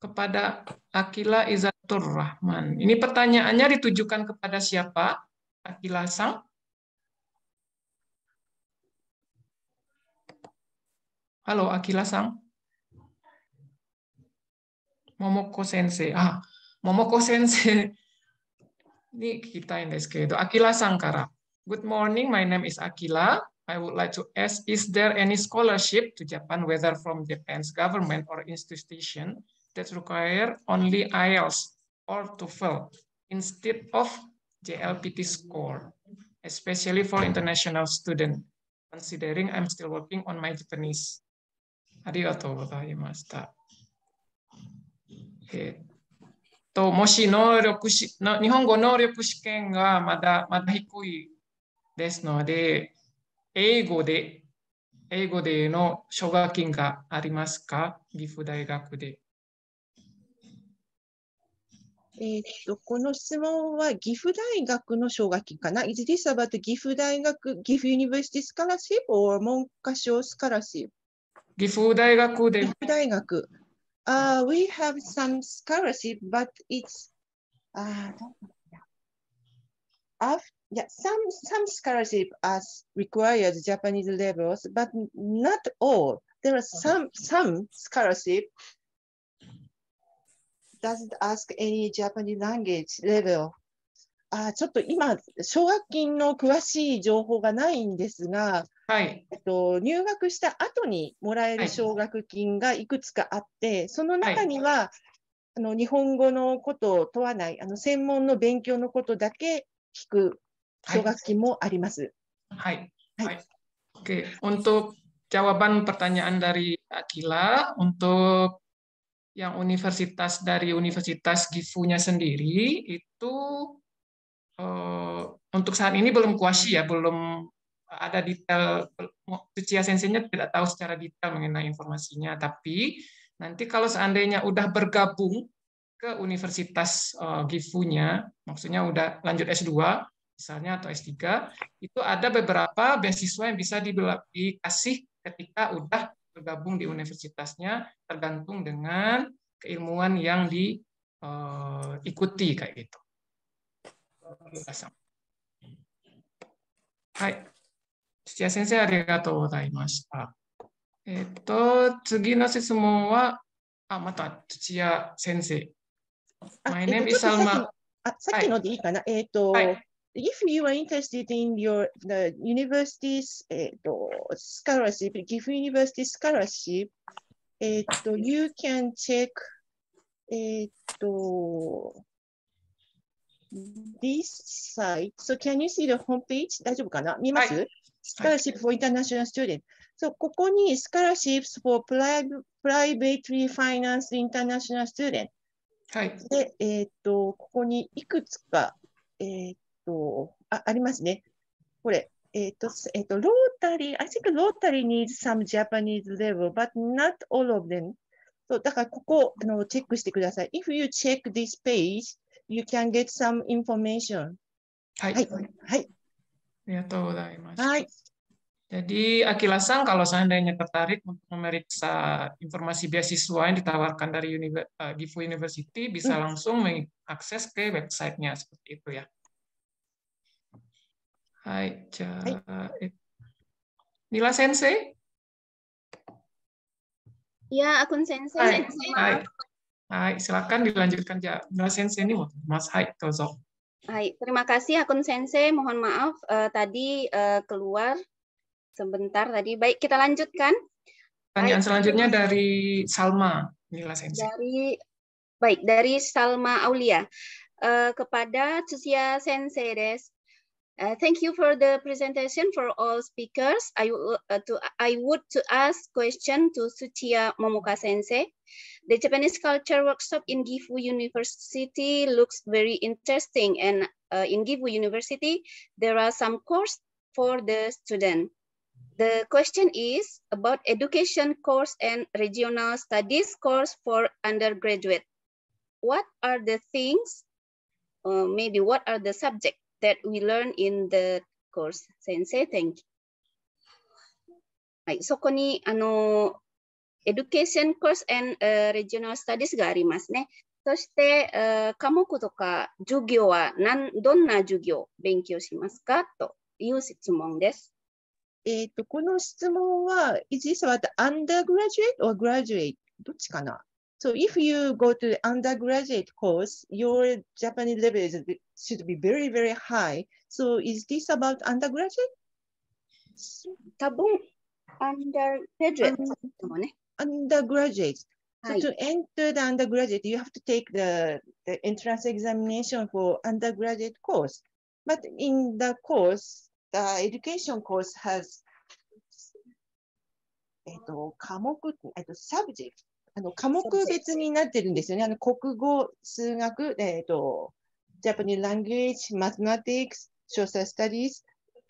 [SPEAKER 2] kepada Akila Izatur Rahman. Ini pertanyaannya ditujukan kepada siapa? Akila Sang Halo Akila-sang. Momoko sensei. Ah, Momoko sensei. Ini kita yang deskripsi itu. Akila Sangkara. Good morning, my name is Akila. I would like to ask, is there any scholarship to Japan, whether from Japan's government or institution, that require only IELTS or TOEFL instead of JLPT score, especially for international student? considering I'm still working on my Japanese? ありがとうございました。えーともし能力し日本語能力試験がまだまだ低いですので、英語で、英語での奨学金がありますか岐阜大学で。
[SPEAKER 11] えっと、この質問は岐阜大学の奨学金かな ?Is this about 岐阜大学、岐阜ユニバーシティスカラシ c h o r 文科省スカラシ
[SPEAKER 2] l a 岐阜大学で。岐
[SPEAKER 11] 阜大学。Uh, we have some scholarship, but it's uh, a f yeah, some, some scholarship as required Japanese levels, but not all. There are some, some scholarship doesn't ask any Japanese language level. あちょっと今、奨学金の詳しい情報がないんですが、はい、えっと、入学した後にもらえる奨学金がいくつかあって、はい、その中には、はい、あの日本語のことを問わないあの専門の勉強のことだけ聞く奨学金もあります。はい。はい。
[SPEAKER 2] Oke, untuk jawaban pertanyaan dari Akila untuk yang universitas dari universitas Gifu-nya sendiri itu uh, untuk saat ini belum kuasi ya, belum ada detail cuci asensinya tidak tahu secara detail mengenai informasinya tapi nanti kalau seandainya udah bergabung ke universitas eh, Gifu-nya maksudnya udah lanjut S2 misalnya atau S3 itu ada beberapa beasiswa yang bisa dikasih ketika udah bergabung di universitasnya tergantung dengan keilmuan yang diikuti eh, kayak gitu. Hai. 土屋先生、ありがとうございました。えっと、次の質問は、あ、また土屋先生。My name is Salma.
[SPEAKER 11] あ、さっきのでいいかな。えっと、if you are interested in your the university's uh, scholarship, GIF University scholarship, you can check uh, so this site. So can you see the homepage? 大丈夫かな見ます、はいスカラシップ・インターナショナル・スチューデンそう、ここにスカラシップ・フォー・プライベートファナンス・インターナショナル・スチューデント。で、えっと、ここにいくつか、えっとあ、ありますね。これ、えっと、えっと、ロータリー、I think ロータリー n some Japanese level, but not all of them. そう、だからここあのチェックしてください。If you check this page, you can get some information. はい。はい。は
[SPEAKER 2] い Ya, Hai. Jadi Akila Sang kalau seandainya tertarik untuk memeriksa informasi beasiswa yang ditawarkan dari eh, Gifu University bisa hmm. langsung mengakses ke websitenya seperti itu ya. Hai, Hai.
[SPEAKER 1] Nila Sensei? Ya, akun Sensei.
[SPEAKER 2] Hai. Hai. Hai, silakan dilanjutkan ya. Nila Sensei ini Mas Hai Tozo.
[SPEAKER 8] Hai, terima kasih akun Sensei. Mohon maaf uh, tadi uh, keluar sebentar tadi. Baik, kita lanjutkan.
[SPEAKER 2] Pertanyaan selanjutnya dari Salma. Nila Sensei.
[SPEAKER 8] Dari baik, dari Salma Aulia. Uh, kepada Cusia Sensei des. Uh, thank you for the presentation for all speakers. I, uh, to, I would to ask question to Suciya Momoka Sensei. The Japanese culture workshop in Gifu University looks very interesting. And uh, in Gifu University, there are some course for the student. The question is about education course and regional studies course for undergraduate. What are the things, uh, maybe what are the subjects that we learn in the course? Sensei, thank you. はい、そこにあのエデュケーションコース and、uh, regional studies がありますね。そして、uh, 科目とか授業は何どんな授業を勉強しますかという質問です。えっ、ー、と、この質問は、is this about
[SPEAKER 11] undergraduate or graduate? どっちかな So if you go to the undergraduate course, your Japanese level is, should be very, very high. So is this about undergraduate? 多分、undergraduate もね。undergraduates. So to enter the undergraduate, you have to take the, the entrance examination for undergraduate course. But in the course, the education course has えっと、科目、えっと、サブジェクト。あの、科目別になってるんですよね。あの、国語、数学、えっと、Japanese language, mathematics, social studies.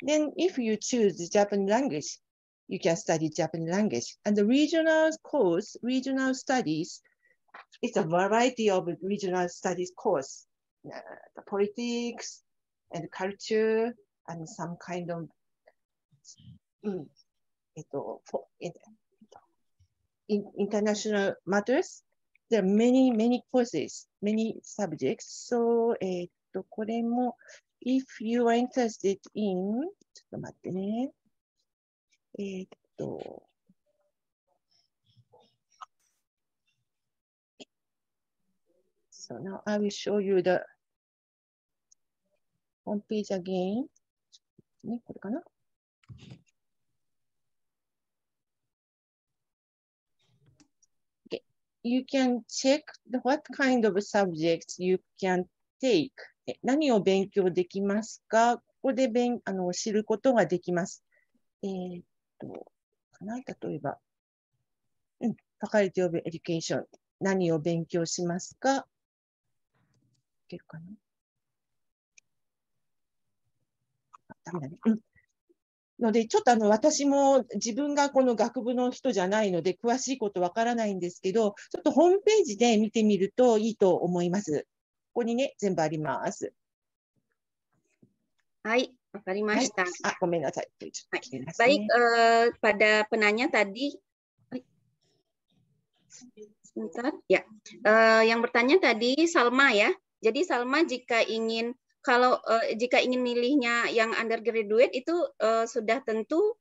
[SPEAKER 11] Then if you choose Japanese language, you can study Japanese language. And the regional course, regional studies, it's a variety of regional studies course, uh, the politics and culture and some kind of um, in international matters. There are many, many courses, many subjects. So, eh, if you are interested
[SPEAKER 1] in, えー、っと、So now I will show you the home page again. ね、これかな。
[SPEAKER 11] y o u can check what kind of subjects you can take. 何を勉強できますかここで勉あの知ることができます。えー、と、かな例えば、うん、書かれて呼ぶエデュケーション、何を勉強しますかいけるかなダメだね。うん。ので、ちょっとあの、私も自分がこの学部の人じゃないので、詳しいことわからないんですけど、ちょっとホームページで見てみるといいと思います。ここにね、全部あります。はい。Baik.
[SPEAKER 8] Eh, pada penanya tadi sebentar ya eh, yang bertanya tadi Salma ya jadi Salma jika ingin kalau eh, jika ingin milihnya yang undergraduate itu sudah tentu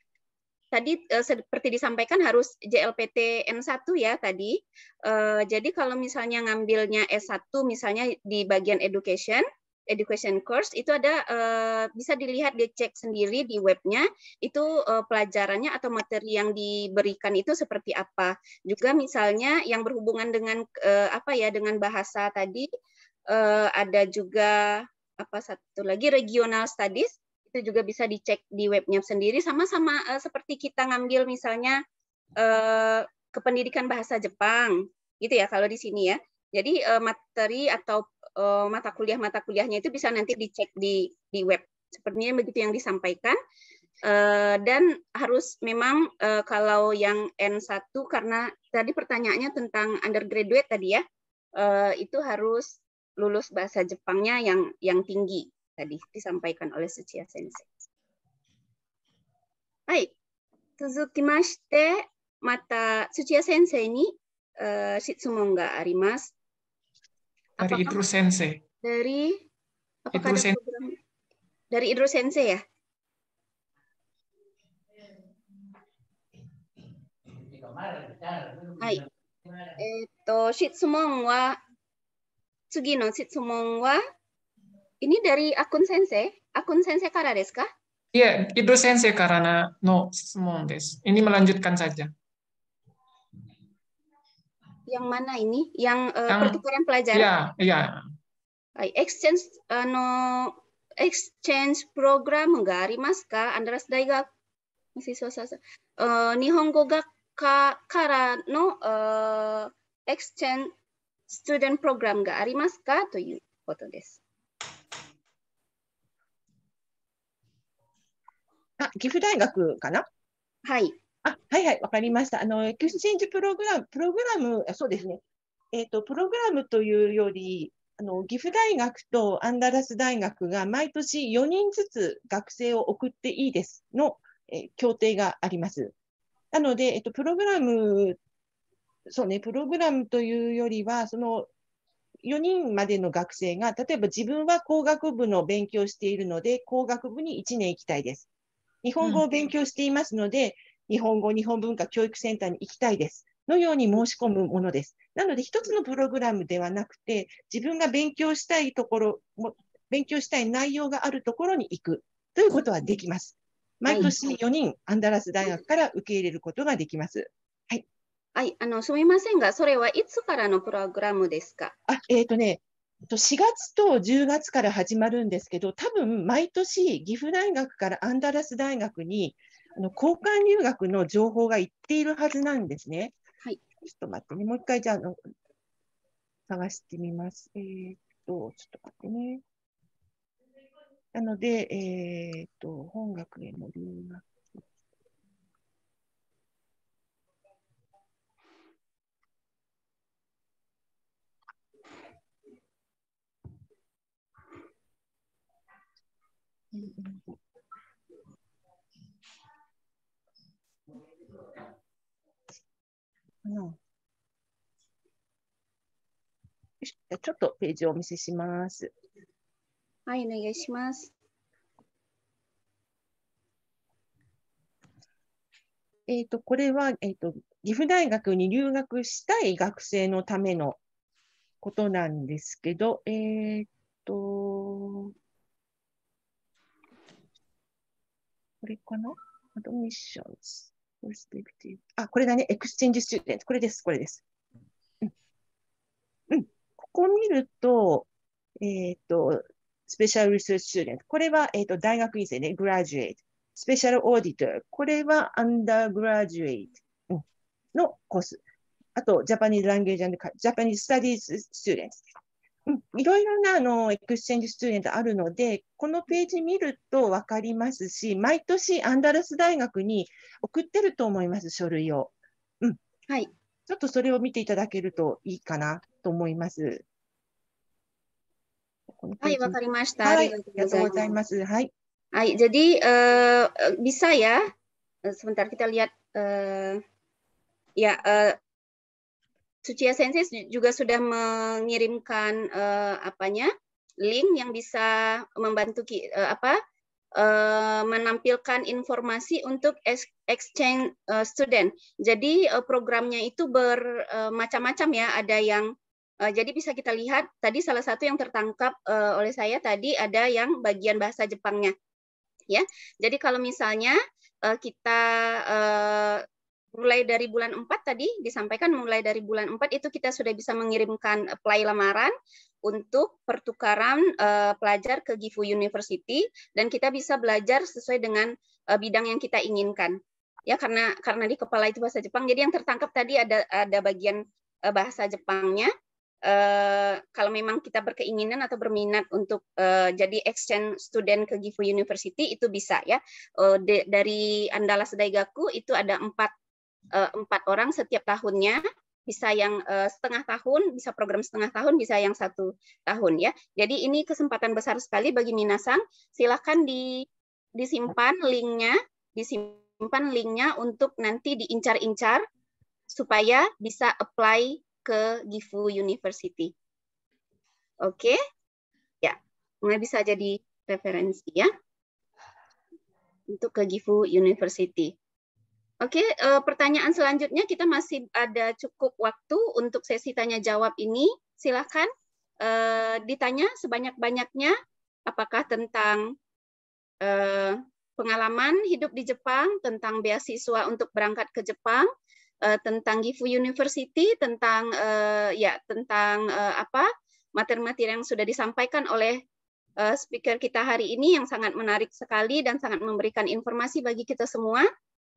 [SPEAKER 8] tadi seperti disampaikan harus JLPT N1 ya tadi jadi kalau misalnya ngambilnya S1 misalnya di bagian education Education Course itu ada uh, bisa dilihat dicek sendiri di webnya itu uh, pelajarannya atau materi yang diberikan itu seperti apa. Juga misalnya yang berhubungan dengan uh, apa ya dengan bahasa tadi uh, ada juga apa satu lagi regional studies itu juga bisa dicek di webnya sendiri sama-sama uh, seperti kita ngambil misalnya uh, kependidikan bahasa Jepang gitu ya kalau di sini ya jadi materi atau uh, mata kuliah-mata kuliahnya itu bisa nanti dicek di di web. Sepertinya begitu yang disampaikan. Uh, dan harus memang uh, kalau yang N1 karena tadi pertanyaannya tentang undergraduate tadi ya, uh, itu harus lulus bahasa Jepangnya yang yang tinggi tadi disampaikan oleh Suciya Sensei. Hai, tuzukimashite mata Suciya Sensei ini uh, shitsumon ga arimasu.
[SPEAKER 2] Dari Idru Idrus Sensei.
[SPEAKER 8] Dari Idru Sensei. dari Idrus Sensei ya? Hai. itu shitsumon wa tsugi no shitsumon wa ini dari akun sensei, akun sensei kara desu ka?
[SPEAKER 2] Iya, yeah, Idrus sensei karena no shitsumon desu. Ini melanjutkan saja.
[SPEAKER 8] Yang mana ini? Yang, uh, yang pertukaran pelajaran? Ya, ya. Exchange uh, no exchange program ga arimasu ka? andras daiga siswa Uh, eh, Nihongo ga ka, kara no uh, exchange student program ga arimasu ka?
[SPEAKER 11] Hai. あはいはい、わかりました。あの、エクスチェンジプログラム、プログラム、そうですね。えっ、ー、と、プログラムというより、あの岐阜大学とアンダラス大学が毎年4人ずつ学生を送っていいですの、え協定があります。なので、えっと、プログラム、そうね、プログラムというよりは、その4人までの学生が、例えば自分は工学部の勉強しているので、工学部に1年行きたいです。日本語を勉強していますので、日本語、日本文化教育センターに行きたいです。のように申し込むものです。なので、一つのプログラムではなくて、自分が勉強したいところ、勉強したい内容があるところに行くということはできます。毎年4人、アンダラス大学から受け入れることができます。
[SPEAKER 8] はい。はい、あのすみませんが、それはいつからのプログラムですかあ、
[SPEAKER 11] えっ、ー、とね、4月と10月から始まるんですけど、多分毎年、岐阜大学からアンダラス大学にあの交換留学の情報がいっているはずなんですね。はい。ちょっと待ってね。もう一回じゃあの、探してみます。えー、っと、ちょっと待ってね。なので、えー、っ
[SPEAKER 1] と、本学への留学。
[SPEAKER 11] ちょっとページをお見せします。
[SPEAKER 8] はい、お願いします。
[SPEAKER 11] えっ、ー、と、これは、えっ、ー、と、岐阜大学に留学したい学生のためのことなんですけど、えっ、ー、と、これかなアドミッションズ。プロスペクティブ。あ、これだね。エクスチェンジスチューデント。これです。これです。うん。うこを見ると、えっ、ー、と、スペシャルリサーチスチューデント。これは、えっ、ー、と、大学院生ね。グラジュエイト。スペシャルオーディター。これはアンダーグラジュエイトのコース。あと、ジャパニーズ・ランゲージ・ジャパニーズ・スタディーズ・スチューデント。いろいろなあのエクスチェンジスチューデントあるので、このページ見ると分かりますし、毎年アンダルス大学に送ってると思います、書類を。うん。はい。ちょっとそれを見ていただけるといいかなと思います。
[SPEAKER 8] はい、わかりました。ありがとうございます。はい。はい、じゃあ、i uh, b サ s a ya. s e b e Suciya Esensi juga sudah mengirimkan uh, apanya link yang bisa membantu uh, apa uh, menampilkan informasi untuk exchange uh, student. Jadi uh, programnya itu bermacam-macam uh, ya. Ada yang uh, jadi bisa kita lihat tadi salah satu yang tertangkap uh, oleh saya tadi ada yang bagian bahasa Jepangnya. Ya. Jadi kalau misalnya uh, kita uh, mulai dari bulan 4 tadi disampaikan mulai dari bulan 4 itu kita sudah bisa mengirimkan apply eh, lamaran untuk pertukaran uh, pelajar ke Gifu University dan kita bisa belajar sesuai dengan uh, bidang yang kita inginkan. Ya karena karena di kepala itu bahasa Jepang. Jadi yang tertangkap tadi ada ada bagian uh, bahasa Jepangnya. Uh, kalau memang kita berkeinginan atau berminat untuk uh, jadi exchange student ke Gifu University itu bisa ya. Uh, de, dari andalas Daigaku itu ada empat Eh, empat orang setiap tahunnya bisa yang uh, setengah tahun, bisa program setengah tahun, bisa yang satu tahun ya. Jadi ini kesempatan besar sekali bagi Minasang. Silahkan di, disimpan linknya, disimpan linknya untuk nanti diincar-incar supaya bisa apply ke Gifu University. Oke, okay? ya, mulai bisa jadi referensi ya untuk ke Gifu University. Oke, okay, uh, eh, pertanyaan selanjutnya kita masih ada cukup waktu untuk sesi tanya jawab ini. Silakan uh, ditanya sebanyak-banyaknya, apakah tentang uh, pengalaman hidup di Jepang, tentang beasiswa untuk berangkat ke Jepang, uh, tentang Gifu University, tentang uh, ya tentang uh, apa materi-materi yang sudah disampaikan oleh uh, speaker kita hari ini yang sangat menarik sekali dan sangat memberikan informasi bagi kita semua.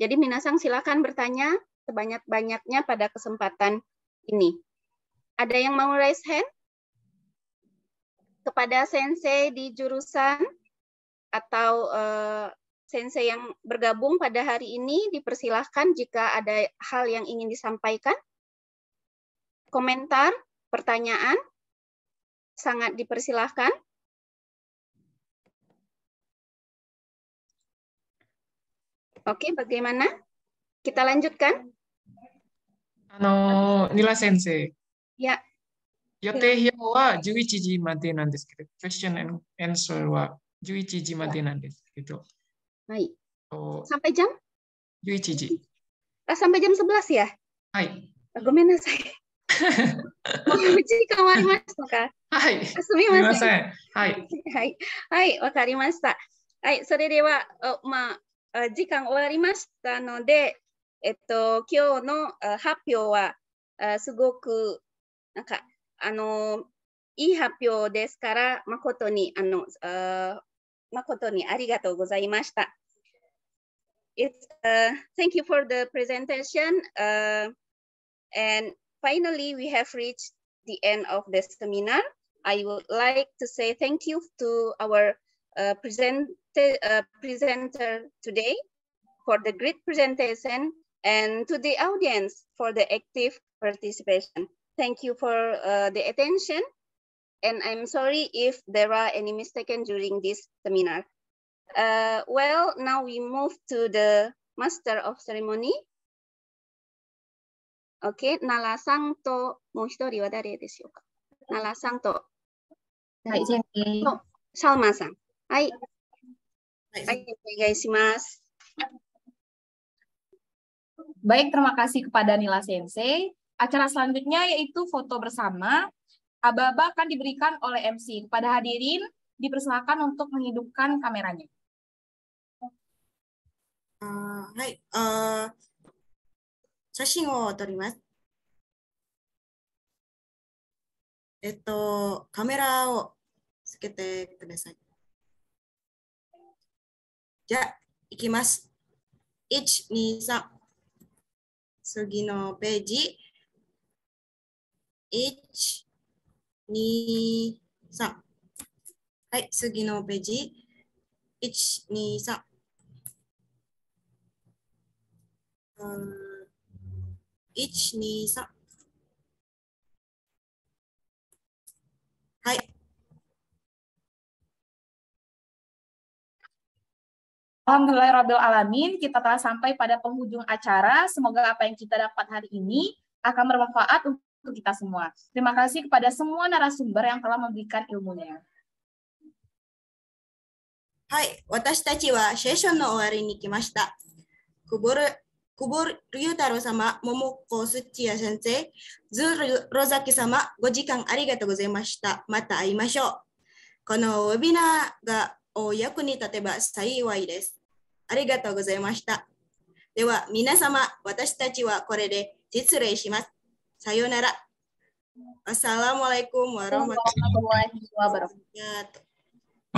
[SPEAKER 8] Jadi Minasang silakan bertanya sebanyak-banyaknya pada kesempatan ini. Ada yang mau raise hand? Kepada sensei di jurusan atau uh, sensei yang bergabung pada hari ini dipersilahkan jika ada hal yang
[SPEAKER 1] ingin disampaikan. Komentar, pertanyaan sangat dipersilahkan. Oke, bagaimana? Kita lanjutkan.
[SPEAKER 2] Ano, Nila sensei. Ya. Yote hiyo wa 11 question and answer wa は
[SPEAKER 3] Hai. Ya. Sampai jam? Juichi. Ah, sampai jam 11 ya? Hai. はい。ごめんなさい。11時間終わりましたか
[SPEAKER 8] はい。すみません。はい。はい。はい、わかりました。はい、それでは、まあ、時間終わりましたので、えっと、今日の発表はすごくなんかあのいい発表ですから誠にあの誠にありがとうございました。It's, uh, thank you for the presentation. Uh, and finally, we have reached the end of the seminar. I would like to say thank you to our Uh, present, uh, presenter today for the great presentation and to the audience for the active participation. Thank you for uh, the attention. And I'm sorry if there are any mistaken during this seminar. Uh, well, now we move to the Master of Ceremony. Okay, Nala Sang to, もう一人は誰でしょうか Nala Sang to. san Baik,
[SPEAKER 3] terima kasih kepada Nila Sensei. Acara selanjutnya yaitu foto bersama. aba akan diberikan oleh MC. Kepada hadirin, dipersilakan untuk menghidupkan kameranya.
[SPEAKER 1] Uh, hai, uh, kudasai.
[SPEAKER 4] じゃあ、いきます。1、2、3。次のページ。1、2、3。はい、次のページ。1、2、3。
[SPEAKER 12] 1、
[SPEAKER 1] 2、3。
[SPEAKER 3] Alhamdulillahirrahmanirrahim, kita telah sampai pada penghujung acara. Semoga apa yang kita dapat hari ini akan bermanfaat untuk kita semua. Terima kasih kepada semua narasumber yang telah memberikan ilmunya. Hai, watashi wa
[SPEAKER 4] session no owari ni kimashita. Kubur, kubur Ryutaro sama, Momoko Suchiya sensei, Zul Rozaki sama, gojikan arigatou gozaimashita. Mata aimashou. desu. ありがとうございました。では、皆様、私たちはこれで失礼します。さようなら。Assalamualaikum warahmatullahi wabarakatuh.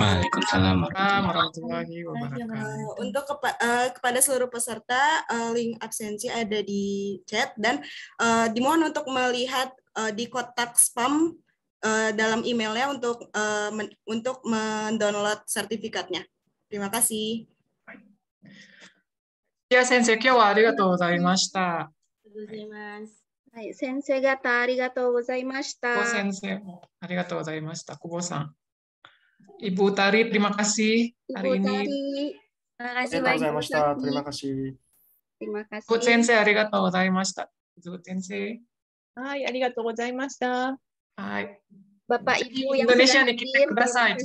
[SPEAKER 12] Waalaikumsalam
[SPEAKER 4] warahmatullahi wabarakatuh. Untuk kepa uh, kepada seluruh peserta, uh, link absensi ada di chat dan uh, dimohon untuk melihat uh, di kotak spam uh, dalam emailnya untuk uh, men untuk mendownload sertifikatnya. Terima kasih.
[SPEAKER 2] では先生、今日はありがとうございました。あ
[SPEAKER 8] りがとうございます。はい、先生方ありがとうございました。先生
[SPEAKER 2] もありがとうございました。久保さん。Ibu Tari, terima kasih hari Ibu Tari, ini. Terima kasih. Terima kasih. Ibu Sensei, arigatou gozaimashita. Ibu Sensei.
[SPEAKER 11] Hai, arigatou gozaimashita. Hai. Bapak
[SPEAKER 8] Ibu
[SPEAKER 2] yang Indonesia ni kita kudasai.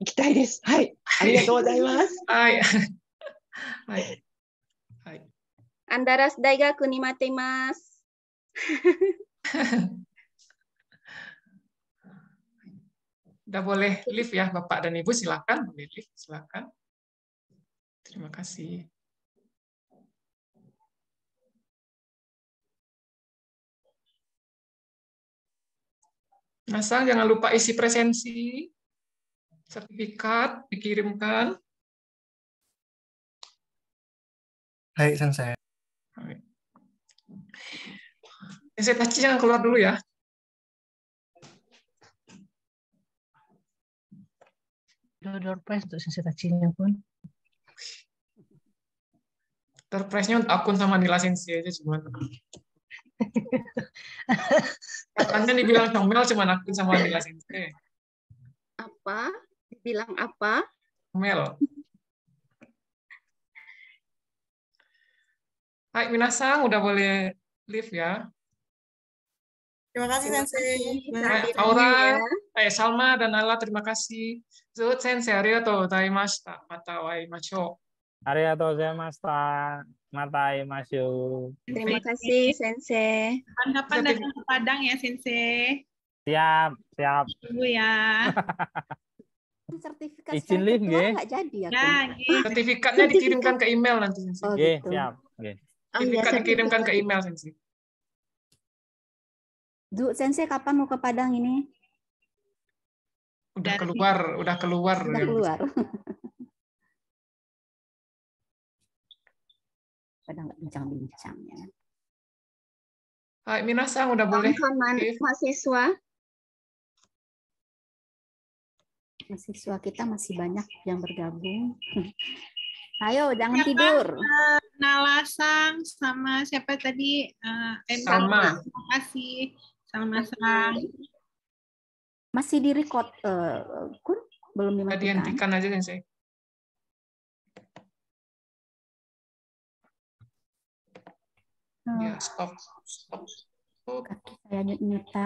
[SPEAKER 2] Ikitai desu. Hai, arigatou gozaimasu.
[SPEAKER 1] Hai. はい。
[SPEAKER 8] はい。アンダラス大学に待っています。
[SPEAKER 1] Udah boleh lift ya Bapak dan Ibu silakan boleh lift silakan. Terima kasih. Masang jangan lupa isi presensi, sertifikat dikirimkan. Hai Sensei. Oke. Eh, Sensei Tachi jangan keluar dulu ya.
[SPEAKER 11] Door prize untuk Sensei Tachi-nya pun.
[SPEAKER 2] Door prize-nya untuk akun sama Nila Sensei aja cuma. Katanya dibilang comel cuma akun sama Nila Sensei. Apa? Dibilang apa? Comel. Hai Minasang, udah boleh live ya.
[SPEAKER 1] Terima kasih Sensei. Hai, Aura,
[SPEAKER 2] ya. eh, Salma dan Allah terima kasih. Zut Sensei, arigatou
[SPEAKER 13] gozaimashita. Mata wa imacho. Arigatou gozaimashita. Mata imasho. Terima kasih
[SPEAKER 8] Sensei. Kapan-kapan datang ke Padang ya Sensei.
[SPEAKER 13] Siap, siap. Tunggu
[SPEAKER 2] ya.
[SPEAKER 13] sertifikat izin jadi
[SPEAKER 2] ya. Nah, sertifikatnya dikirimkan ke email nanti. Oh, gitu. siap.
[SPEAKER 1] Okay.
[SPEAKER 10] Ini kirimkan ke
[SPEAKER 2] email
[SPEAKER 1] Sensei.
[SPEAKER 10] Du, Sensei kapan mau ke Padang ini?
[SPEAKER 1] Udah keluar, udah keluar. Udah ya. keluar. Padang nggak bincang bincang ya. Hai, Minasang udah boleh. Kaman, mahasiswa. Mahasiswa kita masih banyak yang bergabung.
[SPEAKER 8] Ayo, jangan siapa, tidur.
[SPEAKER 11] Eh, Nalasang sama siapa tadi?
[SPEAKER 1] Uh, eh, sama. Terima kasih. Sama Sang. Masih di record, uh, Kun? Belum dimatikan. Tadi hentikan aja, Sensei. Hmm. Ya, stop. Stop. stop. Kaki saya nyut-nyutan.